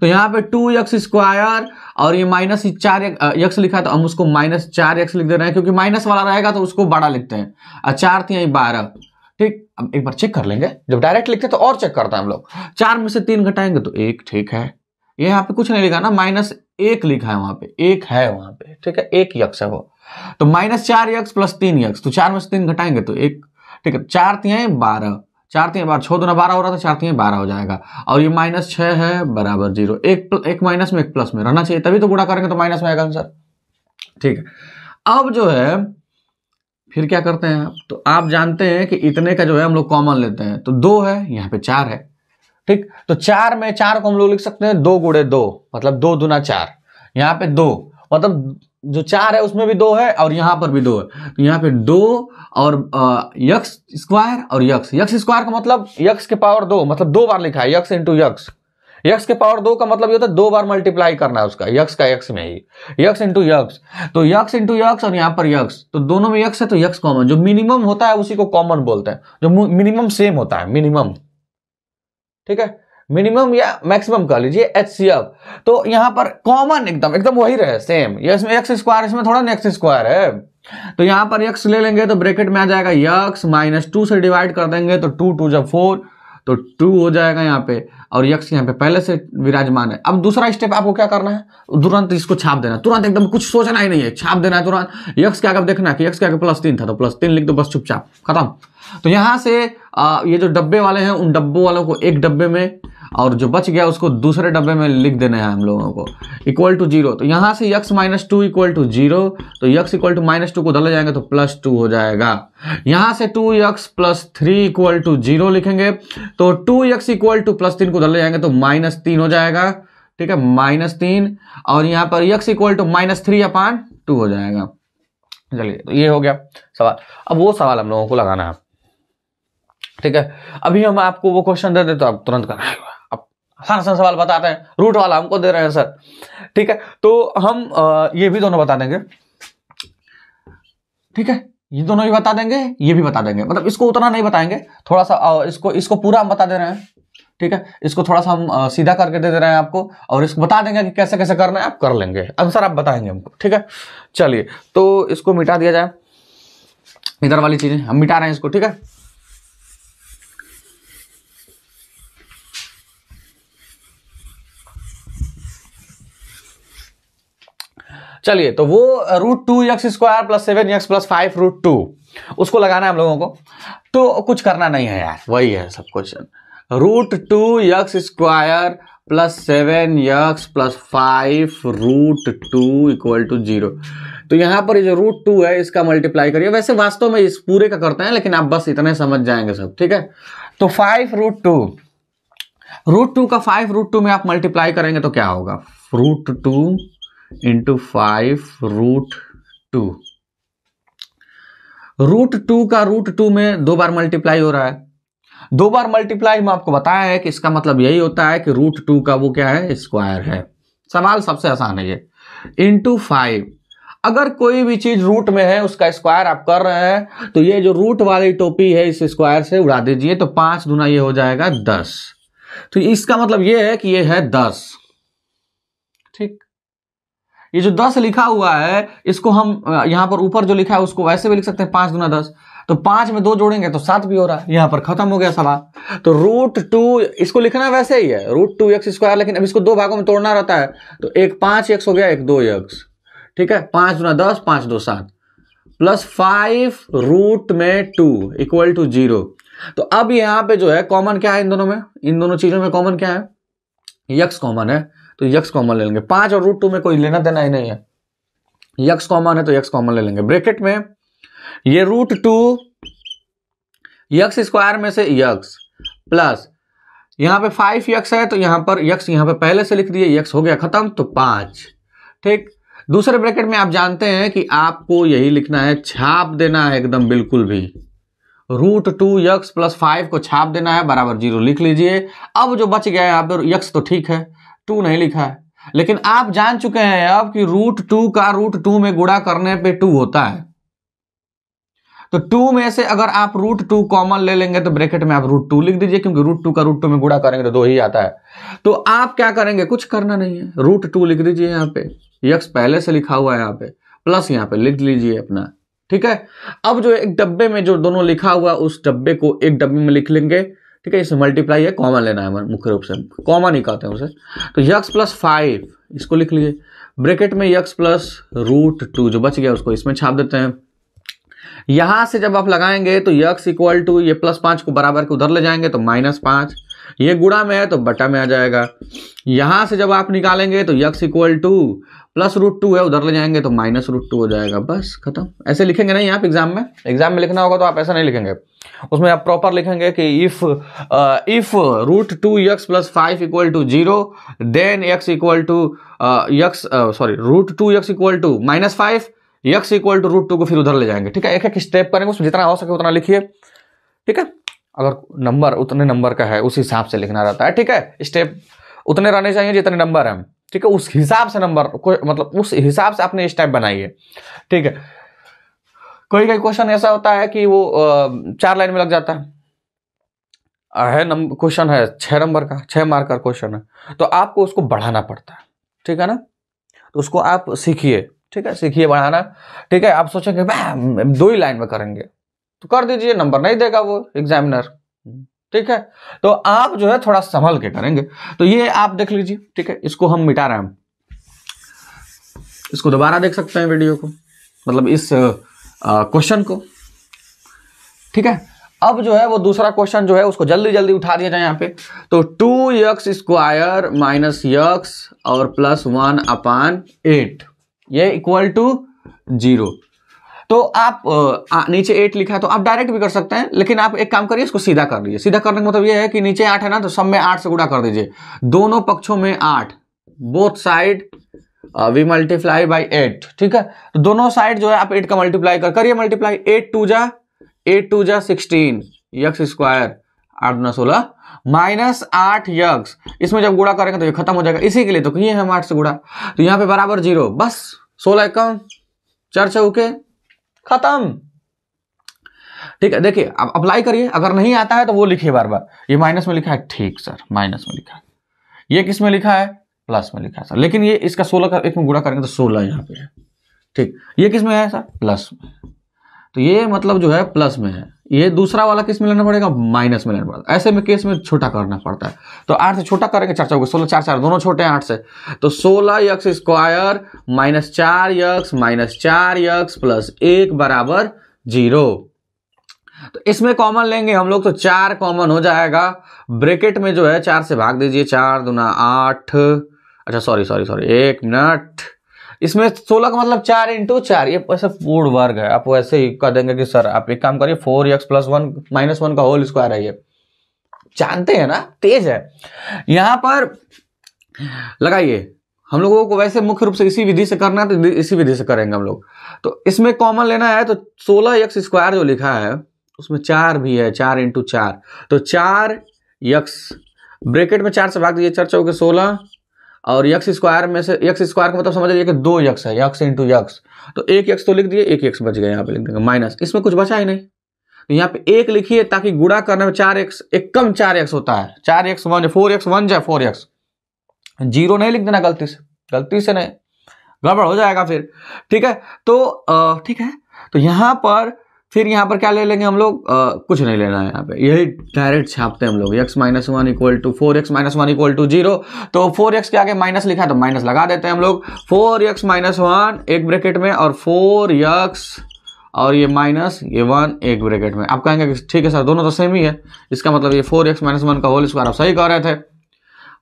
तो यहां पे टू एक्स स्क्वायर और ये माइनस चार यक्स लिखा तो हम उसको माइनस चार यक्स लिख दे रहे हैं क्योंकि माइनस वाला रहेगा तो उसको बड़ा लिखते हैं चार थी बारह ठीक अब एक बार चेक कर लेंगे जब डायरेक्ट लिखते तो और चेक करता है हम लोग चार में से तीन घटाएंगे तो एक ठीक है यहाँ पे कुछ नहीं लिखा ना माइनस एक लिखा है वहां पे एक है वहां पे ठीक है एक यक्ष है वो तो माइनस चार यक्ष प्लस तीन यक्ष तो चार में से तीन घटाएंगे तो एक ठीक है चार तिया बारह चार तीन बारह छः दोना बारह हो रहा था चार तीन बारह हो जाएगा और ये माइनस छह है बराबर जीरो एक एक माइनस में एक प्लस में रहना चाहिए तभी तो गुणा करेंगे तो माइनस में आएगा आंसर ठीक है अब जो है फिर क्या करते हैं आप तो आप जानते हैं कि इतने का जो है हम लोग कॉमन लेते हैं तो दो है यहाँ पे चार है ठीक तो चार में चार को हम लोग लिख सकते हैं दो गुड़े दो मतलब दो दुना चार यहाँ पे दो मतलब जो चार है उसमें भी दो है और यहाँ पर भी दो है तो यहाँ पे दो और यक्स स्क्वायर और यक्स यक्स स्क्वायर का मतलब यक्स के पावर दो मतलब दो बार लिखा है यक्स इंटू यक्स यक्स के पावर दो का मतलब ये होता है दो बार मल्टीप्लाई करना है उसका यक्स का यक्स में ही यक्स इंटू यक्स तो यक्स इंटू यक्स और यहाँ पर यक्स तो दोनों में यक्स है तो यक्स कॉमन जो मिनिमम होता है उसी को कॉमन बोलते हैं जो मिनिमम सेम होता है मिनिमम ठीक है मिनिमम या मैक्सिमम कह लीजिए एच सी एफ तो यहां पर कॉमन एकदम एकदम वही रहे सेम ये इसमें एक्स स्क्वायर इसमें थोड़ा नेक्स स्क्वायर है तो यहां पर यक्स ले लेंगे तो ब्रैकेट में आ जाएगा यक्स माइनस टू से डिवाइड कर देंगे तो टू टू जब फोर तो टू हो जाएगा यहाँ पे और यक्स यहाँ पे पहले से विराजमान है अब दूसरा स्टेप आपको क्या करना है तुरंत इसको छाप देना तुरंत एकदम कुछ सोचना ही नहीं है छाप देना है तुरंत यक्स क्या देखना है कि यक्स क्या प्लस तीन था तो प्लस तीन लिख दो बस चुपचाप खत्म तो यहां से आ, ये जो डब्बे वाले हैं उन डब्बों वालों को एक डब्बे में और जो बच गया उसको दूसरे डब्बे में लिख देना है हम लोगों को इक्वल टू जीरो तो यहाँ से X minus two equal to zero तो x equal to minus two को डले जाएंगे तो प्लस टू हो जाएगा यहाँ से two X plus three equal to zero लिखेंगे तो two X equal to plus तीन को डले जाएंगे तो माइनस तीन हो जाएगा ठीक है माइनस तीन और यहाँ पर X equal to minus three upon two हो जाएगा चलिए तो ये हो गया सवाल अब वो सवाल हम लोगों को लगाना है ठीक है अभी हम आपको वो क्वेश्चन दे देते तो आप तुरंत कर आप आसान आसान सवाल बताते हैं रूट वाला हमको दे रहे हैं सर ठीक है तो हम ये भी दोनों बता देंगे ठीक है ये दोनों ही बता देंगे ये भी बता देंगे मतलब इसको उतना नहीं बताएंगे थोड़ा सा इसको इसको पूरा हम बता दे रहे हैं ठीक है इसको थोड़ा सा हम सीधा करके दे दे रहे हैं आपको और इसको बता देंगे कि कैसे कैसे करना है आप कर लेंगे आंसर आप बताएंगे हमको ठीक है चलिए तो इसको मिटा दिया जाए इधर वाली चीज़ें हम मिटा रहे हैं इसको ठीक है चलिए तो वो root two x square plus seven X plus five root two उसको लगाना है हम लोगों को तो कुछ करना नहीं है यार वही है सब question root two x square plus seven X plus five root two equal to zero तो यहाँ पर ये जो रूट टू है इसका मल्टीप्लाई करिए वैसे वास्तव में इस पूरे का करते हैं लेकिन आप बस इतने समझ जाएंगे सब ठीक है तो five root two root two का फाइव रूट टू में आप मल्टीप्लाई करेंगे तो क्या होगा root two into five root two root two का रूट टू में दो बार मल्टीप्लाई हो रहा है दो बार मल्टीप्लाई में आपको बताया है कि इसका मतलब यही होता है कि रूट टू का वो क्या है स्क्वायर है सवाल सबसे आसान है ये इंटू फाइव अगर कोई भी चीज रूट में है उसका स्क्वायर आप कर रहे हैं तो ये जो रूट वाली टोपी है इस स्क्वायर से उड़ा दीजिए तो पांच दुना ये हो जाएगा दस तो इसका मतलब ये है कि ये है दस ठीक ये जो दस लिखा हुआ है इसको हम यहाँ पर ऊपर जो लिखा है उसको वैसे भी लिख सकते हैं पांच गुना दस तो पांच में दो जोड़ेंगे तो सात भी हो रहा है यहाँ पर खत्म हो गया सवाल तो रूट टू इसको लिखना वैसे ही है रूट टू एक्स स्क्वायर लेकिन अब इसको दो भागों में तोड़ना रहता है तो एक पांच एक्स हो गया एक दो एक्स ठीक है पांच गुना दस पांच दो सात प्लस फाइव रूट में टू इक्वल टू जीरो तो अब यहाँ पे जो है कॉमन क्या है इन दोनों में इन दोनों चीजों में कॉमन क्या है यक्स कॉमन है तो यक्स कॉमन ले लेंगे पांच और रूट टू में कोई लेना देना ही नहीं है यक्स कॉमन है तो यक्स कॉमन ले लेंगे ब्रेकेट में ये रूट टू यक्स स्क्वायर में से यक्स प्लस यहां पे फाइव यक्स है तो यहां पर यक्स यहां पे पहले से लिख दिए यक्स हो गया खत्म तो पांच ठीक दूसरे ब्रैकेट में आप जानते हैं कि आपको यही लिखना है छाप देना है एकदम बिल्कुल भी root two X plus five को छाप देना है बराबर जीरो लिख लीजिए अब जो बच गया है यहाँ पर यक्स तो ठीक है टू नहीं लिखा है लेकिन आप जान चुके हैं अब कि रूट टू का रूट टू में गुड़ा करने पे टू होता है तो टू में से अगर आप रूट टू कॉमन ले लेंगे तो ब्रैकेट में आप रूट टू लिख दीजिए क्योंकि रूट टू का रूट टू में गुड़ा करेंगे तो दो ही आता है तो आप क्या करेंगे कुछ करना नहीं है रूट टू लिख दीजिए यहाँ पे यक्स पहले से लिखा हुआ है यहां पे प्लस यहाँ पे लिख लीजिए अपना ठीक है अब जो एक डब्बे में जो दोनों लिखा हुआ उस डब्बे को एक डब्बे में लिख लेंगे ठीक है इसमें मल्टीप्लाई है कॉमन लेना है मुख्य रूप से कॉमन ही कहते हैं उसे तो यक्स प्लस फाइव इसको लिख लीजिए ब्रैकेट में यक्स प्लस रूट टू जो बच गया उसको इसमें छाप देते हैं यहां से जब आप लगाएंगे तो यक्स इक्वल टू ये प्लस पांच को बराबर के उधर ले जाएंगे तो माइनस पांच ये गुड़ा में है तो बटा में आ जाएगा यहाँ से जब आप निकालेंगे तो x equal to plus root two है उधर ले जाएंगे तो माइनस रूट टू हो जाएगा बस खत्म ऐसे लिखेंगे नहीं आप एग्जाम में एग्जाम में लिखना होगा तो आप ऐसा नहीं लिखेंगे उसमें आप प्रॉपर लिखेंगे कि if if uh, root two X plus five equal to zero then x equal to uh, X sorry uh, root two X equal to minus five X equal to root two को फिर उधर ले जाएंगे ठीक है एक एक स्टेप करेंगे उसमें जितना हो सके उतना लिखिए ठीक है अगर नंबर उतने नंबर का है उस हिसाब से लिखना रहता है ठीक है स्टेप उतने रहने चाहिए जितने नंबर हैं ठीक है उस हिसाब से नंबर को मतलब उस हिसाब से आपने स्टेप बनाई है ठीक है कोई कोई क्वेश्चन ऐसा होता है कि वो चार लाइन में लग जाता है है नंबर क्वेश्चन है छः नंबर का छः मार्क का क्वेश्चन है तो आपको उसको बढ़ाना पड़ता है ठीक है ना तो उसको आप सीखिए ठीक है सीखिए बढ़ाना ठीक है आप सोचेंगे दो ही लाइन में करेंगे तो कर दीजिए नंबर नहीं देगा वो एग्जामिनर हम्म। ठीक है तो आप जो है थोड़ा संभल के करेंगे तो ये आप देख लीजिए ठीक है इसको हम मिटा रहे हैं इसको दोबारा देख सकते हैं वीडियो को मतलब इस क्वेश्चन को ठीक है अब जो है वो दूसरा क्वेश्चन जो है उसको जल्दी जल्दी उठा दिया जाए यहाँ पे तो two x square minus X और प्लस वन अपान एट ये इक्वल टू जीरो तो आप आ, नीचे एट लिखा है तो आप डायरेक्ट भी कर सकते हैं लेकिन आप एक काम करिए इसको सीधा कर लीजिए सीधा करने का मतलब यह है कि नीचे आठ है ना तो सब में आठ से गुड़ा कर दीजिए दोनों पक्षों में आठ both side we multiply by eight ठीक है तो दोनों साइड जो है आप एट का मल्टीप्लाई कर करिए मल्टीप्लाई एट टू जा एट टू जा सिक्सटीन यक्स स्क्वायर आठ न सोलह माइनस आठ यक्स इसमें जब गुड़ा करेंगे तो ये खत्म हो जाएगा इसी के लिए तो किए हम आठ से गुड़ा तो यहाँ पे बराबर जीरो बस सोलह कम चार ओके खत्म ठीक है देखिए अब अप्लाई करिए अगर नहीं आता है तो वो लिखिए बार बार ये माइनस में लिखा है ठीक सर माइनस में लिखा है ये किस में लिखा है प्लस में लिखा है सर लेकिन ये इसका सोलह का एक में गुणा करेंगे तो सोलह यहाँ पे है ठीक ये किस में है सर प्लस में तो ये मतलब जो है प्लस में है ये दूसरा वाला किस में लेना पड़ेगा माइनस में लेना पड़ेगा ऐसे में केस में छोटा करना पड़ता है तो आठ से छोटा करेंगे चार चार सोलह चार चार दोनों छोटे हैं आठ से तो सोलह यक्स स्क्वायर माइनस चार यक्स माइनस चार यक्स प्लस एक बराबर जीरो तो इसमें कॉमन लेंगे हम लोग तो चार कॉमन हो जाएगा ब्रेकेट में जो है चार से भाग दीजिए चार दुना आठ अच्छा सॉरी सॉरी सॉरी एक मिनट इसमें सोलह का मतलब चार इंटू चार ये वैसे पूर्ण वर्ग है आप वैसे ही कह देंगे कि सर आप एक काम करिए four X plus one minus one का होल स्क्वायर है ये जानते हैं ना तेज है यहां पर लगाइए हम लोगों को वैसे मुख्य रूप से इसी विधि से करना है तो इसी विधि से करेंगे हम लोग तो इसमें कॉमन लेना है तो सोलह यक्स स्क्वायर जो लिखा है उसमें चार भी है चार इंटू चार तो चार यक्स ब्रेकेट में चार से भाग दीजिए चार चौके सोलह और यक्स स्क्वायर में से यक्स स्क्वायर का मतलब समझ लीजिए कि दो यक्स है यक्स इंटू यक्स तो एक यक्स तो लिख दिए एक यक्स बच गया यहाँ पे लिख देंगे माइनस इसमें कुछ बचा ही नहीं तो यहाँ पे एक लिखिए ताकि गुड़ा करने में चार एक्स एक कम चार एक्स होता है चार X one four X one जाए फोर एक्स जीरो नहीं लिख देना गलती से गलती से नहीं गड़बड़ हो जाएगा फिर ठीक है तो ठीक है तो यहाँ पर फिर यहाँ पर क्या ले लेंगे हम लोग आ, कुछ नहीं लेना है यहाँ पे यही डायरेक्ट छापते हैं हम लोग X minus one equal to four X minus one equal to zero तो फोर एक्स के आगे माइनस लिखा है तो माइनस लगा देते हैं हम लोग फोर एक्स माइनस वन एक ब्रैकेट में और फोर एक्स और ये माइनस ये वन एक ब्रैकेट में आप कहेंगे कि ठीक है सर दोनों तो सेम ही है इसका मतलब ये फोर एक्स माइनस वन का होल स्क्वायर आप सही कह रहे थे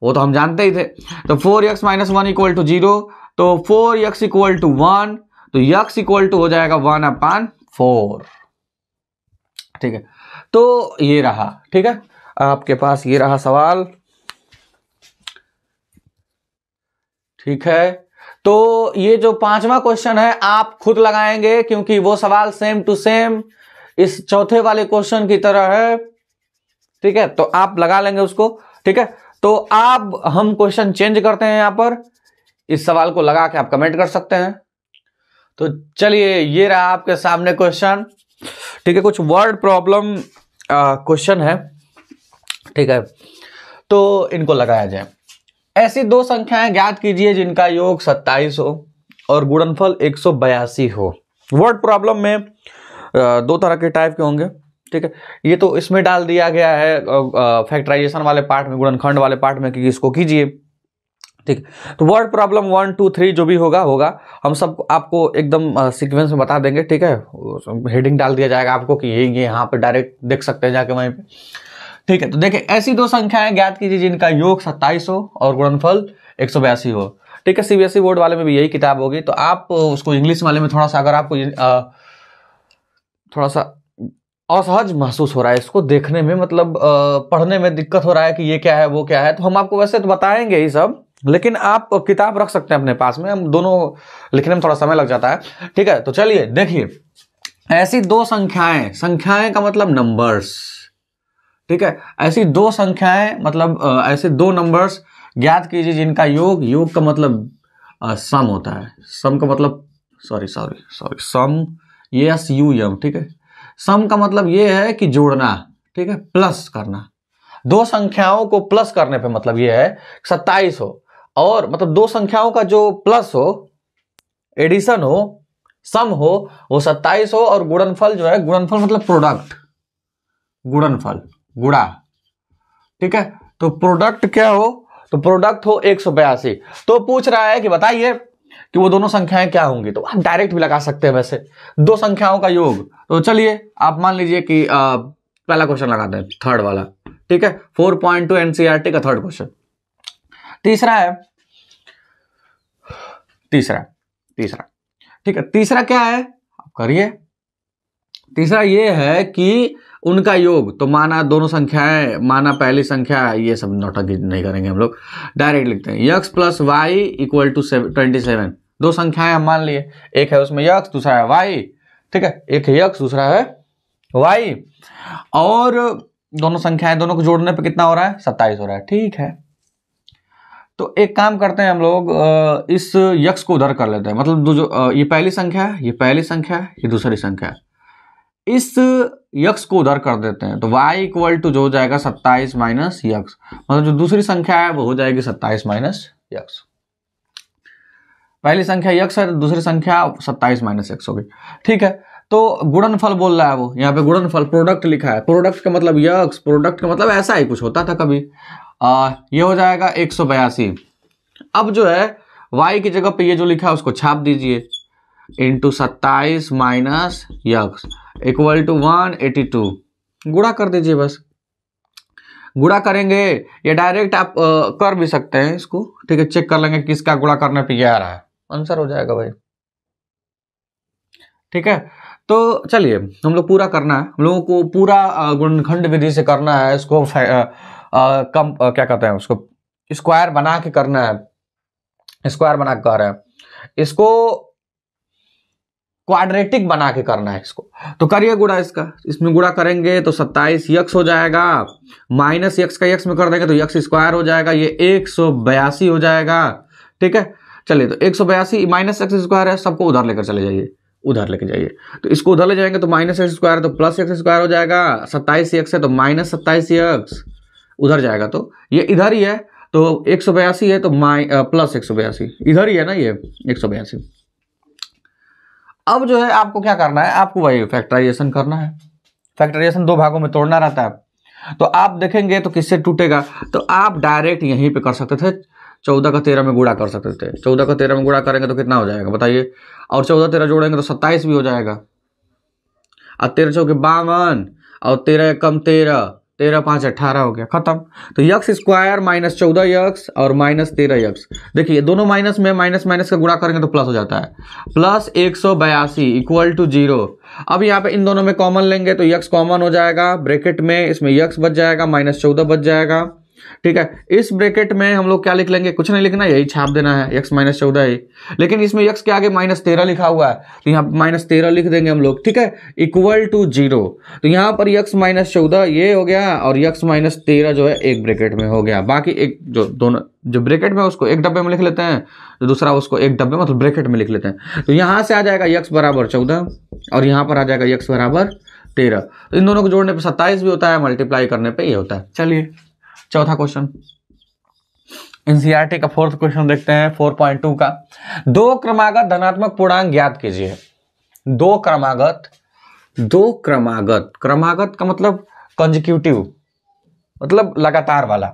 वो तो हम जानते ही थे तो four X minus one equal to zero तो four X equal to one तो यक्स इक्वल टू हो जाएगा वन अपान फोर ठीक है तो ये रहा ठीक है आपके पास ये रहा सवाल ठीक है तो ये जो पांचवा क्वेश्चन है आप खुद लगाएंगे क्योंकि वो सवाल सेम टू सेम इस चौथे वाले क्वेश्चन की तरह है ठीक है तो आप लगा लेंगे उसको ठीक है तो आप हम क्वेश्चन चेंज करते हैं यहां पर इस सवाल को लगा के आप कमेंट कर सकते हैं तो चलिए ये रहा आपके सामने क्वेश्चन ठीक है कुछ वर्ड प्रॉब्लम क्वेश्चन है ठीक है तो इनको लगाया जाए ऐसी दो संख्याएं ज्ञात कीजिए जिनका योग 27 हो और गुणनफल एक हो वर्ड प्रॉब्लम में दो तरह के टाइप के होंगे ठीक है ये तो इसमें डाल दिया गया है फैक्टराइजेशन वाले पार्ट में गुणनखंड वाले पार्ट में कि इसको कीजिए ठीक तो word problem one two three जो भी होगा होगा हम सब आपको एकदम सीक्वेंस में बता देंगे ठीक है हेडिंग डाल दिया जाएगा आपको कि ये ये यहाँ पर डायरेक्ट देख सकते हैं जाके वहीं पे ठीक है तो देखिए ऐसी दो संख्याएं ज्ञात कीजिए जिनका योग सत्ताईस हो और गुणनफल एक सौ बयासी हो ठीक है सीबीएसई बोर्ड e वाले में भी यही किताब होगी तो आप उसको इंग्लिश वाले में थोड़ा सा अगर आपको थोड़ा सा असहज महसूस हो रहा है इसको देखने में मतलब पढ़ने में दिक्कत हो रहा है कि ये क्या है वो क्या है तो हम आपको वैसे तो बताएंगे ही सब लेकिन आप किताब रख सकते हैं अपने पास में हम दोनों लिखने में थोड़ा समय लग जाता है ठीक है तो चलिए देखिए ऐसी दो संख्याएं संख्याएं का मतलब नंबर्स ठीक है ऐसी दो संख्याएं मतलब ऐसे दो नंबर्स ज्ञात कीजिए जिनका योग योग का मतलब सम होता है सम का मतलब सॉरी सॉरी सॉरी सम ये एस यू यम ठीक है सम का मतलब ये है कि जोड़ना ठीक है प्लस करना दो संख्याओं को प्लस करने पे मतलब ये है सत्ताईस हो और मतलब दो संख्याओं का जो प्लस हो एडिशन हो सम हो वो सत्ताईस हो और गुणनफल जो है गुणनफल मतलब प्रोडक्ट गुणनफल गुड़ा ठीक है तो प्रोडक्ट क्या हो तो प्रोडक्ट हो एक तो पूछ रहा है कि बताइए कि वो दोनों संख्याएं क्या होंगी तो आप डायरेक्ट भी लगा सकते हैं वैसे दो संख्याओं का योग तो चलिए आप मान लीजिए कि आ, पहला क्वेश्चन लगाते हैं थर्ड वाला ठीक है फोर पॉइंट टू एनसीआरटी का थर्ड क्वेश्चन तीसरा है तीसरा तीसरा ठीक है तीसरा क्या है आप करिए तीसरा ये है कि उनका योग तो माना दोनों संख्याएं माना पहली संख्या ये सब नोट नहीं करेंगे हम लोग डायरेक्ट लिखते हैं x plus y equal to twenty seven दो संख्याएं हम मान लिए एक है उसमें यक्स दूसरा है वाई ठीक है एक है यक्स दूसरा है वाई और दोनों संख्याएं दोनों को जोड़ने पर कितना हो रहा है सत्ताईस हो रहा है ठीक है तो एक काम करते हैं हम लोग इस यक्ष को उधर कर लेते हैं मतलब जो ये पहली संख्या है ये पहली संख्या है ये दूसरी संख्या है इस यक्ष को उधर कर देते हैं तो y इक्वल टू जो हो जाएगा सत्ताईस माइनस यक्स मतलब जो दूसरी संख्या है वो हो जाएगी सत्ताईस माइनस यक्स पहली संख्या यक्ष है दूसरी संख्या सत्ताईस माइनस यक्स होगी ठीक है तो गुड़न फल बोल रहा है वो यहाँ पे गुड़न फल प्रोडक्ट लिखा है प्रोडक्ट का मतलब यक्स प्रोडक्ट का मतलब ऐसा ही कुछ होता था कभी आ, ये हो जाएगा एक सौ बयासी अब जो है y की जगह पे ये जो लिखा है उसको छाप दीजिए इंटू सत्ताईस minus x equal to one eighty two गुड़ा कर दीजिए बस गुड़ा करेंगे या डायरेक्ट आप आ, कर भी सकते हैं इसको ठीक है चेक कर लेंगे किसका गुड़ा करने पे ये आ रहा है आंसर हो जाएगा भाई ठीक है तो चलिए हम लोग पूरा करना है हम लोगों को पूरा गुणखंड विधि से करना है इसको कम आ, क्या कहते हैं उसको स्क्वायर बना के करना है स्क्वायर बना के कर रहे हैं इसको क्वाड्रेटिक बना के करना है इसको तो करिए गुड़ा इसका इसमें गुड़ा करेंगे तो सत्ताईस यक्स हो जाएगा माइनस यक्स का यक्स में कर देंगे तो यक्स स्क्वायर हो जाएगा ये एक सौ बयासी हो जाएगा ठीक है चलिए तो एक सौ बयासी माइनस एक्स स्क्वायर है सबको उधर लेकर चले जाइए उधर लेके जाइए तो इसको उधर ले जाएंगे तो माइनस एक्स स्क्वायर तो प्लस एक्स स्क्वायर हो जाएगा सत्ताईस एक्स है तो माइनस सत्ताईस एक्स उधर जाएगा तो ये इधर ही है तो एक सौ बयासी है तो माइ प्लस एक सौ बयासी इधर ही है ना ये एक सौ बयासी अब जो है आपको क्या करना है आपको वही फैक्टराइजेशन करना है फैक्टराइजेशन दो भागों में तोड़ना रहता है तो आप देखेंगे तो किससे टूटेगा तो आप डायरेक्ट यहीं पे कर सकते थे चौदह का तेरह में गुड़ा कर सकते थे चौदह का तेरह में गुड़ा करेंगे तो कितना हो जाएगा बताइए और चौदह तेरह जोड़ेंगे तो सत्ताईस भी हो जाएगा और तेरह चौके बावन और तेरह कम तेरह तेरह पाँच अट्ठारह हो गया खत्म तो यक्स स्क्वायर माइनस चौदह यक्स और माइनस तेरह यक्स देखिए दोनों माइनस में माइनस माइनस का गुणा करेंगे तो प्लस हो जाता है प्लस एक सौ बयासी इक्वल टू जीरो अब यहाँ पे इन दोनों में कॉमन लेंगे तो यक्स कॉमन हो जाएगा ब्रैकेट में इसमें यक्स बच जाएगा माइनस चौदह बच जाएगा ठीक है इस ब्रैकेट में हम लोग क्या लिख लेंगे कुछ नहीं लिखना यही छाप देना है एक्स माइनस चौदह ही लेकिन इसमें यक्स के आगे माइनस तेरह लिखा हुआ है तो यहाँ माइनस तेरह लिख देंगे हम लोग ठीक है इक्वल टू जीरो तो यहाँ पर यक्स माइनस चौदह ये हो गया और यक्स माइनस तेरह जो है एक ब्रैकेट में हो गया बाकी एक जो दोनों जो ब्रैकेट में उसको एक डब्बे में लिख लेते हैं दूसरा उसको एक डब्बे मतलब ब्रैकेट में लिख लेते हैं तो यहाँ से आ जाएगा यक्स बराबर और यहाँ पर आ जाएगा यक्स बराबर तेरह तो इन दोनों को जोड़ने पर सत्ताईस भी होता है मल्टीप्लाई करने पर ये होता है चलिए चौथा क्वेश्चन एनसीईआरटी का फोर्थ क्वेश्चन देखते हैं 4.2 का दो क्रमागत धनात्मक पूर्णांक ज्ञात कीजिए दो क्रमागत दो क्रमागत क्रमागत का मतलब कंजिक्यूटिव मतलब लगातार वाला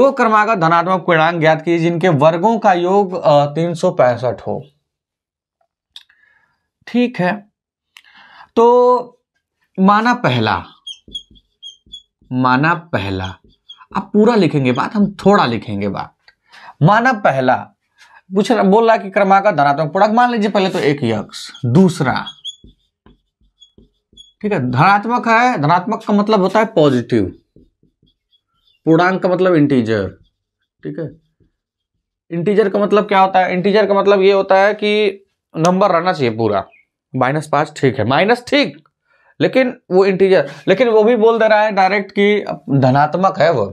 दो क्रमागत धनात्मक पूर्णांक ज्ञात कीजिए जिनके वर्गों का योग तीन हो ठीक है तो माना पहला माना पहला आप पूरा लिखेंगे बात हम थोड़ा लिखेंगे बात माना पहला पूछ रहा बोल रहा कि क्रमागत धनात्मक पूर्णांक मान लीजिए पहले तो एक यक्ष दूसरा ठीक है धनात्मक है धनात्मक का मतलब होता है पॉजिटिव पूर्णांक का मतलब इंटीजर ठीक है इंटीजर का मतलब क्या होता है इंटीजर का मतलब ये होता है कि नंबर रहना चाहिए पूरा माइनस पांच ठीक है माइनस ठीक लेकिन वो इंटीजर लेकिन वो भी बोल दे रहा है डायरेक्ट कि धनात्मक है वो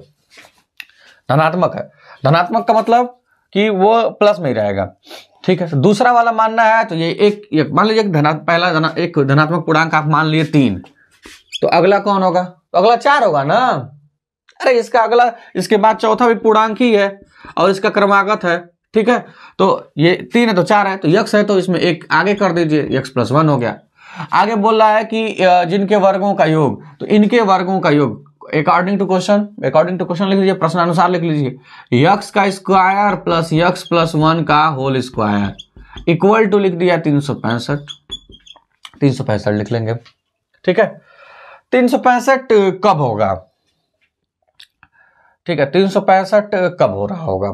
धनात्मक है धनात्मक का मतलब कि वो प्लस में ही रहेगा ठीक है तो दूसरा वाला मानना है तो ये एक, एक मान लीजिए पहला धना, एक धनात्मक पूर्णांक आप मान लिए तीन तो अगला कौन होगा तो अगला चार होगा ना अरे इसका अगला इसके बाद चौथा भी पूर्णांक ही है और इसका क्रमागत है ठीक है तो ये तीन है तो चार है तो यक्स है तो इसमें एक आगे कर दीजिए यक्स प्लस वन हो गया आगे बोल रहा है कि जिनके वर्गों का योग तो इनके वर्गों का योग according to question according to question लिख लीजिए प्रश्न अनुसार लिख लीजिए यक्स का square plus x plus one का होल स्क्वायर इक्वल टू लिख दिया तीन सौ पैंसठ तीन सौ पैंसठ लिख लेंगे ठीक है तीन सौ पैंसठ कब होगा ठीक है तीन सौ पैंसठ कब हो रहा होगा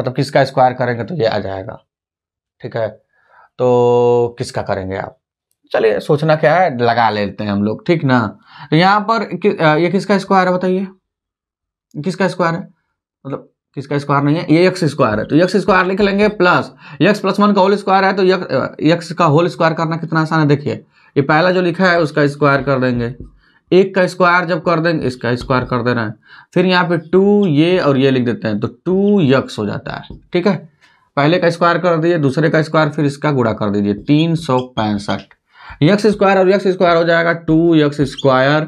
मतलब किसका स्क्वायर करेंगे तो ये आ जाएगा ठीक है तो किसका करेंगे आप चलिए सोचना क्या है लगा लेते हैं हम लोग ठीक ना तो यहाँ पर कि, ये किसका स्क्वायर है बताइए किसका स्क्वायर है मतलब किसका स्क्वायर नहीं है ये यक्स स्क्वायर है तो यक्स स्क्वायर लिख लेंगे प्लस यक्स प्लस वन का होल स्क्वायर है तो यक्स का होल स्क्वायर करना कितना आसान है देखिए ये पहला जो लिखा है उसका स्क्वायर कर देंगे एक का स्क्वायर जब कर देंगे इसका स्क्वायर कर दे रहे हैं फिर यहाँ पे टू ये और ये लिख देते हैं तो टू यक्स हो जाता है ठीक है पहले का स्क्वायर कर दीजिए दूसरे का स्क्वायर फिर इसका गुड़ा कर दीजिए तीन सौ पैंसठ यक्स स्क्वायर और यक्स स्क्वायर हो जाएगा टू यक्स स्क्वायर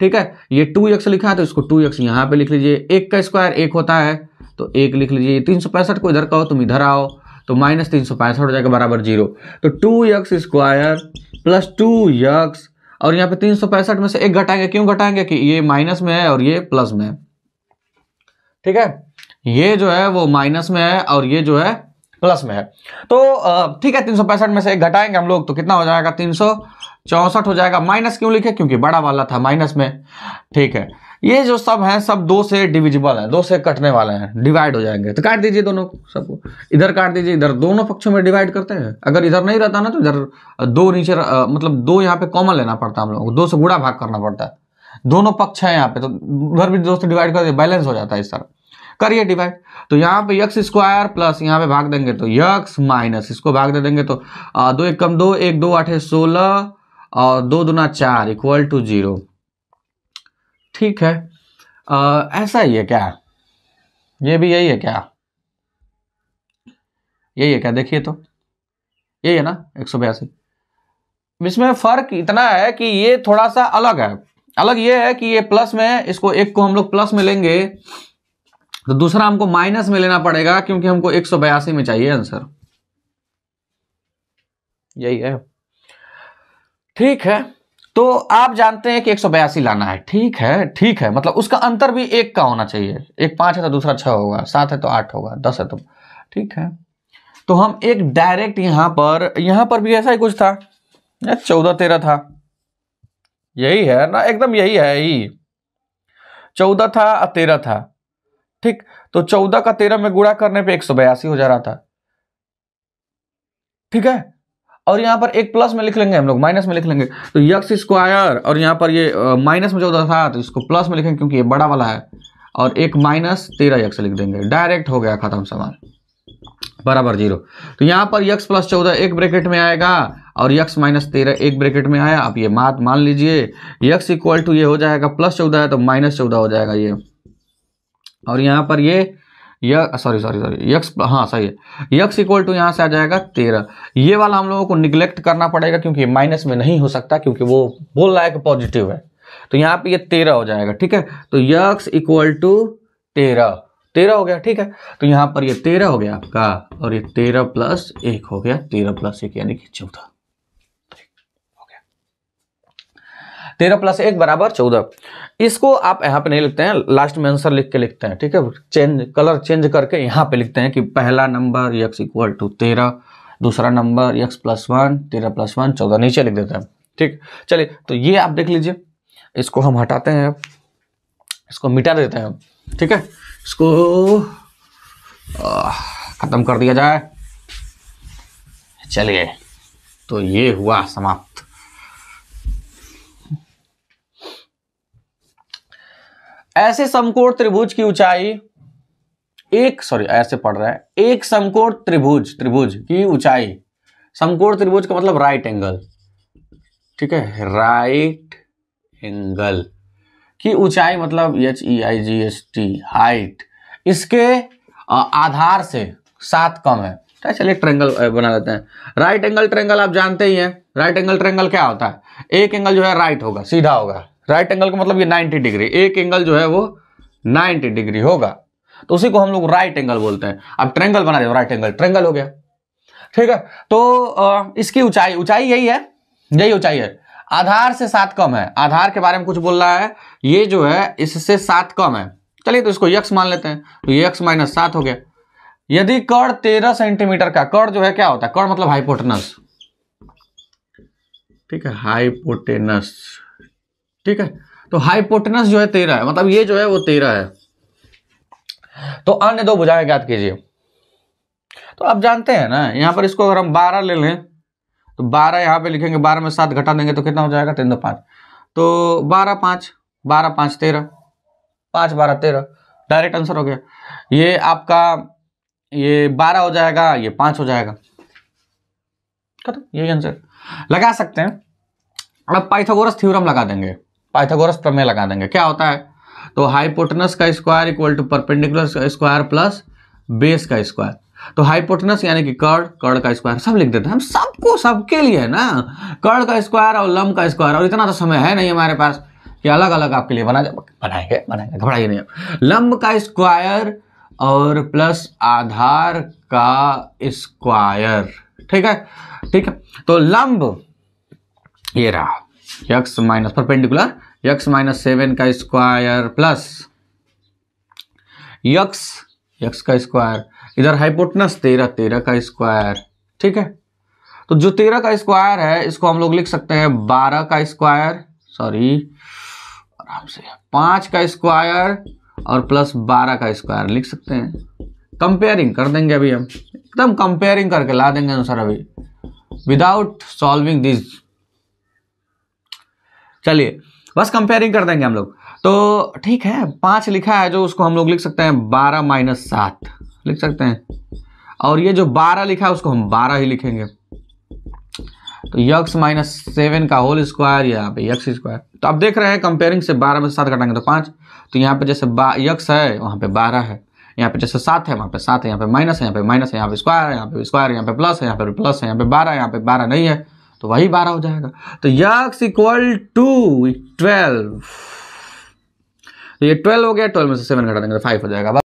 ठीक है ये टू यक्स लिखा है तो इसको टू यक्स यहाँ पे लिख लीजिए एक का स्क्वायर एक होता है तो एक लिख लीजिए तीन सौ पैंसठ को इधर कहो तुम इधर आओ तो माइनस तीन सौ पैंसठ हो जाएगा बराबर जीरो तो two x square plus two x और यहाँ पे तीन सौ पैंसठ में से एक घटाएंगे क्यों घटाएंगे कि ये माइनस में है और ये प्लस में है ठीक है ये जो है वो माइनस में है और ये जो है प्लस में है तो ठीक है तीन में से घटाएंगे हम लोग तो कितना हो जाएगा तीन चौंसठ हो जाएगा माइनस क्यों लिखे क्योंकि बड़ा वाला था माइनस में ठीक है ये जो सब हैं सब दो से डिविजिबल है दो से कटने वाले हैं डिवाइड हो जाएंगे तो काट दीजिए दोनों को सबको इधर काट दीजिए इधर दोनों पक्षों में डिवाइड करते हैं अगर इधर नहीं रहता ना तो इधर दो नीचे मतलब दो यहाँ पे कॉमन लेना पड़ता है हम लोगों को दो से गुड़ा भाग करना पड़ता है दोनों पक्ष है यहाँ पे तो उधर भी दो से डिवाइड कर बैलेंस हो जाता है इस तरह करिए डिवाइड तो यहाँ पे यक्स स्क्वायर प्लस यहाँ पे भाग देंगे तो यक्स माइनस इसको भाग दे देंगे तो आ, दो एक कम दो एक दो आठ सोलह और दो दुना चार इक्वल टू जीरो ठीक है आ, ऐसा ही है क्या ये भी यही है क्या यही है क्या देखिए तो यही है ना एक सौ बयासी इसमें फर्क इतना है कि ये थोड़ा सा अलग है अलग ये है कि ये प्लस में इसको एक को हम लोग प्लस में लेंगे तो दूसरा हमको माइनस में लेना पड़ेगा क्योंकि हमको एक में चाहिए आंसर यही है ठीक है तो आप जानते हैं कि एक लाना है ठीक है ठीक है मतलब उसका अंतर भी एक का होना चाहिए एक पांच है तो दूसरा छह होगा सात है तो आठ होगा दस है तो ठीक है तो हम एक डायरेक्ट यहां पर यहां पर भी ऐसा ही कुछ था चौदह तेरह था यही है ना एकदम यही है ही चौदह था तेरह था ठीक तो चौदह का तेरह में गुणा करने पे एक सौ बयासी हो जा रहा था ठीक है और यहां पर एक प्लस में लिख लेंगे हम लोग माइनस में लिख लेंगे तो यक्स स्क्वायर और यहां पर ये माइनस में चौदह था तो इसको प्लस में लिखेंगे क्योंकि ये बड़ा वाला है और एक माइनस तेरह यक्स लिख देंगे डायरेक्ट हो गया खत्म सवाल बराबर जीरो तो यहां पर यक्स प्लस चौदह एक ब्रैकेट में आएगा और यक्स माइनस तेरह एक ब्रैकेट में आया आप ये मात मान लीजिए यक्स इक्वल टू ये हो जाएगा प्लस चौदह है तो माइनस चौदह हो जाएगा ये और यहाँ पर ये सॉरी सॉरी सॉरी यक्स हाँ सही है यक्स इक्वल टू यहाँ से आ जाएगा तेरह ये वाला हम लोगों को निग्लेक्ट करना पड़ेगा क्योंकि माइनस में नहीं हो सकता क्योंकि वो बोल रहा है कि पॉजिटिव है तो यहाँ पे ये तेरह हो जाएगा ठीक है तो यक्स इक्वल टू तेरह तेरह हो गया ठीक है तो यहाँ पर ये तेरह हो गया आपका और ये तेरह प्लस एक हो गया तेरह प्लस एक यानी कि चौदह तेरह प्लस एक बराबर चौदह इसको आप यहाँ पे नहीं लिखते हैं लास्ट में आंसर लिख के लिखते हैं ठीक है चेंज कलर चेंज करके यहाँ पे लिखते हैं कि पहला नंबर यक्स इक्वल टू तेरह दूसरा नंबर यक्स प्लस वन तेरह प्लस वन चौदह नीचे लिख देते हैं ठीक चलिए तो ये आप देख लीजिए इसको हम हटाते हैं इसको मिटा देते हैं ठीक है इसको ख़त्म कर दिया जाए चलिए तो ये हुआ समाप्त ऐसे समकोण त्रिभुज की ऊंचाई एक सॉरी ऐसे पढ़ रहा है एक समकोण त्रिभुज त्रिभुज की ऊंचाई समकोण त्रिभुज का मतलब राइट एंगल ठीक है राइट एंगल की ऊंचाई मतलब H E I G S T height इसके आधार से सात कम है अच्छा, चलिए ट्रेंगल बना देते हैं राइट एंगल ट्रेंगल आप जानते ही हैं राइट एंगल ट्रेंगल क्या होता है एक एंगल जो है राइट होगा सीधा होगा राइट एंगल का मतलब ये 90 डिग्री एक एंगल जो है वो 90 डिग्री होगा तो उसी को हम लोग राइट एंगल बोलते हैं अब ट्रेंगल बना दे राइट एंगल ट्रेंगल हो गया ठीक है तो इसकी ऊंचाई ऊंचाई यही है यही ऊंचाई है आधार से सात कम है आधार के बारे में कुछ बोल रहा है ये जो है इससे सात कम है चलिए तो इसको यक्स मान लेते हैं तो यक्स माइनस सात हो गया यदि कड़ तेरह सेंटीमीटर का कड़ जो है क्या होता है कड़ मतलब हाइपोटेनस ठीक है हाइपोटेनस ठीक है तो हाइपोटेनस जो है तेरह है मतलब ये जो है वो तेरह है तो अन्य दो बुझाएं ज्ञात कीजिए तो आप जानते हैं ना यहां पर इसको अगर हम बारह ले लें तो बारह यहां पे लिखेंगे बारह में सात घटा देंगे तो कितना हो जाएगा तीन दो पांच तो बारह पांच बारह पांच तेरह पांच बारह तेरह डायरेक्ट आंसर हो गया ये आपका ये बारह हो जाएगा ये पांच हो जाएगा यही आंसर लगा सकते हैं अब पाइथागोरस थ्योरम लगा देंगे पाइथागोरस प्रमेय लगा देंगे क्या होता है तो हाइपोटनस का square equal to perpendicular square plus base का स्क्वायर तो हाइपोटनस यानी कि कर्ण कर्ण का स्क्वायर सब लिख देते हैं हम सबको सबके लिए ना कर्ण का स्क्वायर और लम का स्क्वायर और इतना तो समय है नहीं हमारे पास कि अलग अलग आपके लिए बना बनाएंगे बनाएंगे घबराइए नहीं लंब का स्क्वायर और प्लस आधार का स्क्वायर ठीक है ठीक है तो लंब ये रहा x minus perpendicular x minus seven का स्क्वायर प्लस यक्स यक्स का स्क्वायर इधर हाइपोटनस तेरह तेरह का स्क्वायर ठीक है तो जो तेरह का स्क्वायर है इसको हम लोग लिख सकते हैं बारह का स्क्वायर सॉरी आराम से पांच का स्क्वायर और प्लस बारह का स्क्वायर लिख सकते हैं कंपेयरिंग कर देंगे अभी हम एकदम कंपेयरिंग करके ला देंगे अनुसार अभी विदाउट सॉल्विंग दिस चलिए बस कंपेयरिंग कर देंगे हम लोग तो ठीक है पाँच लिखा है जो उसको हम लोग लिख सकते हैं बारह माइनस सात लिख सकते हैं और ये जो बारह लिखा है उसको हम बारह ही लिखेंगे तो यक्स माइनस सेवन का होल स्क्वायर यहाँ पे यक्स स्क्वायर तो आप देख रहे हैं कंपेयरिंग से बारह में सात काटेंगे तो पाँच तो यहाँ पे जैसे यक्स है वहाँ पे बारह है यहाँ पे जैसे सात है वहाँ पे सात है यहाँ पे माइनस है यहाँ पे माइनस है यहाँ पे स्क्वायर है यहाँ पे स्क्वायर यहाँ पे प्लस है यहाँ पे प्लस है यहाँ पे बारह यहाँ पे बारह नहीं है तो वही बारह हो जाएगा तो यक्स इक्वल टू ट्वेल्व तो ये ट्वेल्व हो गया ट्वेल्व में से सेवन घटा देंगे तो फाइव हो जाएगा